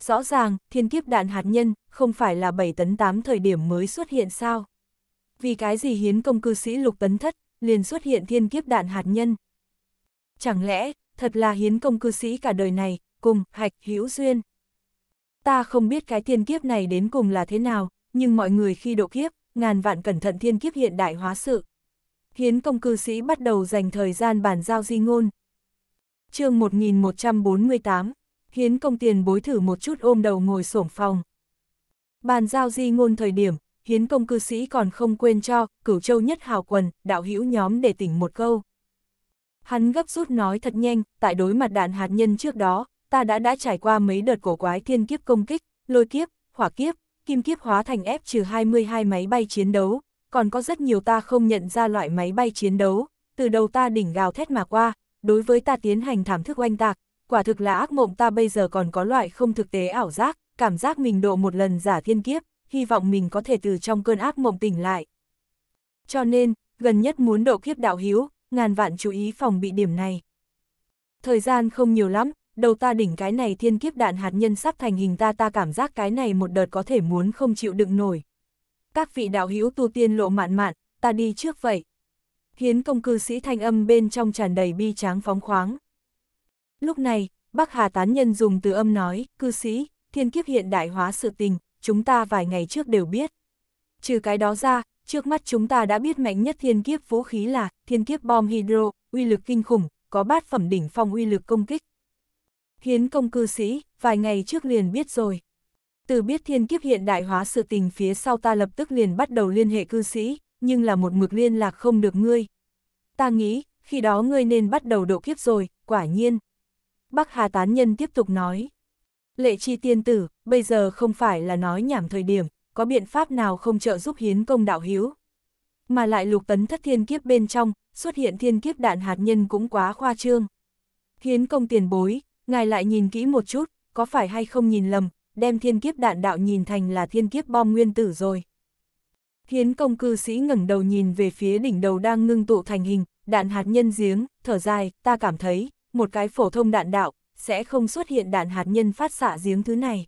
Rõ ràng, thiên kiếp đạn hạt nhân, không phải là 7 tấn 8 thời điểm mới xuất hiện sao. Vì cái gì hiến công cư sĩ lục tấn thất, liền xuất hiện thiên kiếp đạn hạt nhân. Chẳng lẽ, thật là hiến công cư sĩ cả đời này, cùng, hạch, hữu duyên ta không biết cái thiên kiếp này đến cùng là thế nào, nhưng mọi người khi độ kiếp, ngàn vạn cẩn thận thiên kiếp hiện đại hóa sự. Hiến công cư sĩ bắt đầu dành thời gian bàn giao di ngôn. chương 1148, Hiến công tiền bối thử một chút ôm đầu ngồi sổm phòng. Bàn giao di ngôn thời điểm, hiến công cư sĩ còn không quên cho, cửu châu nhất hào quần, đạo hữu nhóm để tỉnh một câu. Hắn gấp rút nói thật nhanh, tại đối mặt đạn hạt nhân trước đó, ta đã đã trải qua mấy đợt cổ quái thiên kiếp công kích, lôi kiếp, hỏa kiếp, kim kiếp hóa thành F-22 máy bay chiến đấu, còn có rất nhiều ta không nhận ra loại máy bay chiến đấu, từ đầu ta đỉnh gào thét mà qua, đối với ta tiến hành thảm thức oanh tạc, quả thực là ác mộng ta bây giờ còn có loại không thực tế ảo giác, cảm giác mình độ một lần giả thiên kiếp, hy vọng mình có thể từ trong cơn ác mộng tỉnh lại. Cho nên, gần nhất muốn độ kiếp đạo hiếu, ngàn vạn chú ý phòng bị điểm này. Thời gian không nhiều lắm, đầu ta đỉnh cái này thiên kiếp đạn hạt nhân sắp thành hình ta ta cảm giác cái này một đợt có thể muốn không chịu đựng nổi. Các vị đạo hữu tu tiên lộ mạn mạn, ta đi trước vậy. Hiến công cư sĩ thanh âm bên trong tràn đầy bi tráng phóng khoáng. Lúc này, Bắc Hà tán nhân dùng từ âm nói, cư sĩ, thiên kiếp hiện đại hóa sự tình, chúng ta vài ngày trước đều biết. Trừ cái đó ra, trước mắt chúng ta đã biết mạnh nhất thiên kiếp vũ khí là thiên kiếp bom hydro, uy lực kinh khủng, có bát phẩm đỉnh phong uy lực công kích, Hiến công cư sĩ, vài ngày trước liền biết rồi. Từ biết thiên kiếp hiện đại hóa sự tình phía sau ta lập tức liền bắt đầu liên hệ cư sĩ, nhưng là một mực liên lạc không được ngươi. Ta nghĩ, khi đó ngươi nên bắt đầu độ kiếp rồi, quả nhiên. Bác Hà Tán Nhân tiếp tục nói. Lệ chi tiên tử, bây giờ không phải là nói nhảm thời điểm, có biện pháp nào không trợ giúp hiến công đạo hiếu. Mà lại lục tấn thất thiên kiếp bên trong, xuất hiện thiên kiếp đạn hạt nhân cũng quá khoa trương. Hiến công tiền bối, Ngài lại nhìn kỹ một chút, có phải hay không nhìn lầm, đem thiên kiếp đạn đạo nhìn thành là thiên kiếp bom nguyên tử rồi. Hiến công cư sĩ ngẩng đầu nhìn về phía đỉnh đầu đang ngưng tụ thành hình, đạn hạt nhân giếng, thở dài, ta cảm thấy, một cái phổ thông đạn đạo, sẽ không xuất hiện đạn hạt nhân phát xạ giếng thứ này.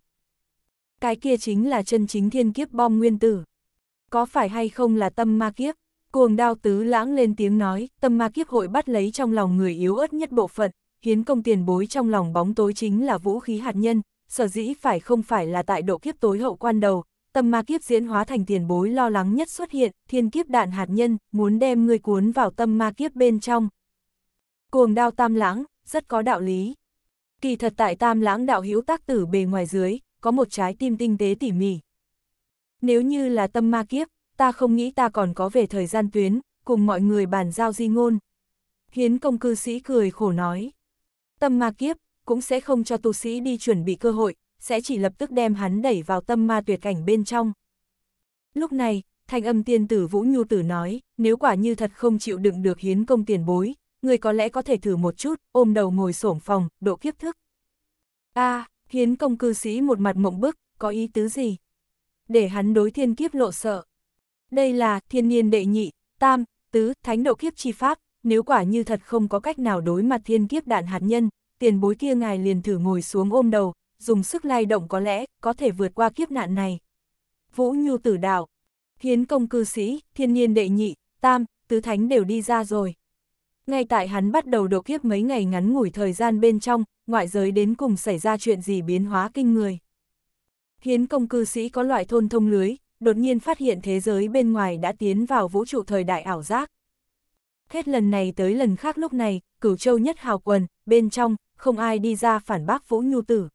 Cái kia chính là chân chính thiên kiếp bom nguyên tử. Có phải hay không là tâm ma kiếp? Cuồng đao tứ lãng lên tiếng nói, tâm ma kiếp hội bắt lấy trong lòng người yếu ớt nhất bộ phận, hiến công tiền bối trong lòng bóng tối chính là vũ khí hạt nhân, sở dĩ phải không phải là tại độ kiếp tối hậu quan đầu, tâm ma kiếp diễn hóa thành tiền bối lo lắng nhất xuất hiện, thiên kiếp đạn hạt nhân, muốn đem người cuốn vào tâm ma kiếp bên trong. Cuồng đao tam lãng, rất có đạo lý. Kỳ thật tại tam lãng đạo hữu tác tử bề ngoài dưới, có một trái tim tinh tế tỉ mỉ. Nếu như là tâm ma kiếp, ta không nghĩ ta còn có về thời gian tuyến, cùng mọi người bàn giao di ngôn. Hiến công cư sĩ cười khổ nói. Tâm ma kiếp, cũng sẽ không cho tu sĩ đi chuẩn bị cơ hội, sẽ chỉ lập tức đem hắn đẩy vào tâm ma tuyệt cảnh bên trong. Lúc này, thanh âm tiên tử Vũ Nhu Tử nói, nếu quả như thật không chịu đựng được hiến công tiền bối, người có lẽ có thể thử một chút, ôm đầu ngồi sổm phòng, độ kiếp thức. a hiến công cư sĩ một mặt mộng bức, có ý tứ gì? Để hắn đối thiên kiếp lộ sợ. Đây là thiên niên đệ nhị, tam, tứ, thánh độ kiếp chi pháp, nếu quả như thật không có cách nào đối mặt thiên kiếp đạn hạt nhân, tiền bối kia ngài liền thử ngồi xuống ôm đầu, dùng sức lai động có lẽ có thể vượt qua kiếp nạn này. Vũ Nhu tử đạo, hiến công cư sĩ, thiên nhiên đệ nhị, tam, tứ thánh đều đi ra rồi. Ngay tại hắn bắt đầu độ kiếp mấy ngày ngắn ngủi thời gian bên trong, ngoại giới đến cùng xảy ra chuyện gì biến hóa kinh người. Hiến công cư sĩ có loại thôn thông lưới, đột nhiên phát hiện thế giới bên ngoài đã tiến vào vũ trụ thời đại ảo giác hết lần này tới lần khác lúc này, cửu châu nhất hào quần, bên trong, không ai đi ra phản bác Vũ Nhu Tử.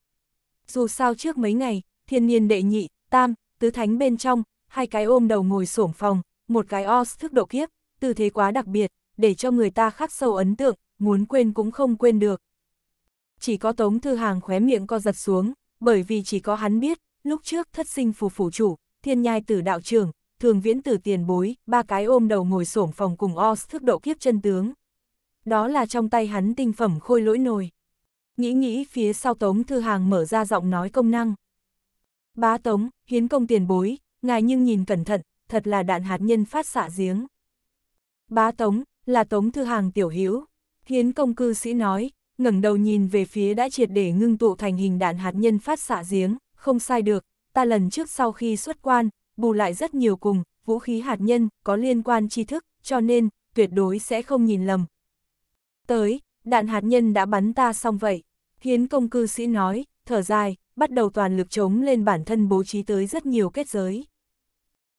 Dù sao trước mấy ngày, thiên niên đệ nhị, tam, tứ thánh bên trong, hai cái ôm đầu ngồi sổm phòng, một cái os thức độ kiếp, tư thế quá đặc biệt, để cho người ta khắc sâu ấn tượng, muốn quên cũng không quên được. Chỉ có Tống Thư Hàng khóe miệng co giật xuống, bởi vì chỉ có hắn biết, lúc trước thất sinh phù phủ chủ, thiên nhai tử đạo trưởng, thường viễn tử tiền bối, ba cái ôm đầu ngồi sổm phòng cùng os thức độ kiếp chân tướng. Đó là trong tay hắn tinh phẩm khôi lỗi nồi. Nghĩ nghĩ phía sau Tống Thư Hàng mở ra giọng nói công năng. Bá Tống, hiến công tiền bối, ngài nhưng nhìn cẩn thận, thật là đạn hạt nhân phát xạ giếng. Bá Tống, là Tống Thư Hàng tiểu hữu Hiến công cư sĩ nói, ngẩng đầu nhìn về phía đã triệt để ngưng tụ thành hình đạn hạt nhân phát xạ giếng, không sai được, ta lần trước sau khi xuất quan, bù lại rất nhiều cùng, vũ khí hạt nhân, có liên quan tri thức, cho nên, tuyệt đối sẽ không nhìn lầm. Tới, đạn hạt nhân đã bắn ta xong vậy. Hiến công cư sĩ nói, thở dài, bắt đầu toàn lực chống lên bản thân bố trí tới rất nhiều kết giới.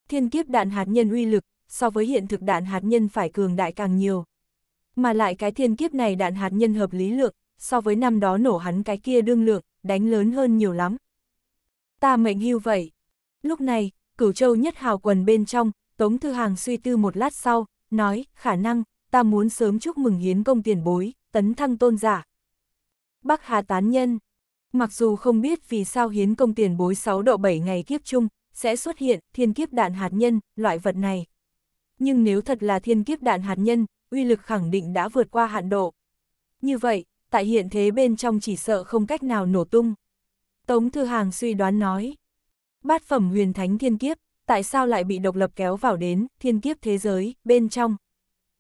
Thiên kiếp đạn hạt nhân uy lực, so với hiện thực đạn hạt nhân phải cường đại càng nhiều. Mà lại cái thiên kiếp này đạn hạt nhân hợp lý lượng, so với năm đó nổ hắn cái kia đương lượng, đánh lớn hơn nhiều lắm. Ta mệnh hưu vậy. Lúc này, cửu châu nhất hào quần bên trong, Tống Thư Hàng suy tư một lát sau, nói, khả năng, ta muốn sớm chúc mừng hiến công tiền bối, tấn thăng tôn giả. Bắc Hà Tán Nhân Mặc dù không biết vì sao hiến công tiền bối 6 độ 7 ngày kiếp chung, sẽ xuất hiện thiên kiếp đạn hạt nhân, loại vật này. Nhưng nếu thật là thiên kiếp đạn hạt nhân, uy lực khẳng định đã vượt qua hạn độ. Như vậy, tại hiện thế bên trong chỉ sợ không cách nào nổ tung. Tống Thư Hàng suy đoán nói bát phẩm huyền thánh thiên kiếp, tại sao lại bị độc lập kéo vào đến thiên kiếp thế giới, bên trong?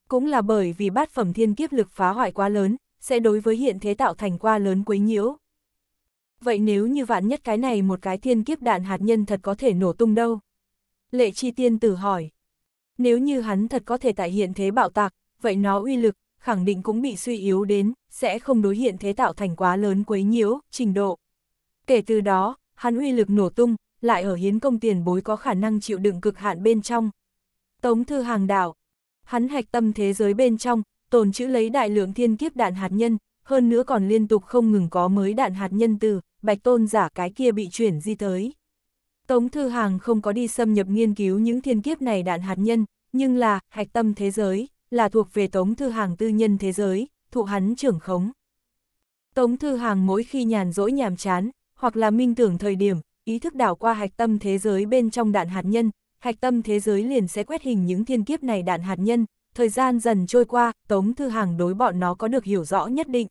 Cũng là bởi vì bát phẩm thiên kiếp lực phá hoại quá lớn, sẽ đối với hiện thế tạo thành qua lớn quấy nhiễu. Vậy nếu như vạn nhất cái này một cái thiên kiếp đạn hạt nhân thật có thể nổ tung đâu? Lệ chi tiên tử hỏi. Nếu như hắn thật có thể tại hiện thế bạo tạc, vậy nó uy lực, khẳng định cũng bị suy yếu đến, sẽ không đối hiện thế tạo thành quá lớn quấy nhiễu, trình độ. Kể từ đó, hắn uy lực nổ tung, lại ở hiến công tiền bối có khả năng chịu đựng cực hạn bên trong. Tống Thư Hàng đảo, hắn hạch tâm thế giới bên trong, tồn chữ lấy đại lượng thiên kiếp đạn hạt nhân, hơn nữa còn liên tục không ngừng có mới đạn hạt nhân từ, bạch tôn giả cái kia bị chuyển di tới. Tống Thư Hàng không có đi xâm nhập nghiên cứu những thiên kiếp này đạn hạt nhân, nhưng là, hạch tâm thế giới, là thuộc về Tống Thư Hàng tư nhân thế giới, thụ hắn trưởng khống. Tống Thư Hàng mỗi khi nhàn rỗi nhàm chán, hoặc là minh tưởng thời điểm, ý thức đảo qua hạch tâm thế giới bên trong đạn hạt nhân, hạch tâm thế giới liền sẽ quét hình những thiên kiếp này đạn hạt nhân, thời gian dần trôi qua, Tống Thư Hàng đối bọn nó có được hiểu rõ nhất định.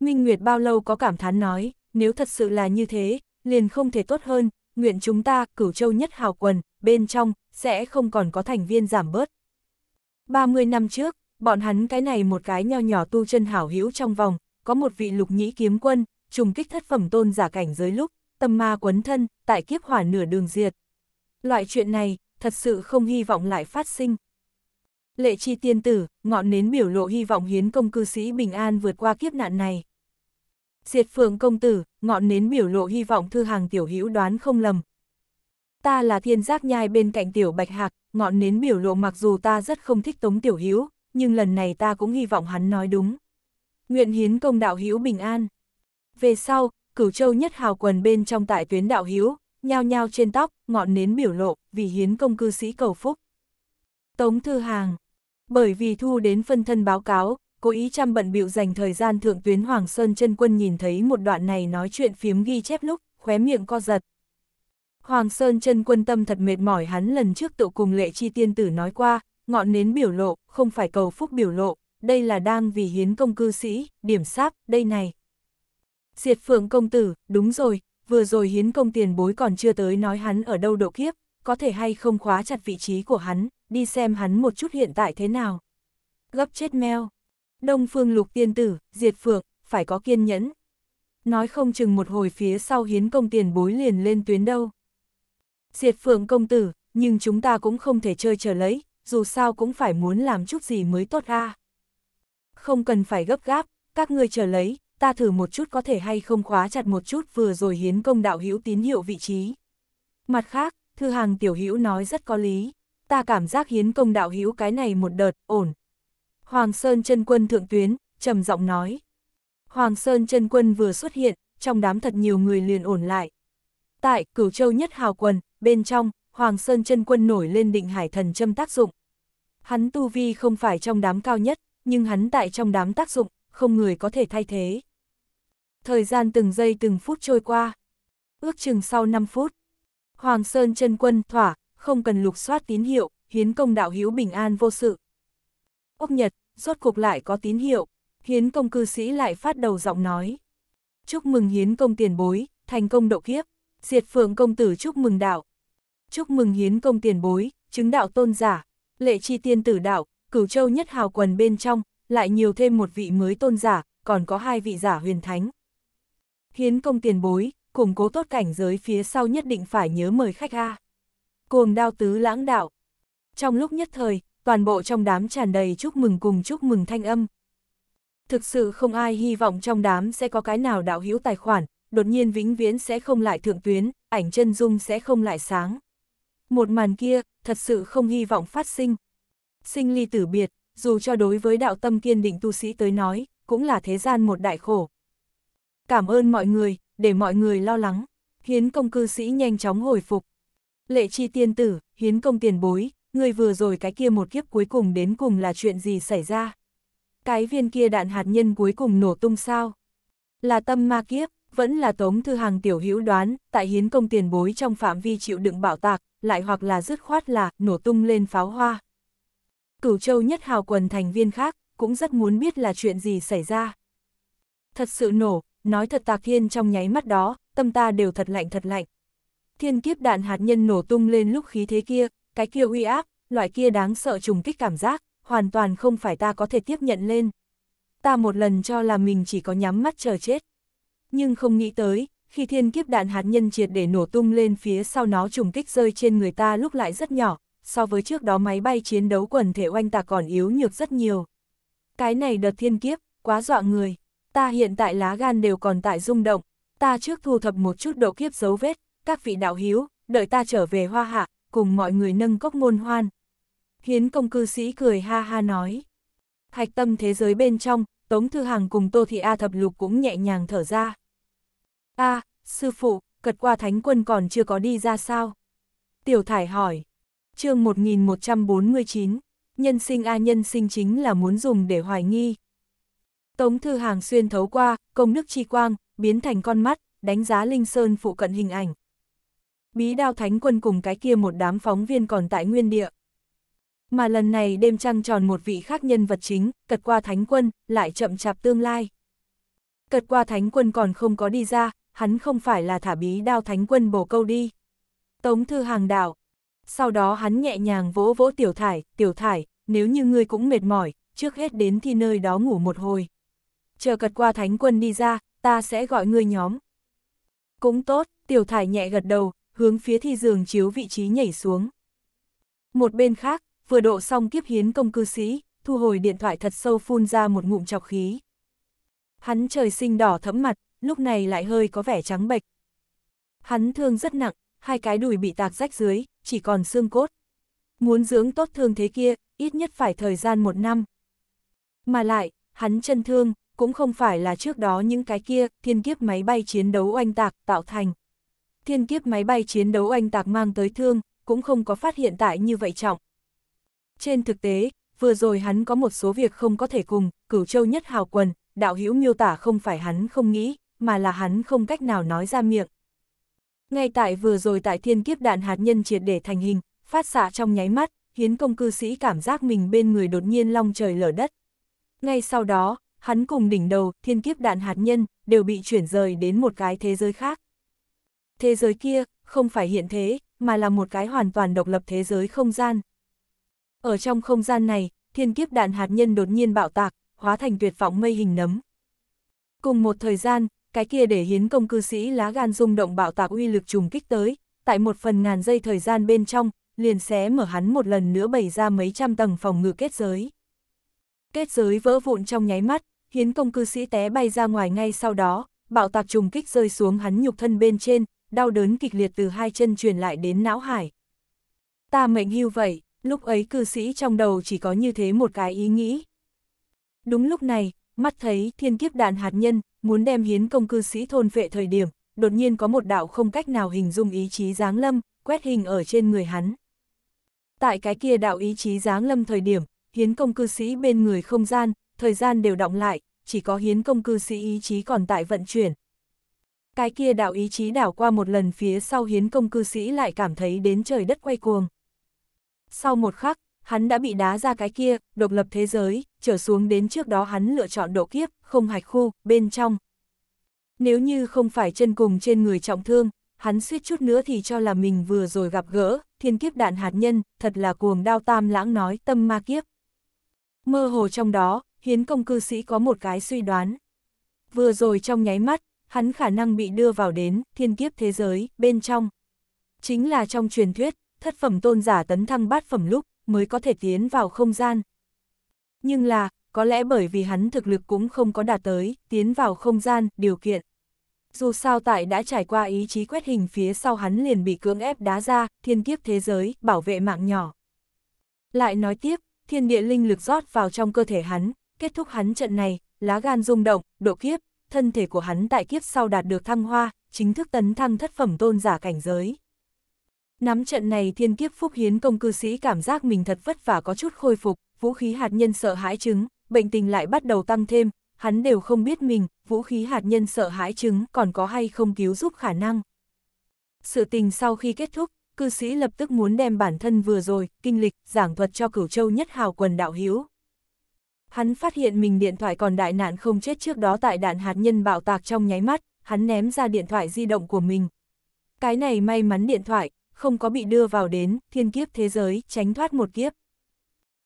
Minh Nguyệt bao lâu có cảm thán nói, nếu thật sự là như thế, liền không thể tốt hơn, nguyện chúng ta, cửu châu nhất hào quần, bên trong, sẽ không còn có thành viên giảm bớt. 30 năm trước, bọn hắn cái này một cái nho nhỏ tu chân hảo hữu trong vòng, có một vị lục nhĩ kiếm quân, trùng kích thất phẩm tôn giả cảnh giới lúc, tâm ma quấn thân, tại kiếp hỏa nửa đường diệt. Loại chuyện này, thật sự không hy vọng lại phát sinh. Lệ chi tiên tử, ngọn nến biểu lộ hy vọng hiến công cư sĩ bình an vượt qua kiếp nạn này. Diệt phượng công tử, ngọn nến biểu lộ hy vọng thư hàng tiểu hữu đoán không lầm. Ta là thiên giác nhai bên cạnh tiểu bạch hạc, ngọn nến biểu lộ mặc dù ta rất không thích tống tiểu hữu nhưng lần này ta cũng hy vọng hắn nói đúng. Nguyện hiến công đạo hữu bình an. Về sau, cửu châu nhất hào quần bên trong tại tuyến đạo hiếu, nhao nhao trên tóc, ngọn nến biểu lộ, vì hiến công cư sĩ cầu phúc. Tống Thư Hàng Bởi vì thu đến phân thân báo cáo, cố ý chăm bận bịu dành thời gian thượng tuyến Hoàng Sơn chân quân nhìn thấy một đoạn này nói chuyện phiếm ghi chép lúc, khóe miệng co giật. Hoàng Sơn chân quân tâm thật mệt mỏi hắn lần trước tụ cùng lệ chi tiên tử nói qua, ngọn nến biểu lộ, không phải cầu phúc biểu lộ, đây là đang vì hiến công cư sĩ, điểm sáp, đây này, Diệt phượng công tử, đúng rồi, vừa rồi hiến công tiền bối còn chưa tới nói hắn ở đâu độ kiếp, có thể hay không khóa chặt vị trí của hắn, đi xem hắn một chút hiện tại thế nào. Gấp chết meo. Đông phương lục tiên tử, diệt phượng, phải có kiên nhẫn. Nói không chừng một hồi phía sau hiến công tiền bối liền lên tuyến đâu. Diệt phượng công tử, nhưng chúng ta cũng không thể chơi chờ lấy, dù sao cũng phải muốn làm chút gì mới tốt ra. Không cần phải gấp gáp, các ngươi chờ lấy, ta thử một chút có thể hay không khóa chặt một chút vừa rồi hiến công đạo hữu tín hiệu vị trí. Mặt khác, thư hàng tiểu hữu nói rất có lý, ta cảm giác hiến công đạo hữu cái này một đợt, ổn. Hoàng Sơn chân quân thượng tuyến, trầm giọng nói. Hoàng Sơn chân quân vừa xuất hiện, trong đám thật nhiều người liền ổn lại. Tại Cửu Châu nhất hào quần, bên trong, Hoàng Sơn chân quân nổi lên định hải thần châm tác dụng. Hắn tu vi không phải trong đám cao nhất, nhưng hắn tại trong đám tác dụng, không người có thể thay thế thời gian từng giây từng phút trôi qua. Ước chừng sau 5 phút, Hoàng Sơn chân quân thỏa, không cần lục soát tín hiệu, hiến công đạo hiếu bình an vô sự. Ốc Nhật, rốt cuộc lại có tín hiệu, hiến công cư sĩ lại phát đầu giọng nói. Chúc mừng hiến công tiền bối, thành công độ kiếp, diệt phượng công tử chúc mừng đạo. Chúc mừng hiến công tiền bối, chứng đạo tôn giả, lệ chi tiên tử đạo, cửu châu nhất hào quần bên trong, lại nhiều thêm một vị mới tôn giả, còn có hai vị giả huyền thánh. Hiến công tiền bối, củng cố tốt cảnh giới phía sau nhất định phải nhớ mời khách A. Cuồng đao tứ lãng đạo. Trong lúc nhất thời, toàn bộ trong đám tràn đầy chúc mừng cùng chúc mừng thanh âm. Thực sự không ai hy vọng trong đám sẽ có cái nào đạo hữu tài khoản, đột nhiên vĩnh viễn sẽ không lại thượng tuyến, ảnh chân dung sẽ không lại sáng. Một màn kia, thật sự không hy vọng phát sinh. Sinh ly tử biệt, dù cho đối với đạo tâm kiên định tu sĩ tới nói, cũng là thế gian một đại khổ, cảm ơn mọi người, để mọi người lo lắng. Hiến công cư sĩ nhanh chóng hồi phục. Lệ chi tiên tử, hiến công tiền bối, người vừa rồi cái kia một kiếp cuối cùng đến cùng là chuyện gì xảy ra? Cái viên kia đạn hạt nhân cuối cùng nổ tung sao? Là tâm ma kiếp, vẫn là tống thư hàng tiểu hữu đoán, tại hiến công tiền bối trong phạm vi chịu đựng bảo tạc, lại hoặc là dứt khoát là nổ tung lên pháo hoa. Cửu châu nhất hào quần thành viên khác, cũng rất muốn biết là chuyện gì xảy ra. Thật sự nổ, nói thật Tạc Hiên trong nháy mắt đó, tâm ta đều thật lạnh thật lạnh. Thiên kiếp đạn hạt nhân nổ tung lên lúc khí thế kia, cái kia uy áp, loại kia đáng sợ trùng kích cảm giác, hoàn toàn không phải ta có thể tiếp nhận lên. Ta một lần cho là mình chỉ có nhắm mắt chờ chết. Nhưng không nghĩ tới, khi thiên kiếp đạn hạt nhân triệt để nổ tung lên phía sau nó trùng kích rơi trên người ta lúc lại rất nhỏ, so với trước đó máy bay chiến đấu quần thể oanh ta còn yếu nhược rất nhiều. Cái này đợt thiên kiếp, quá dọa người ta hiện tại lá gan đều còn tại rung động, ta trước thu thập một chút độ kiếp dấu vết, các vị đạo hiếu, đợi ta trở về hoa hạ, cùng mọi người nâng cốc ngôn hoan. Hiến công cư sĩ cười ha ha nói. Hạch tâm thế giới bên trong, Tống Thư Hằng cùng Tô Thị A Thập Lục cũng nhẹ nhàng thở ra. a à, sư phụ, cật qua thánh quân còn chưa có đi ra sao? Tiểu Thải hỏi. chương 1149, nhân sinh a nhân sinh chính là muốn dùng để hoài nghi. Tống Thư Hàng xuyên thấu qua, công nước chi quang, biến thành con mắt, đánh giá Linh Sơn phụ cận hình ảnh. Bí đao thánh quân cùng cái kia một đám phóng viên còn tại nguyên địa. Mà lần này đêm trăng tròn một vị khác nhân vật chính, cật qua thánh quân, lại chậm chạp tương lai. Cật qua thánh quân còn không có đi ra, hắn không phải là thả bí đao thánh quân bổ câu đi. Tống Thư Hàng đảo Sau đó hắn nhẹ nhàng vỗ vỗ tiểu thải, tiểu thải, nếu như ngươi cũng mệt mỏi, trước hết đến thì nơi đó ngủ một hồi chờ cật qua thánh quân đi ra, ta sẽ gọi ngươi nhóm. Cũng tốt, tiểu thải nhẹ gật đầu, hướng phía thi giường chiếu vị trí nhảy xuống. Một bên khác, vừa độ xong kiếp hiến công cư sĩ, thu hồi điện thoại thật sâu phun ra một ngụm chọc khí. Hắn trời sinh đỏ thẫm mặt, lúc này lại hơi có vẻ trắng bệch. Hắn thương rất nặng, hai cái đùi bị tạc rách dưới, chỉ còn xương cốt. Muốn dưỡng tốt thương thế kia, ít nhất phải thời gian một năm. Mà lại, hắn chân thương, cũng không phải là trước đó những cái kia, thiên kiếp máy bay chiến đấu oanh tạc tạo thành. Thiên kiếp máy bay chiến đấu oanh tạc mang tới thương, cũng không có phát hiện tại như vậy trọng. Trên thực tế, vừa rồi hắn có một số việc không có thể cùng, cửu châu nhất hào quần, đạo hữu miêu tả không phải hắn không nghĩ, mà là hắn không cách nào nói ra miệng. Ngay tại vừa rồi tại thiên kiếp đạn hạt nhân triệt để thành hình, phát xạ trong nháy mắt, hiến công cư sĩ cảm giác mình bên người đột nhiên long trời lở đất. Ngay sau đó, hắn cùng đỉnh đầu, thiên kiếp đạn hạt nhân, đều bị chuyển rời đến một cái thế giới khác. Thế giới kia, không phải hiện thế, mà là một cái hoàn toàn độc lập thế giới không gian. Ở trong không gian này, thiên kiếp đạn hạt nhân đột nhiên bạo tạc, hóa thành tuyệt vọng mây hình nấm. Cùng một thời gian, cái kia để hiến công cư sĩ lá gan rung động bạo tạc uy lực trùng kích tới, tại một phần ngàn giây thời gian bên trong, liền xé mở hắn một lần nữa bày ra mấy trăm tầng phòng ngự kết giới. Kết giới vỡ vụn trong nháy mắt, hiến công cư sĩ té bay ra ngoài ngay sau đó, bạo tạc trùng kích rơi xuống hắn nhục thân bên trên, đau đớn kịch liệt từ hai chân truyền lại đến não hải. Ta mệnh hưu vậy, lúc ấy cư sĩ trong đầu chỉ có như thế một cái ý nghĩ. Đúng lúc này, mắt thấy thiên kiếp đạn hạt nhân, muốn đem hiến công cư sĩ thôn vệ thời điểm, đột nhiên có một đạo không cách nào hình dung ý chí giáng lâm, quét hình ở trên người hắn. Tại cái kia đạo ý chí giáng lâm thời điểm, hiến công cư sĩ bên người không gian, thời gian đều động lại, chỉ có hiến công cư sĩ ý chí còn tại vận chuyển. Cái kia đạo ý chí đảo qua một lần phía sau hiến công cư sĩ lại cảm thấy đến trời đất quay cuồng. Sau một khắc, hắn đã bị đá ra cái kia, độc lập thế giới, trở xuống đến trước đó hắn lựa chọn độ kiếp, không hạch khu, bên trong. Nếu như không phải chân cùng trên người trọng thương, hắn suýt chút nữa thì cho là mình vừa rồi gặp gỡ, thiên kiếp đạn hạt nhân, thật là cuồng đao tam lãng nói tâm ma kiếp. Mơ hồ trong đó, hiến công cư sĩ có một cái suy đoán. Vừa rồi trong nháy mắt, hắn khả năng bị đưa vào đến thiên kiếp thế giới, bên trong. Chính là trong truyền thuyết, thất phẩm tôn giả tấn thăng bát phẩm lúc mới có thể tiến vào không gian. Nhưng là, có lẽ bởi vì hắn thực lực cũng không có đạt tới, tiến vào không gian, điều kiện. Dù sao tại đã trải qua ý chí quét hình phía sau hắn liền bị cưỡng ép đá ra, thiên kiếp thế giới, bảo vệ mạng nhỏ. Lại nói tiếp, thiên địa linh lực rót vào trong cơ thể hắn, Kết thúc hắn trận này, lá gan rung động, độ kiếp, thân thể của hắn tại kiếp sau đạt được thăng hoa, chính thức tấn thăng thất phẩm tôn giả cảnh giới. Nắm trận này thiên kiếp phúc hiến công cư sĩ cảm giác mình thật vất vả có chút khôi phục, vũ khí hạt nhân sợ hãi chứng, bệnh tình lại bắt đầu tăng thêm, hắn đều không biết mình, vũ khí hạt nhân sợ hãi chứng còn có hay không cứu giúp khả năng. Sự tình sau khi kết thúc, cư sĩ lập tức muốn đem bản thân vừa rồi, kinh lịch, giảng thuật cho cửu châu nhất hào quần đạo hiếu. Hắn phát hiện mình điện thoại còn đại nạn không chết trước đó tại đạn hạt nhân bạo tạc trong nháy mắt, hắn ném ra điện thoại di động của mình. Cái này may mắn điện thoại, không có bị đưa vào đến thiên kiếp thế giới, tránh thoát một kiếp.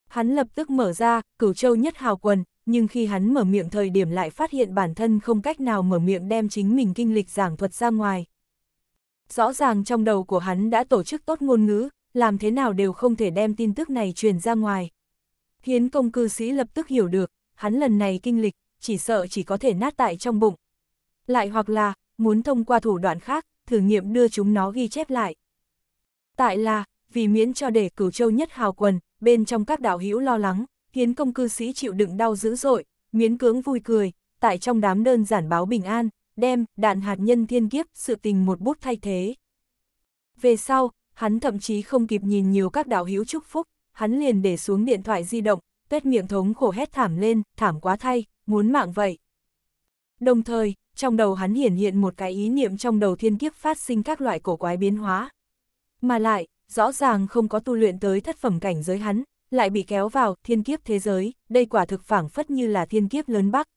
Hắn lập tức mở ra, cửu châu nhất hào quần, nhưng khi hắn mở miệng thời điểm lại phát hiện bản thân không cách nào mở miệng đem chính mình kinh lịch giảng thuật ra ngoài. Rõ ràng trong đầu của hắn đã tổ chức tốt ngôn ngữ, làm thế nào đều không thể đem tin tức này truyền ra ngoài. Hiến công cư sĩ lập tức hiểu được, hắn lần này kinh lịch, chỉ sợ chỉ có thể nát tại trong bụng. Lại hoặc là, muốn thông qua thủ đoạn khác, thử nghiệm đưa chúng nó ghi chép lại. Tại là, vì miễn cho để cửu châu nhất hào quần, bên trong các đạo hữu lo lắng, hiến công cư sĩ chịu đựng đau dữ dội, miễn cưỡng vui cười, tại trong đám đơn giản báo bình an, đem đạn hạt nhân thiên kiếp sự tình một bút thay thế. Về sau, hắn thậm chí không kịp nhìn nhiều các đạo hữu chúc phúc, hắn liền để xuống điện thoại di động, tuét miệng thống khổ hét thảm lên, thảm quá thay, muốn mạng vậy. Đồng thời, trong đầu hắn hiển hiện một cái ý niệm trong đầu thiên kiếp phát sinh các loại cổ quái biến hóa. Mà lại, rõ ràng không có tu luyện tới thất phẩm cảnh giới hắn, lại bị kéo vào thiên kiếp thế giới, đây quả thực phảng phất như là thiên kiếp lớn bắc.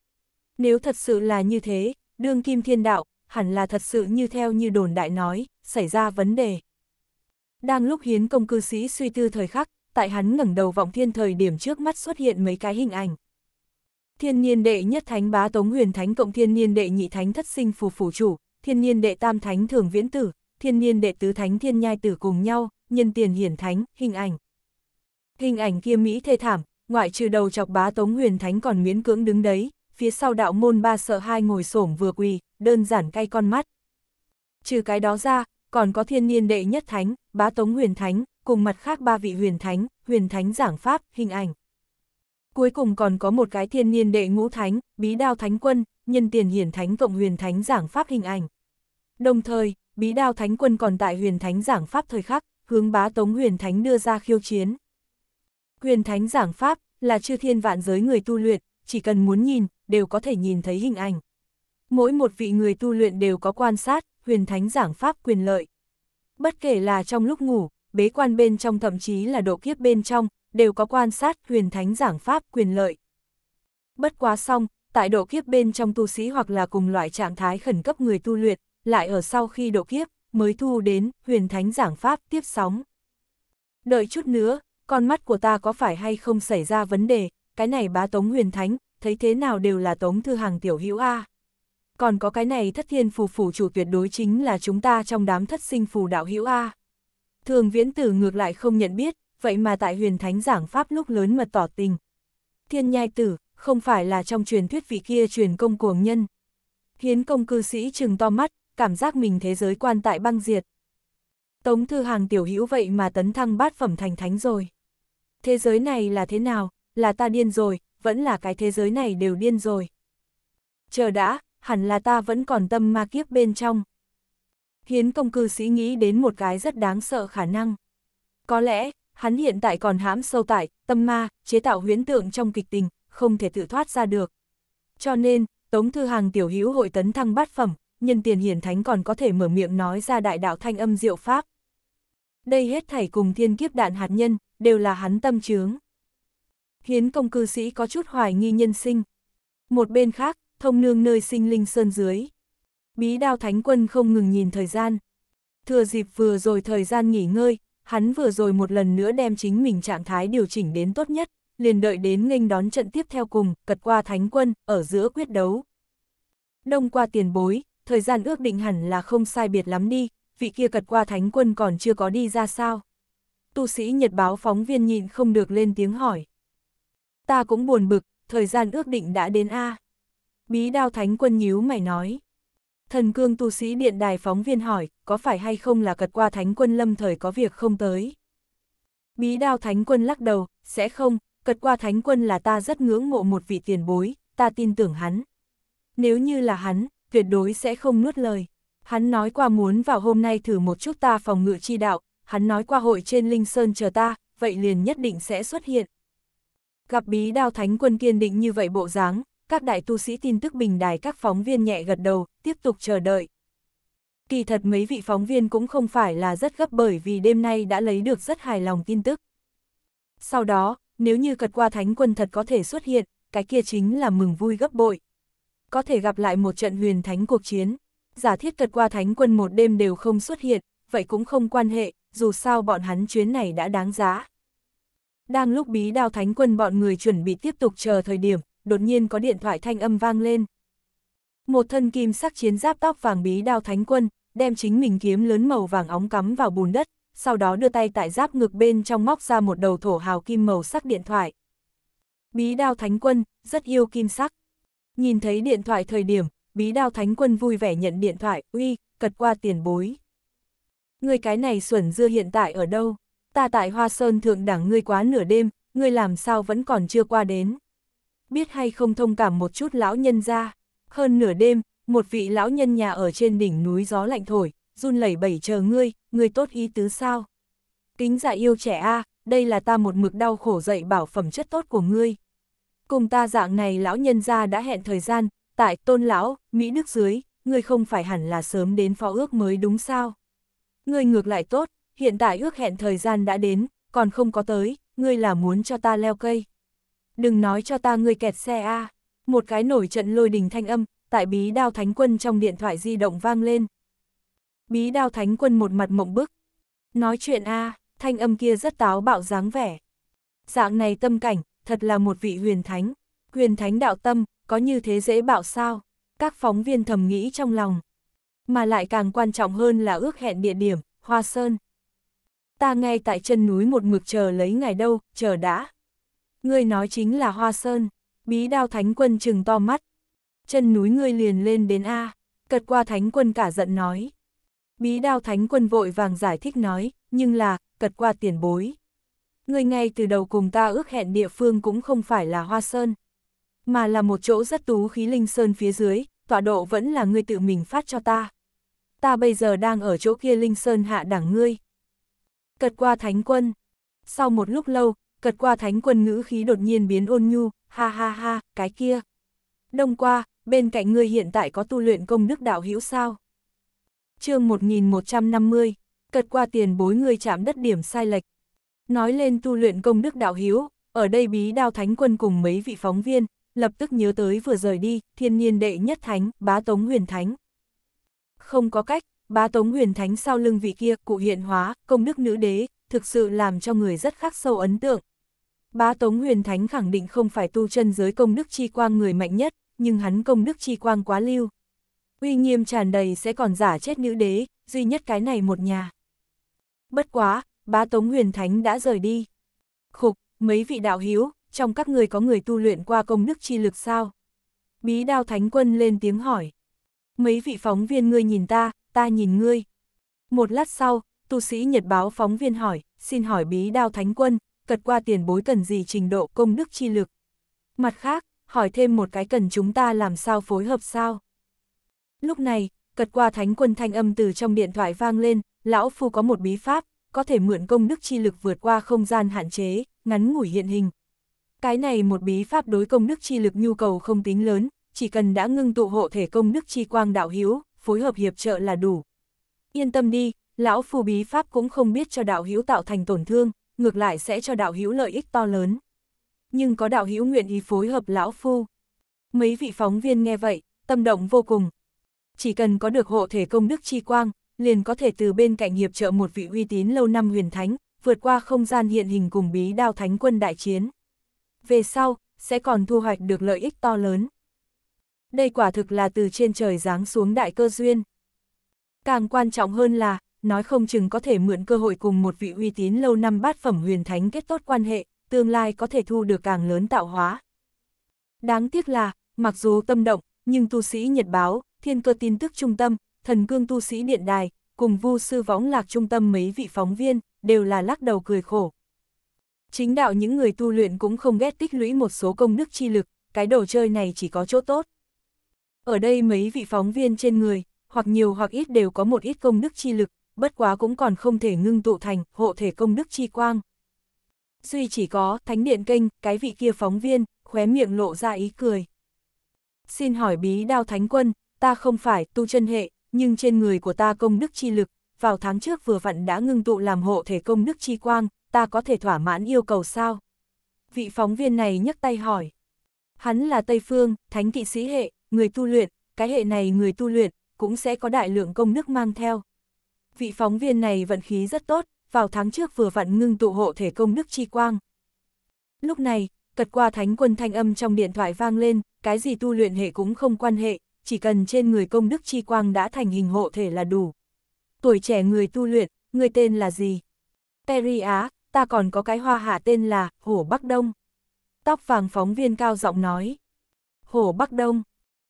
Nếu thật sự là như thế, đương kim thiên đạo, hẳn là thật sự như theo như đồn đại nói, xảy ra vấn đề. Đang lúc hiến công cư sĩ suy tư thời khắc, tại hắn ngẩng đầu vọng thiên thời điểm trước mắt xuất hiện mấy cái hình ảnh. Thiên niên đệ nhất thánh bá tống huyền thánh cộng thiên niên đệ nhị thánh thất sinh phù phủ chủ, thiên niên đệ tam thánh thường viễn tử, thiên niên đệ tứ thánh thiên nhai tử cùng nhau, nhân tiền hiển thánh, hình ảnh. Hình ảnh kia Mỹ thê thảm, ngoại trừ đầu chọc bá tống huyền thánh còn miễn cưỡng đứng đấy, phía sau đạo môn ba sợ hai ngồi xổm vừa quỳ, đơn giản cay con mắt. Trừ cái đó ra, còn có thiên niên đệ nhất thánh, bá tống huyền thánh, cùng mặt khác ba vị huyền thánh, huyền thánh giảng pháp, hình ảnh. Cuối cùng còn có một cái thiên niên đệ ngũ thánh, bí đao thánh quân, nhân tiền hiển thánh cộng huyền thánh giảng pháp hình ảnh. Đồng thời, bí đao thánh quân còn tại huyền thánh giảng pháp thời khắc, hướng bá tống huyền thánh đưa ra khiêu chiến. Huyền thánh giảng pháp là chư thiên vạn giới người tu luyện, chỉ cần muốn nhìn, đều có thể nhìn thấy hình ảnh. Mỗi một vị người tu luyện đều có quan sát, huyền thánh giảng pháp quyền lợi. Bất kể là trong lúc ngủ, bế quan bên trong thậm chí là độ kiếp bên trong, đều có quan sát huyền thánh giảng pháp quyền lợi. Bất quá xong, tại độ kiếp bên trong tu sĩ hoặc là cùng loại trạng thái khẩn cấp người tu luyện, lại ở sau khi độ kiếp, mới thu đến huyền thánh giảng pháp tiếp sóng. Đợi chút nữa, con mắt của ta có phải hay không xảy ra vấn đề, cái này bá tống huyền thánh, thấy thế nào đều là tống thư hàng tiểu hữu A. Còn có cái này thất thiên phù phủ chủ tuyệt đối chính là chúng ta trong đám thất sinh phù đạo hữu A. Thường viễn tử ngược lại không nhận biết, vậy mà tại huyền thánh giảng pháp lúc lớn mật tỏ tình. Thiên nhai tử, không phải là trong truyền thuyết vị kia truyền công cuồng nhân. Hiến công cư sĩ trừng to mắt, cảm giác mình thế giới quan tại băng diệt. Tống thư hàng tiểu hữu vậy mà tấn thăng bát phẩm thành thánh rồi. Thế giới này là thế nào, là ta điên rồi, vẫn là cái thế giới này đều điên rồi. Chờ đã, hẳn là ta vẫn còn tâm ma kiếp bên trong. Hiến công cư sĩ nghĩ đến một cái rất đáng sợ khả năng. Có lẽ, hắn hiện tại còn hãm sâu tại, tâm ma, chế tạo huyến tượng trong kịch tình, không thể tự thoát ra được. Cho nên, Tống Thư Hàng tiểu hữu hội tấn thăng bát phẩm, nhân tiền hiển thánh còn có thể mở miệng nói ra đại đạo thanh âm diệu pháp. Đây hết thảy cùng thiên kiếp đạn hạt nhân, đều là hắn tâm chướng. Hiến công cư sĩ có chút hoài nghi nhân sinh. Một bên khác, thông nương nơi sinh linh sơn dưới, Bí đao thánh quân không ngừng nhìn thời gian. Thừa dịp vừa rồi thời gian nghỉ ngơi, hắn vừa rồi một lần nữa đem chính mình trạng thái điều chỉnh đến tốt nhất, liền đợi đến nghênh đón trận tiếp theo cùng, cật qua thánh quân, ở giữa quyết đấu. Đông qua tiền bối, thời gian ước định hẳn là không sai biệt lắm đi, vị kia cật qua thánh quân còn chưa có đi ra sao. Tu sĩ Nhật báo phóng viên nhịn không được lên tiếng hỏi. Ta cũng buồn bực, thời gian ước định đã đến A. Bí đao thánh quân nhíu mày nói. Thần cương tu sĩ điện đài phóng viên hỏi, có phải hay không là cật qua thánh quân lâm thời có việc không tới? Bí đao thánh quân lắc đầu, sẽ không, cật qua thánh quân là ta rất ngưỡng mộ một vị tiền bối, ta tin tưởng hắn. Nếu như là hắn, tuyệt đối sẽ không nuốt lời. Hắn nói qua muốn vào hôm nay thử một chút ta phòng ngự chi đạo, hắn nói qua hội trên Linh Sơn chờ ta, vậy liền nhất định sẽ xuất hiện. Gặp bí đao thánh quân kiên định như vậy bộ dáng, các đại tu sĩ tin tức bình đài các phóng viên nhẹ gật đầu, tiếp tục chờ đợi. Kỳ thật mấy vị phóng viên cũng không phải là rất gấp bởi vì đêm nay đã lấy được rất hài lòng tin tức. Sau đó, nếu như cật qua thánh quân thật có thể xuất hiện, cái kia chính là mừng vui gấp bội. Có thể gặp lại một trận huyền thánh cuộc chiến. Giả thiết cật qua thánh quân một đêm đều không xuất hiện, vậy cũng không quan hệ, dù sao bọn hắn chuyến này đã đáng giá. Đang lúc bí đao thánh quân bọn người chuẩn bị tiếp tục chờ thời điểm, đột nhiên có điện thoại thanh âm vang lên. Một thân kim sắc chiến giáp tóc vàng bí đao thánh quân, đem chính mình kiếm lớn màu vàng óng cắm vào bùn đất, sau đó đưa tay tại giáp ngực bên trong móc ra một đầu thổ hào kim màu sắc điện thoại. Bí đao thánh quân, rất yêu kim sắc. Nhìn thấy điện thoại thời điểm, bí đao thánh quân vui vẻ nhận điện thoại, uy, cật qua tiền bối. Người cái này xuẩn dưa hiện tại ở đâu? Ta tại Hoa Sơn thượng đẳng ngươi quá nửa đêm, ngươi làm sao vẫn còn chưa qua đến biết hay không thông cảm một chút lão nhân ra. Hơn nửa đêm, một vị lão nhân nhà ở trên đỉnh núi gió lạnh thổi, run lẩy bẩy chờ ngươi, ngươi tốt ý tứ sao? Kính dạ yêu trẻ a, đây là ta một mực đau khổ dậy bảo phẩm chất tốt của ngươi. Cùng ta dạng này lão nhân ra đã hẹn thời gian, tại tôn lão, Mỹ Đức dưới, ngươi không phải hẳn là sớm đến phó ước mới đúng sao? Ngươi ngược lại tốt, hiện tại ước hẹn thời gian đã đến, còn không có tới, ngươi là muốn cho ta leo cây đừng nói cho ta ngươi kẹt xe a à. Một cái nổi trận lôi đình thanh âm, tại bí đao thánh quân trong điện thoại di động vang lên. Bí đao thánh quân một mặt mộng bức. Nói chuyện a à, thanh âm kia rất táo bạo dáng vẻ. Dạng này tâm cảnh, thật là một vị huyền thánh. Huyền thánh đạo tâm, có như thế dễ bạo sao? Các phóng viên thầm nghĩ trong lòng. Mà lại càng quan trọng hơn là ước hẹn địa điểm, Hoa Sơn. Ta ngay tại chân núi một mực chờ lấy ngày đâu, chờ đã. Ngươi nói chính là Hoa Sơn, bí đao thánh quân trừng to mắt. Chân núi ngươi liền lên đến A, cật qua thánh quân cả giận nói. Bí đao thánh quân vội vàng giải thích nói, nhưng là, cật qua tiền bối. Ngươi ngay từ đầu cùng ta ước hẹn địa phương cũng không phải là Hoa Sơn, mà là một chỗ rất tú khí linh sơn phía dưới, tọa độ vẫn là ngươi tự mình phát cho ta. Ta bây giờ đang ở chỗ kia linh sơn hạ đẳng ngươi. Cật qua thánh quân. Sau một lúc lâu, cật qua thánh quân ngữ khí đột nhiên biến ôn nhu, ha ha ha, cái kia. Đông qua, bên cạnh ngươi hiện tại có tu luyện công đức đạo hữu sao? chương 1150, cật qua tiền bối ngươi chạm đất điểm sai lệch. Nói lên tu luyện công đức đạo hữu ở đây bí đao thánh quân cùng mấy vị phóng viên, lập tức nhớ tới vừa rời đi, thiên nhiên đệ nhất thánh, bá tống huyền thánh. Không có cách, bá tống huyền thánh sau lưng vị kia, cụ hiện hóa, công đức nữ đế, thực sự làm cho người rất khắc sâu ấn tượng, Bá Tống Huyền Thánh khẳng định không phải tu chân giới công đức chi quang người mạnh nhất, nhưng hắn công đức chi quang quá lưu. Uy nghiêm tràn đầy sẽ còn giả chết nữ đế, duy nhất cái này một nhà. Bất quá, bá Tống Huyền Thánh đã rời đi. Khục, mấy vị đạo hiếu, trong các người có người tu luyện qua công đức chi lực sao? Bí đao Thánh Quân lên tiếng hỏi. Mấy vị phóng viên ngươi nhìn ta, ta nhìn ngươi. Một lát sau, tu sĩ Nhật báo phóng viên hỏi, xin hỏi bí đao Thánh Quân, cật qua tiền bối cần gì trình độ công đức chi lực. Mặt khác, hỏi thêm một cái cần chúng ta làm sao phối hợp sao. Lúc này, cật qua thánh quân thanh âm từ trong điện thoại vang lên, lão phu có một bí pháp, có thể mượn công đức chi lực vượt qua không gian hạn chế, ngắn ngủi hiện hình. Cái này một bí pháp đối công đức chi lực nhu cầu không tính lớn, chỉ cần đã ngưng tụ hộ thể công đức chi quang đạo hiếu, phối hợp hiệp trợ là đủ. Yên tâm đi, lão phu bí pháp cũng không biết cho đạo hiếu tạo thành tổn thương, ngược lại sẽ cho đạo hữu lợi ích to lớn. Nhưng có đạo hữu nguyện ý phối hợp lão phu. Mấy vị phóng viên nghe vậy, tâm động vô cùng. Chỉ cần có được hộ thể công đức chi quang, liền có thể từ bên cạnh hiệp trợ một vị uy tín lâu năm huyền thánh, vượt qua không gian hiện hình cùng bí đao thánh quân đại chiến. Về sau, sẽ còn thu hoạch được lợi ích to lớn. Đây quả thực là từ trên trời giáng xuống đại cơ duyên. Càng quan trọng hơn là, nói không chừng có thể mượn cơ hội cùng một vị uy tín lâu năm bát phẩm huyền thánh kết tốt quan hệ, tương lai có thể thu được càng lớn tạo hóa. Đáng tiếc là, mặc dù tâm động, nhưng tu sĩ Nhật báo, thiên cơ tin tức trung tâm, thần cương tu sĩ điện đài, cùng vu sư võng lạc trung tâm mấy vị phóng viên, đều là lắc đầu cười khổ. Chính đạo những người tu luyện cũng không ghét tích lũy một số công đức chi lực, cái đồ chơi này chỉ có chỗ tốt. Ở đây mấy vị phóng viên trên người, hoặc nhiều hoặc ít đều có một ít công đức chi lực, bất quá cũng còn không thể ngưng tụ thành hộ thể công đức chi quang. Duy chỉ có thánh điện kênh, cái vị kia phóng viên, khóe miệng lộ ra ý cười. Xin hỏi bí đao thánh quân, ta không phải tu chân hệ, nhưng trên người của ta công đức chi lực, vào tháng trước vừa vặn đã ngưng tụ làm hộ thể công đức chi quang, ta có thể thỏa mãn yêu cầu sao? Vị phóng viên này nhấc tay hỏi. Hắn là Tây Phương, thánh kỵ sĩ hệ, người tu luyện, cái hệ này người tu luyện, cũng sẽ có đại lượng công đức mang theo vị phóng viên này vận khí rất tốt, vào tháng trước vừa vặn ngưng tụ hộ thể công đức chi quang. Lúc này, cật qua thánh quân thanh âm trong điện thoại vang lên, cái gì tu luyện hệ cũng không quan hệ, chỉ cần trên người công đức chi quang đã thành hình hộ thể là đủ. Tuổi trẻ người tu luyện, người tên là gì? Terry Á, ta còn có cái hoa hạ tên là Hổ Bắc Đông. Tóc vàng phóng viên cao giọng nói. Hổ Bắc Đông,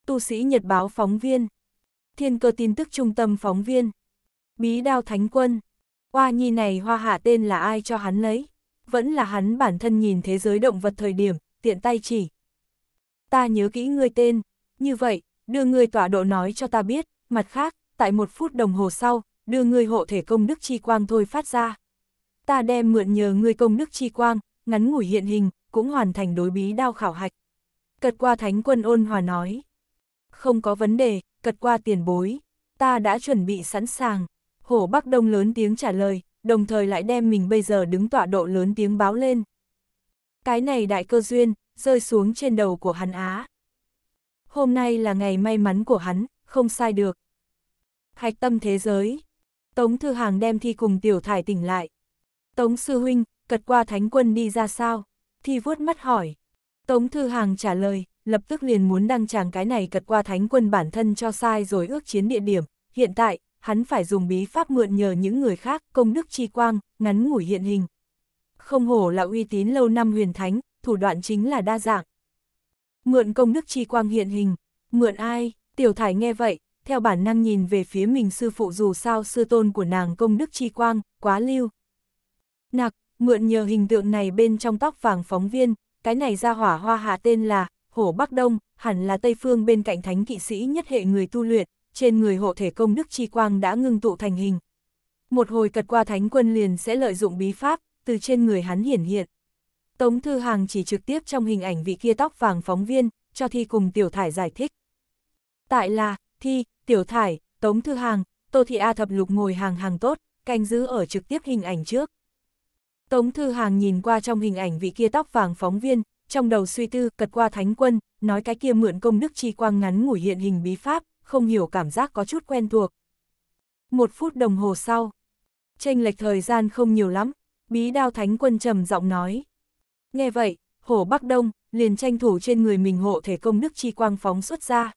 tu sĩ Nhật báo phóng viên, thiên cơ tin tức trung tâm phóng viên. Bí đao thánh quân. Hoa nhi này hoa hạ tên là ai cho hắn lấy? Vẫn là hắn bản thân nhìn thế giới động vật thời điểm, tiện tay chỉ. Ta nhớ kỹ ngươi tên, như vậy, đưa ngươi tọa độ nói cho ta biết, mặt khác, tại một phút đồng hồ sau, đưa ngươi hộ thể công đức chi quang thôi phát ra. Ta đem mượn nhờ ngươi công đức chi quang, ngắn ngủi hiện hình, cũng hoàn thành đối bí đao khảo hạch. Cật qua thánh quân ôn hòa nói. Không có vấn đề, cật qua tiền bối, ta đã chuẩn bị sẵn sàng. Hổ Bắc Đông lớn tiếng trả lời, đồng thời lại đem mình bây giờ đứng tọa độ lớn tiếng báo lên. Cái này đại cơ duyên, rơi xuống trên đầu của hắn Á. Hôm nay là ngày may mắn của hắn, không sai được. Hạch tâm thế giới. Tống Thư Hàng đem thi cùng tiểu thải tỉnh lại. Tống Sư Huynh, cật qua thánh quân đi ra sao? Thi vuốt mắt hỏi. Tống Thư Hàng trả lời, lập tức liền muốn đăng tràng cái này cật qua thánh quân bản thân cho sai rồi ước chiến địa điểm. Hiện tại, hắn phải dùng bí pháp mượn nhờ những người khác công đức chi quang, ngắn ngủi hiện hình. Không hổ là uy tín lâu năm huyền thánh, thủ đoạn chính là đa dạng. Mượn công đức chi quang hiện hình, mượn ai, tiểu thải nghe vậy, theo bản năng nhìn về phía mình sư phụ dù sao sư tôn của nàng công đức chi quang, quá lưu. Nặc, mượn nhờ hình tượng này bên trong tóc vàng phóng viên, cái này ra hỏa hoa hạ tên là, hổ Bắc Đông, hẳn là Tây Phương bên cạnh thánh kỵ sĩ nhất hệ người tu luyện, trên người hộ thể công đức chi quang đã ngưng tụ thành hình. Một hồi cật qua thánh quân liền sẽ lợi dụng bí pháp, từ trên người hắn hiển hiện. Tống Thư Hàng chỉ trực tiếp trong hình ảnh vị kia tóc vàng phóng viên, cho Thi cùng Tiểu Thải giải thích. Tại là, Thi, Tiểu Thải, Tống Thư Hàng, Tô Thị A Thập Lục ngồi hàng hàng tốt, canh giữ ở trực tiếp hình ảnh trước. Tống Thư Hàng nhìn qua trong hình ảnh vị kia tóc vàng phóng viên, trong đầu suy tư cật qua thánh quân, nói cái kia mượn công đức chi quang ngắn ngủi hiện hình bí pháp, không hiểu cảm giác có chút quen thuộc. Một phút đồng hồ sau, tranh lệch thời gian không nhiều lắm, bí đao thánh quân trầm giọng nói. Nghe vậy, hổ Bắc Đông liền tranh thủ trên người mình hộ thể công đức chi quang phóng xuất ra.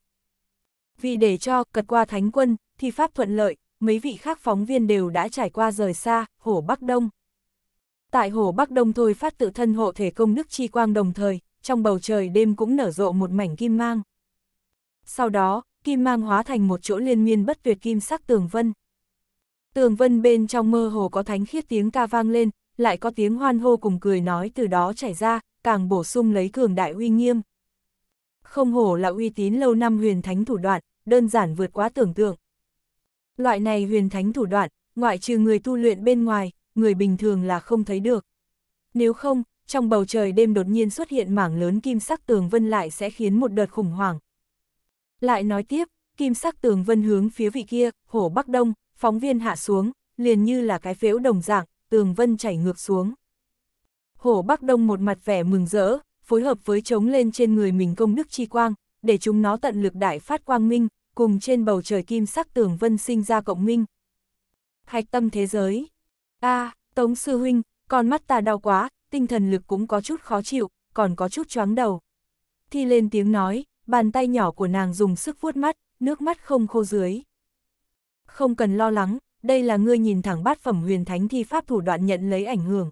Vì để cho cật qua thánh quân, thì pháp thuận lợi, mấy vị khác phóng viên đều đã trải qua rời xa, hổ Bắc Đông. Tại hồ Bắc Đông thôi phát tự thân hộ thể công đức chi quang đồng thời, trong bầu trời đêm cũng nở rộ một mảnh kim mang. Sau đó, kim mang hóa thành một chỗ liên miên bất tuyệt kim sắc tường vân. Tường vân bên trong mơ hồ có thánh khiết tiếng ca vang lên, lại có tiếng hoan hô cùng cười nói từ đó chảy ra, càng bổ sung lấy cường đại uy nghiêm. Không hổ là uy tín lâu năm huyền thánh thủ đoạn, đơn giản vượt quá tưởng tượng. Loại này huyền thánh thủ đoạn, ngoại trừ người tu luyện bên ngoài, người bình thường là không thấy được. Nếu không, trong bầu trời đêm đột nhiên xuất hiện mảng lớn kim sắc tường vân lại sẽ khiến một đợt khủng hoảng, lại nói tiếp, kim sắc tường vân hướng phía vị kia, hổ bắc đông, phóng viên hạ xuống, liền như là cái phễu đồng dạng, tường vân chảy ngược xuống. Hổ bắc đông một mặt vẻ mừng rỡ, phối hợp với chống lên trên người mình công đức chi quang, để chúng nó tận lực đại phát quang minh, cùng trên bầu trời kim sắc tường vân sinh ra cộng minh. Hạch tâm thế giới. a Tống Sư Huynh, con mắt ta đau quá, tinh thần lực cũng có chút khó chịu, còn có chút choáng đầu. Thi lên tiếng nói, bàn tay nhỏ của nàng dùng sức vuốt mắt, nước mắt không khô dưới. Không cần lo lắng, đây là ngươi nhìn thẳng bát phẩm huyền thánh thi pháp thủ đoạn nhận lấy ảnh hưởng.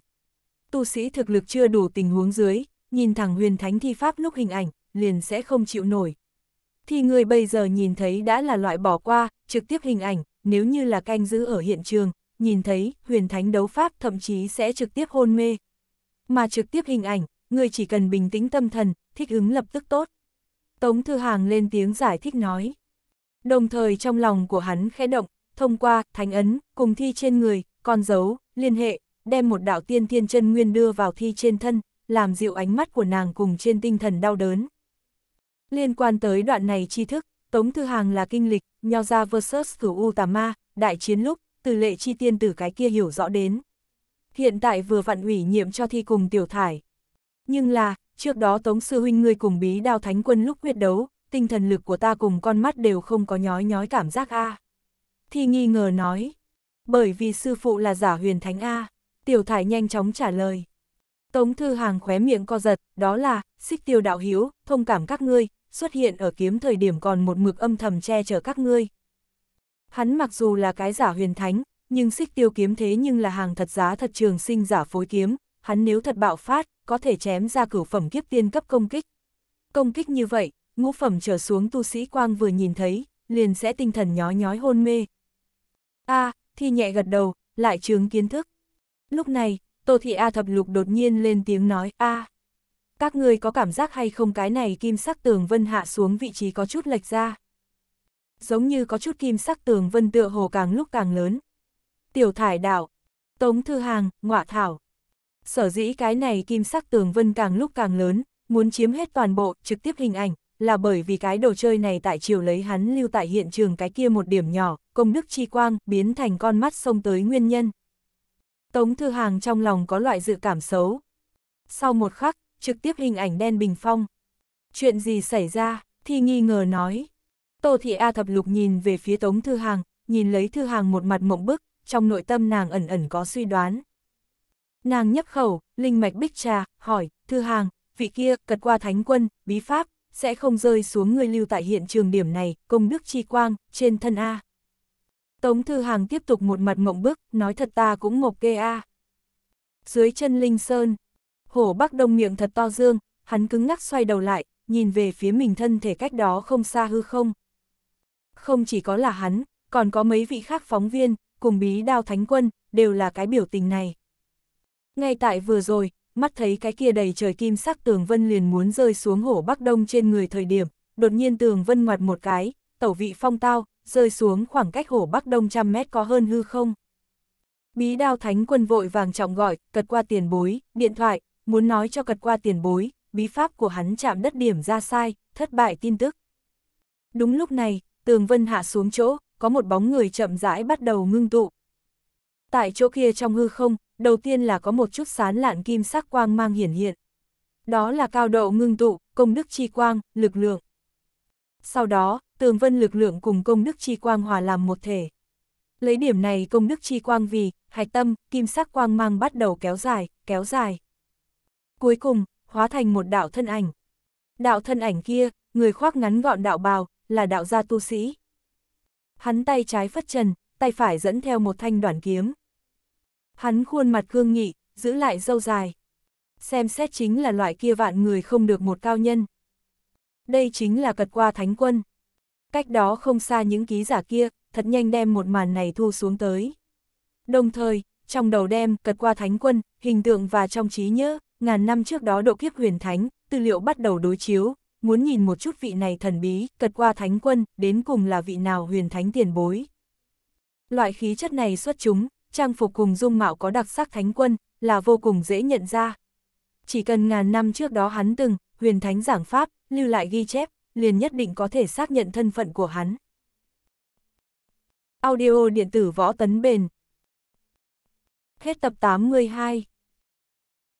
Tu sĩ thực lực chưa đủ tình huống dưới, nhìn thẳng huyền thánh thi pháp lúc hình ảnh, liền sẽ không chịu nổi. Thì người bây giờ nhìn thấy đã là loại bỏ qua, trực tiếp hình ảnh, nếu như là canh giữ ở hiện trường, nhìn thấy huyền thánh đấu pháp thậm chí sẽ trực tiếp hôn mê. Mà trực tiếp hình ảnh, người chỉ cần bình tĩnh tâm thần, thích ứng lập tức tốt. Tống Thư Hàng lên tiếng giải thích nói. Đồng thời trong lòng của hắn khẽ động, thông qua thánh ấn, cùng thi trên người, con dấu, liên hệ, đem một đạo tiên thiên chân nguyên đưa vào thi trên thân, làm dịu ánh mắt của nàng cùng trên tinh thần đau đớn. Liên quan tới đoạn này tri thức, Tống Thư Hàng là kinh lịch, Nho ra versus Cửu U Tà Ma, đại chiến lúc, từ lệ chi tiên tử cái kia hiểu rõ đến. Hiện tại vừa vặn ủy nhiệm cho thi cùng tiểu thải. Nhưng là, trước đó Tống Sư Huynh ngươi cùng bí đao thánh quân lúc huyết đấu, tinh thần lực của ta cùng con mắt đều không có nhói nhói cảm giác a Thi nghi ngờ nói, bởi vì sư phụ là giả huyền thánh a tiểu thải nhanh chóng trả lời. Tống Thư Hàng khóe miệng co giật, đó là, xích tiêu đạo hiếu, thông cảm các ngươi, xuất hiện ở kiếm thời điểm còn một mực âm thầm che chở các ngươi. Hắn mặc dù là cái giả huyền thánh, nhưng xích tiêu kiếm thế nhưng là hàng thật giá thật trường sinh giả phối kiếm, hắn nếu thật bạo phát, có thể chém ra cửu phẩm kiếp tiên cấp công kích. Công kích như vậy, ngũ phẩm trở xuống tu sĩ quang vừa nhìn thấy, liền sẽ tinh thần nhói nhói hôn mê. A, à, thi nhẹ gật đầu, lại chứng kiến thức. Lúc này, Tô Thị A Thập Lục đột nhiên lên tiếng nói, A. À, các người có cảm giác hay không cái này kim sắc tường vân hạ xuống vị trí có chút lệch ra. Giống như có chút kim sắc tường vân tựa hồ càng lúc càng lớn. Tiểu thải đạo, tống thư hàng, ngọa thảo, sở dĩ cái này kim sắc tường vân càng lúc càng lớn, muốn chiếm hết toàn bộ, trực tiếp hình ảnh, là bởi vì cái đồ chơi này tại chiều lấy hắn lưu tại hiện trường cái kia một điểm nhỏ, công đức chi quang, biến thành con mắt xông tới nguyên nhân. Tống Thư Hàng trong lòng có loại dự cảm xấu. Sau một khắc, trực tiếp hình ảnh đen bình phong. Chuyện gì xảy ra, thì nghi ngờ nói. Tô Thị A Thập Lục nhìn về phía Tống Thư Hàng, nhìn lấy Thư Hàng một mặt mộng bức, trong nội tâm nàng ẩn ẩn có suy đoán. Nàng nhấp khẩu, linh mạch bích trà, hỏi, thư hàng, vị kia, cật qua thánh quân, bí pháp, sẽ không rơi xuống người lưu tại hiện trường điểm này, công đức chi quang, trên thân A. Tống Thư Hàng tiếp tục một mặt mộng bức, nói thật ta cũng ngộp kê A. Dưới chân Linh Sơn, hổ bắc đông miệng thật to dương, hắn cứng ngắc xoay đầu lại, nhìn về phía mình thân thể cách đó không xa hư không. Không chỉ có là hắn, còn có mấy vị khác phóng viên, cùng bí đao thánh quân, đều là cái biểu tình này. Ngay tại vừa rồi, mắt thấy cái kia đầy trời kim sắc tường vân liền muốn rơi xuống hổ bắc đông trên người thời điểm, đột nhiên tường vân ngoặt một cái, tẩu vị phong tao, rơi xuống khoảng cách hổ bắc đông trăm mét có hơn hư không. Bí đao thánh quân vội vàng trọng gọi, cật qua tiền bối, điện thoại, muốn nói cho cật qua tiền bối, bí pháp của hắn chạm đất điểm ra sai, thất bại tin tức. Đúng lúc này, tường vân hạ xuống chỗ, có một bóng người chậm rãi bắt đầu ngưng tụ. Tại chỗ kia trong hư không, đầu tiên là có một chút sán lạn kim sắc quang mang hiển hiện. Đó là cao độ ngưng tụ, công đức chi quang, lực lượng. Sau đó, tường vân lực lượng cùng công đức chi quang hòa làm một thể. Lấy điểm này công đức chi quang vì, hạch tâm, kim sắc quang mang bắt đầu kéo dài, kéo dài. Cuối cùng, hóa thành một đạo thân ảnh. Đạo thân ảnh kia, người khoác ngắn gọn đạo bào, là đạo gia tu sĩ. Hắn tay trái phất trần, tay phải dẫn theo một thanh đoạn kiếm. Hắn khuôn mặt cương nghị, giữ lại dâu dài. Xem xét chính là loại kia vạn người không được một cao nhân. Đây chính là cật qua thánh quân. Cách đó không xa những ký giả kia, thật nhanh đem một màn này thu xuống tới. Đồng thời, trong đầu đem cật qua thánh quân, hình tượng và trong trí nhớ, ngàn năm trước đó độ kiếp huyền thánh, tư liệu bắt đầu đối chiếu, muốn nhìn một chút vị này thần bí, cật qua thánh quân, đến cùng là vị nào huyền thánh tiền bối. Loại khí chất này xuất chúng, trang phục cùng dung mạo có đặc sắc thánh quân, là vô cùng dễ nhận ra. Chỉ cần ngàn năm trước đó hắn từng, huyền thánh giảng pháp, lưu lại ghi chép, liền nhất định có thể xác nhận thân phận của hắn. Audio điện tử võ tấn bền Hết tập 82